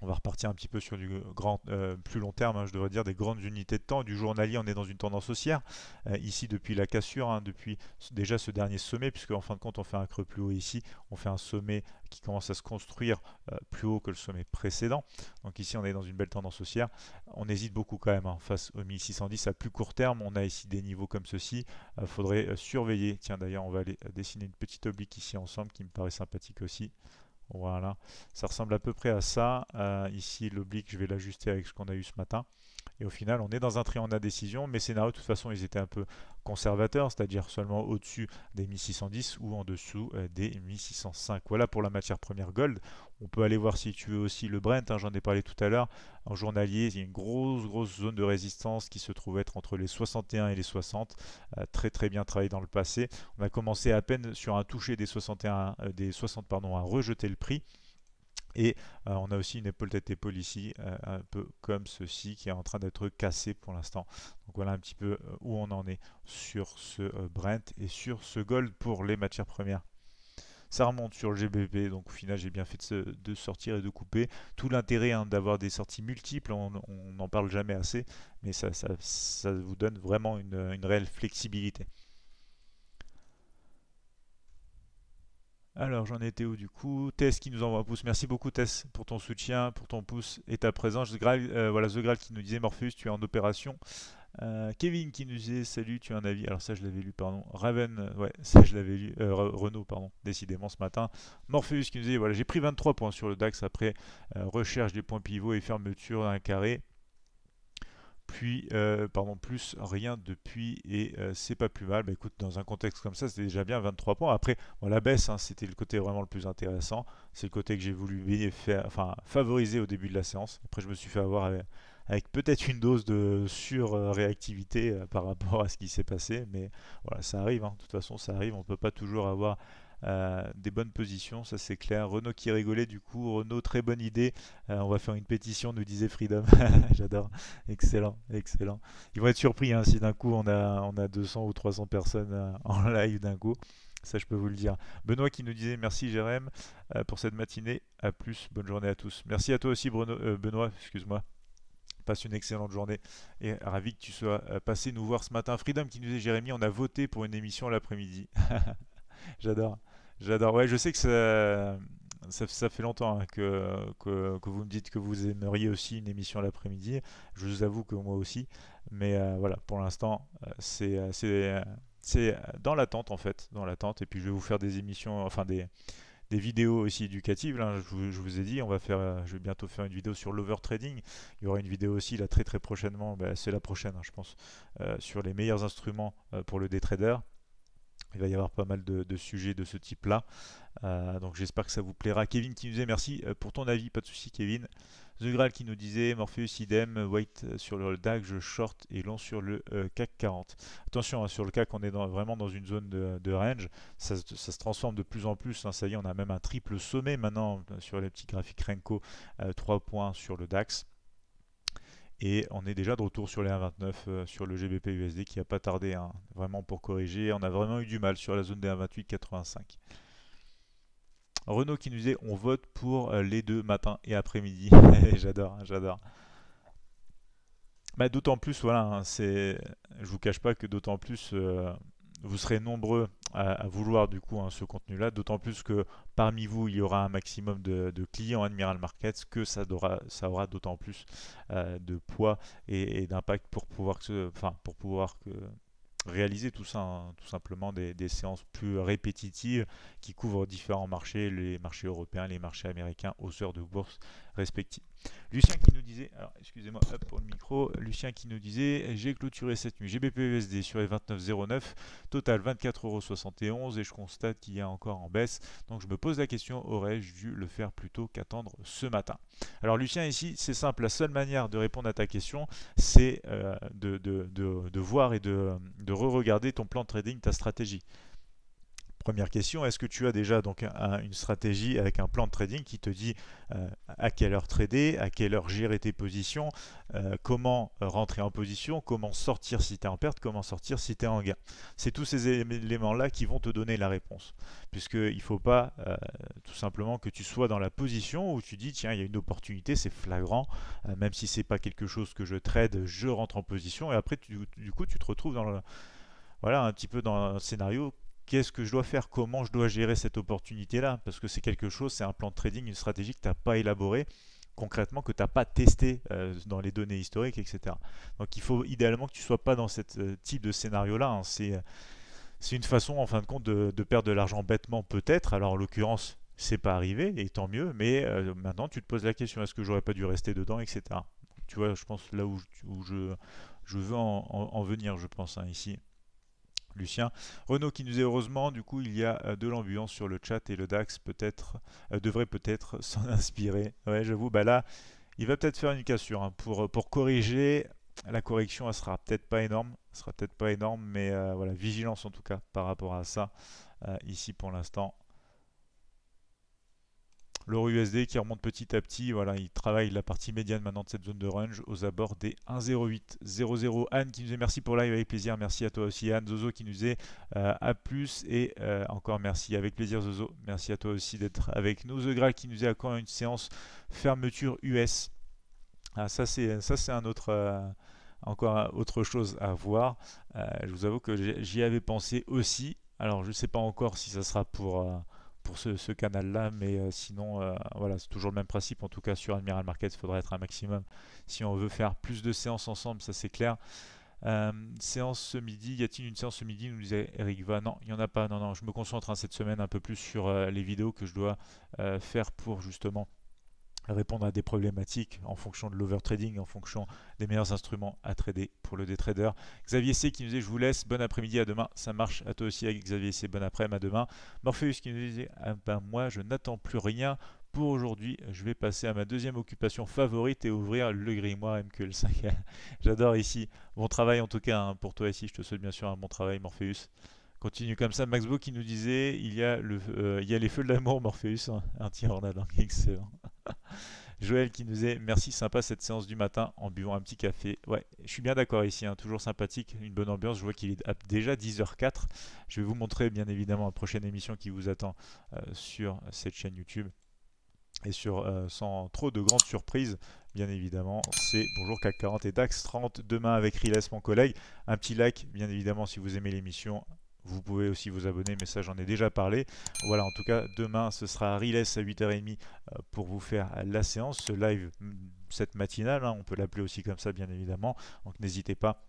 on va repartir un petit peu sur du grand, euh, plus long terme, hein, je devrais dire, des grandes unités de temps. Du journalier, on est dans une tendance haussière. Euh, ici, depuis la cassure, hein, depuis déjà ce dernier sommet, puisque en fin de compte, on fait un creux plus haut ici, on fait un sommet qui commence à se construire euh, plus haut que le sommet précédent. Donc ici, on est dans une belle tendance haussière. On hésite beaucoup quand même hein, face au 1610 à plus court terme. On a ici des niveaux comme ceci. Il faudrait surveiller. Tiens, d'ailleurs, on va aller dessiner une petite oblique ici ensemble qui me paraît sympathique aussi. Voilà, ça ressemble à peu près à ça. Euh, ici, l'oblique, je vais l'ajuster avec ce qu'on a eu ce matin. Et au final, on est dans un triangle indécision Mes scénarios, de toute façon, ils étaient un peu conservateurs, c'est-à-dire seulement au-dessus des 1610 ou en dessous euh, des 1605. Voilà pour la matière première gold. On peut aller voir si tu veux aussi le Brent, hein, j'en ai parlé tout à l'heure. En journalier, il y a une grosse, grosse zone de résistance qui se trouve être entre les 61 et les 60. Euh, très, très bien travaillé dans le passé. On a commencé à peine sur un toucher des, 61, euh, des 60 pardon, à rejeter le prix. Et euh, on a aussi une épaule tête épaule ici, un peu comme ceci, qui est en train d'être cassée pour l'instant. Donc voilà un petit peu où on en est sur ce Brent et sur ce gold pour les matières premières ça remonte sur le GBP. Donc au final, j'ai bien fait de, sortir et de couper. Tout l'intérêt hein, d'avoir des sorties multiples, on n'en parle jamais assez, mais ça, ça, vous donne vraiment une, réelle flexibilité. Alors j'en étais où du coup Tess qui nous envoie un pouce. Merci beaucoup Tess pour ton soutien, pour ton pouce et ta présence. The euh, voilà The Graal qui nous disait Morpheus, tu es en opération. Euh, Kevin qui nous disait salut, tu as un avis Alors ça je l'avais lu, pardon. Raven, euh, ouais, ça je l'avais lu. Euh, Renault, pardon, décidément ce matin. Morpheus qui nous disait voilà, j'ai pris 23 points sur le DAX après recherche des points pivots et fermeture d'un carré. Puis, pardon, plus rien depuis et c'est pas plus mal. Bah écoute, dans un contexte comme ça, c'était déjà bien 23 points. Après, on la baisse, hein, c'était le côté vraiment le plus intéressant. C'est le côté que j'ai voulu faire, enfin, favoriser au début de la séance. Après, je me suis fait avoir avec, avec peut-être une dose de surréactivité euh, par rapport à ce qui s'est passé, mais voilà, ça arrive, hein. de toute façon ça arrive, on ne peut pas toujours avoir euh, des bonnes positions, ça c'est clair. Renault qui rigolait du coup, Renault très bonne idée, euh, on va faire une pétition, nous disait Freedom, j'adore, excellent, excellent. Ils vont être surpris hein, si d'un coup on a, on a 200 ou 300 personnes en live d'un coup. Ça, je peux vous le dire. Benoît qui nous disait merci Jérém pour cette matinée. À plus, bonne journée à tous. Merci à toi aussi Benoît, excuse-moi. Passe une excellente journée et ravi que tu sois euh, passé nous voir ce matin. Freedom qui nous dit Jérémy, on a voté pour une émission l'après-midi. j'adore, j'adore. Ouais, je sais que ça, fait longtemps hein, que, que, vous me dites que vous aimeriez aussi une émission l'après-midi. Je vous avoue que moi aussi. Mais euh, voilà, pour l'instant, euh, c'est c'est dans l'attente en fait, dans l'attente. Et puis je vais vous faire des émissions, enfin des, des vidéos aussi éducatives. Hein. Je, vous, ai dit, on va faire, euh, je vais bientôt faire une vidéo sur l'overtrading. Il y aura une vidéo aussi là très très prochainement, bah, c'est la prochaine hein, je pense, euh, sur les meilleurs instruments euh, pour le day trader. Il va y avoir pas mal de, sujets de ce type-là. donc j'espère que ça vous plaira. Kevin qui nous est merci pour ton avis, pas de souci Kevin. The Graal qui nous disait Morpheus idem, White euh, sur le dax je short et long sur le euh, CAC 40. Attention, hein, sur le CAC, on est vraiment dans une zone de, range. Ça, se transforme de plus en plus. Hein. ça y est, on a même un triple sommet maintenant euh, sur les petits graphiques Renko, 3 points sur le DAX. Et on est déjà de retour sur les 1,29 sur le GBP USD qui n'a pas tardé hein, vraiment pour corriger. On a vraiment eu du mal sur la zone des 1,28,85 renault qui nous disait on vote pour euh, les deux matin et après-midi. j'adore, hein, j'adore. Bah, d'autant plus, voilà, hein, c'est, je vous cache pas que d'autant plus euh, vous serez nombreux à, vouloir du coup hein, ce contenu-là, d'autant plus que parmi vous il y aura un maximum de, clients Admiral Markets, que ça aura, ça aura d'autant plus euh, de poids et, d'impact pour pouvoir, que, enfin, pour pouvoir que, réaliser tout ça, hein. tout simplement des, séances plus répétitives qui couvrent différents marchés, les marchés européens, les marchés américains, hausseurs de bourse respectifs Lucien qui nous disait, alors excusez-moi, pour le micro, Lucien qui nous disait, j'ai clôturé cette nuit GBPUSD sur les 29,09, total 24,71€ et je constate qu'il y a encore en baisse. Donc je me pose la question, aurais-je dû le faire plutôt qu'attendre ce matin Alors Lucien ici, c'est simple, la seule manière de répondre à ta question, c'est euh, de, voir et de, de re-regarder ton plan de trading, ta stratégie. Première question, est-ce que tu as déjà donc une stratégie avec un plan de trading qui te dit euh, à quelle heure trader, à quelle heure gérer tes positions, euh, comment rentrer en position, comment sortir si tu es en perte, comment sortir si tu es en gain C'est tous ces éléments-là qui vont te donner la réponse. Puisqu'il ne faut pas euh, tout simplement que tu sois dans la position où tu dis tiens, il y a une opportunité, c'est flagrant, même si c'est pas quelque chose que je trade, je rentre en position et après du coup tu te retrouves dans le, voilà, un petit peu dans un scénario qu'est-ce que je dois faire, comment je dois gérer cette opportunité-là, parce que c'est quelque chose, c'est un plan de trading, une stratégie que tu n'as pas élaboré concrètement, que tu n'as pas testé euh, dans les données historiques, etc. Donc il faut idéalement que tu ne sois pas dans ce euh, type de scénario-là. Hein. Euh, c'est, une façon, en fin de compte, de, perdre de l'argent bêtement peut-être. Alors en l'occurrence, c'est pas arrivé, et tant mieux, mais maintenant tu te poses la question, est-ce que j'aurais pas dû rester dedans, etc. tu vois, je pense là où, je, je, veux en, venir, je pense, hein, ici. Lucien. Renaud qui nous est heureusement, du coup, il y a euh, de l'ambiance sur le chat et le DAX peut-être euh, devrait peut-être s'en inspirer. Ouais, j'avoue, bah là, il va peut-être faire une cassure hein, pour, euh, pour corriger. La correction, elle sera peut-être pas énorme, sera peut-être pas énorme, mais voilà, vigilance en tout cas par rapport à ça ici pour l'instant. L'euro USD qui remonte petit à petit, voilà, il travaille la partie médiane maintenant de cette zone de range aux abords des 1,0800. Anne qui nous est... merci pour live avec plaisir, merci à toi aussi Anne. Zozo qui nous est euh, à plus et euh, encore merci avec plaisir Zozo, merci à toi aussi d'être avec nous. The qui nous est à une séance fermeture US. Ah, ça c'est ça c'est un autre. Euh, encore autre chose à voir. je vous avoue que j'y avais pensé aussi. Alors je ne sais pas encore si ça sera pour pour ce, canal-là, mais euh, sinon, euh, voilà, c'est toujours le même principe. En tout cas, sur Admiral Market, il faudrait être un maximum. Si on veut faire plus de séances ensemble, ça c'est clair. Euh, séance ce midi, y a-t-il une séance ce midi nous disait Eric Va. Non, il n'y en a pas. Non, non, je me concentre hein, cette semaine un peu plus sur les vidéos que je dois faire pour justement répondre à des problématiques en fonction de l'overtrading, en fonction des meilleurs instruments à trader pour le day trader. Xavier C qui nous dit je vous laisse, bon après-midi, à demain, ça marche, à toi aussi avec Xavier C, bon après-midi, à demain. Morpheus qui nous dit ah ben moi je n'attends plus rien, pour aujourd'hui, je vais passer à ma deuxième occupation favorite et ouvrir le grimoire MQL5. J'adore ici. Bon travail en tout cas hein, pour toi ici. Je te souhaite bien sûr un bon travail, Morpheus. Continue comme ça. Max qui nous disait il y a, le, euh, il y les feux de l'amour, Morpheus, hein. un, un tireur langue, excellent. Joël qui nous est merci sympa cette séance du matin en buvant un petit café. Ouais, je suis bien d'accord ici, hein. toujours sympathique, une bonne ambiance. Je vois qu'il est déjà 10h04. Je vais vous montrer bien évidemment la prochaine émission qui vous attend euh, sur cette chaîne YouTube. Et sur, euh, sans trop de grandes surprises, bien évidemment, c'est Bonjour CAC 40 et DAX 30 demain avec Riles, mon collègue. Un petit like, bien évidemment, si vous aimez l'émission, vous pouvez aussi vous abonner, mais ça j'en ai déjà parlé. Voilà, en tout cas, demain ce sera Riles à 8h30 euh, pour vous faire la séance, ce live, mm, cette matinale, hein. on peut l'appeler aussi comme ça bien évidemment. Donc n'hésitez pas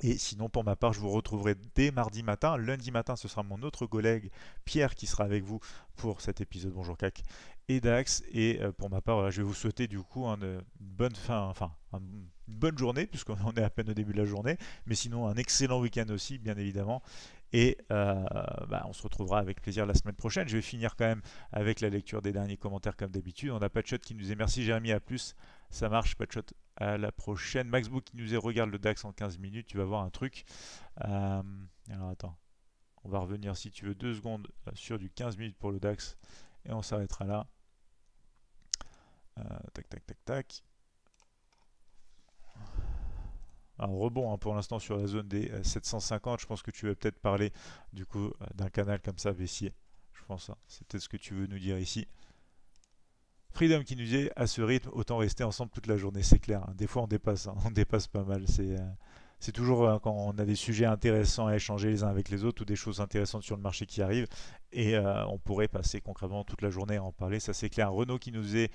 et sinon, pour ma part, je vous retrouverai dès mardi matin. Lundi matin, ce sera mon autre collègue Pierre qui sera avec vous pour cet épisode Bonjour CAC et DAX. Et euh, pour ma part, je vais vous souhaiter du coup euh, une bonne fin, enfin une bonne journée, puisqu'on est à peine au début de la journée. Mais sinon, un excellent week-end aussi, bien évidemment. Et euh, bah, on se retrouvera avec plaisir la semaine prochaine. Je vais finir quand même avec la lecture des derniers commentaires comme d'habitude. On a Patchot qui nous dit merci Jérémy, à plus. Ça marche, Patchot, à la prochaine. Maxbook qui nous dit regarde le DAX en 15 minutes, tu vas voir un truc. Euh, alors attends, on va revenir si tu veux deux secondes euh, sur du 15 minutes pour le DAX et on s'arrêtera là. tac, tac, tac, tac un rebond hein, pour l'instant sur la zone des 750. Euh, Je pense que tu veux peut-être parler du coup euh, d'un canal comme ça baissier. Je pense, hein. c'est peut-être ce que tu veux nous dire ici. Freedom qui nous dit à ce rythme, autant rester ensemble toute la journée, c'est clair. Hein. Des fois on dépasse, on dépasse pas mal. C'est euh, c'est toujours quand on a des sujets intéressants à échanger les uns avec les autres ou des choses intéressantes sur le marché qui arrivent. Et on pourrait passer concrètement toute la journée à en parler, ça c'est clair. Renault qui nous, est,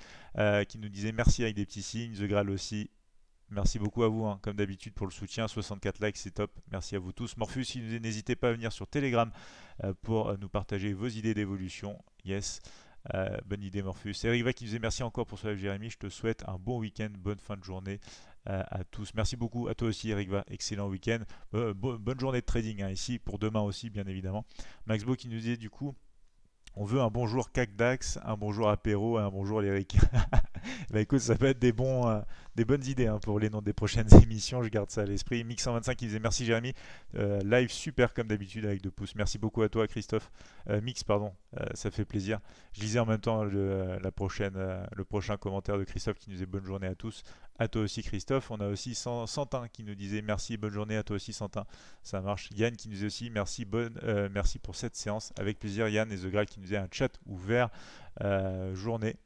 qui nous disait merci avec des petits signes, The Graal aussi, Merci beaucoup à vous, hein. comme d'habitude, pour le soutien. 64 likes, c'est top. Merci à vous tous. Morphus, n'hésitez pas à venir sur Telegram euh, pour euh, nous partager vos idées d'évolution. Yes. Euh, bonne idée Morphus. Eric Va, qui nous est merci encore pour ce live Jérémy. Je te souhaite un bon week-end, bonne fin de journée à tous. Merci beaucoup à toi aussi Eric Va. Excellent week-end. bonne journée de trading hein, ici pour demain aussi bien évidemment. Maxbo qui nous dit du coup on veut un bonjour dax un bonjour apéro, un bonjour Léric. bah écoute, ça peut être des, bons, euh, des bonnes idées hein, pour les noms des prochaines émissions, je garde ça à l'esprit. Mix 125 qui disait merci Jérémy, euh, live super comme d'habitude avec deux pouces. Merci beaucoup à toi Christophe, euh, Mix pardon, ça fait plaisir. Je lisais en même temps le, la prochaine, le prochain commentaire de Christophe qui nous disait bonne journée à tous. À toi aussi, Christophe. On a aussi Santin qui nous disait merci, bonne journée. À toi aussi, Santin. Ça marche. Yann qui nous dit aussi merci, bonne, euh, merci pour cette séance. Avec plaisir, Yann et The qui nous dit un chat ouvert. Euh, journée.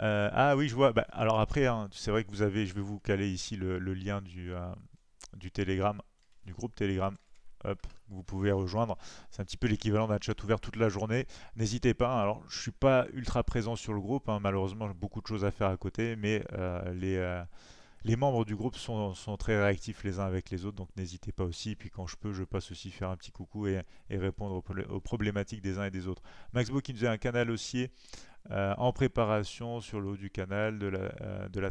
Euh, ah oui, je vois. Bah, alors après, hein, c'est vrai que vous avez, je vais vous caler ici le, lien du, du Telegram, du groupe Telegram vous pouvez rejoindre. C'est un petit peu l'équivalent d'un chat ouvert toute la journée. N'hésitez pas. Hein. Alors, je suis pas ultra présent sur le groupe. Hein. malheureusement, j'ai beaucoup de choses à faire à côté, mais euh, les euh, les membres du groupe sont, très réactifs les uns avec les autres, donc n'hésitez pas aussi. puis quand je peux, je passe aussi faire un petit coucou et, et répondre aux, problématiques des uns et des autres. Maxbo qui nous a un canal haussier euh, en préparation sur le haut du canal de la, euh, de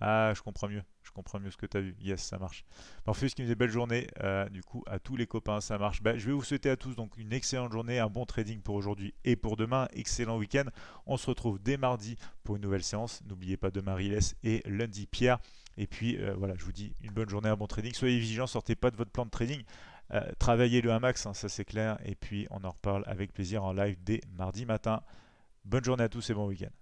Ah, je comprends mieux. Je comprends mieux ce que tu as vu. Yes, ça marche. ce qui me dit belle journée. Euh, du coup, à tous les copains, ça marche. Bah, je vais vous souhaiter à tous donc une excellente journée, un bon trading pour aujourd'hui et pour demain. Excellent week-end. On se retrouve dès mardi pour une nouvelle séance. N'oubliez pas marie Riles et lundi Pierre. Et puis euh, voilà, je vous dis une bonne journée, un bon trading. Soyez vigilants, sortez pas de votre plan de trading. travaillez le à max, hein, ça c'est clair. Et puis on en reparle avec plaisir en live dès mardi matin. Bonne journée à tous et bon week-end.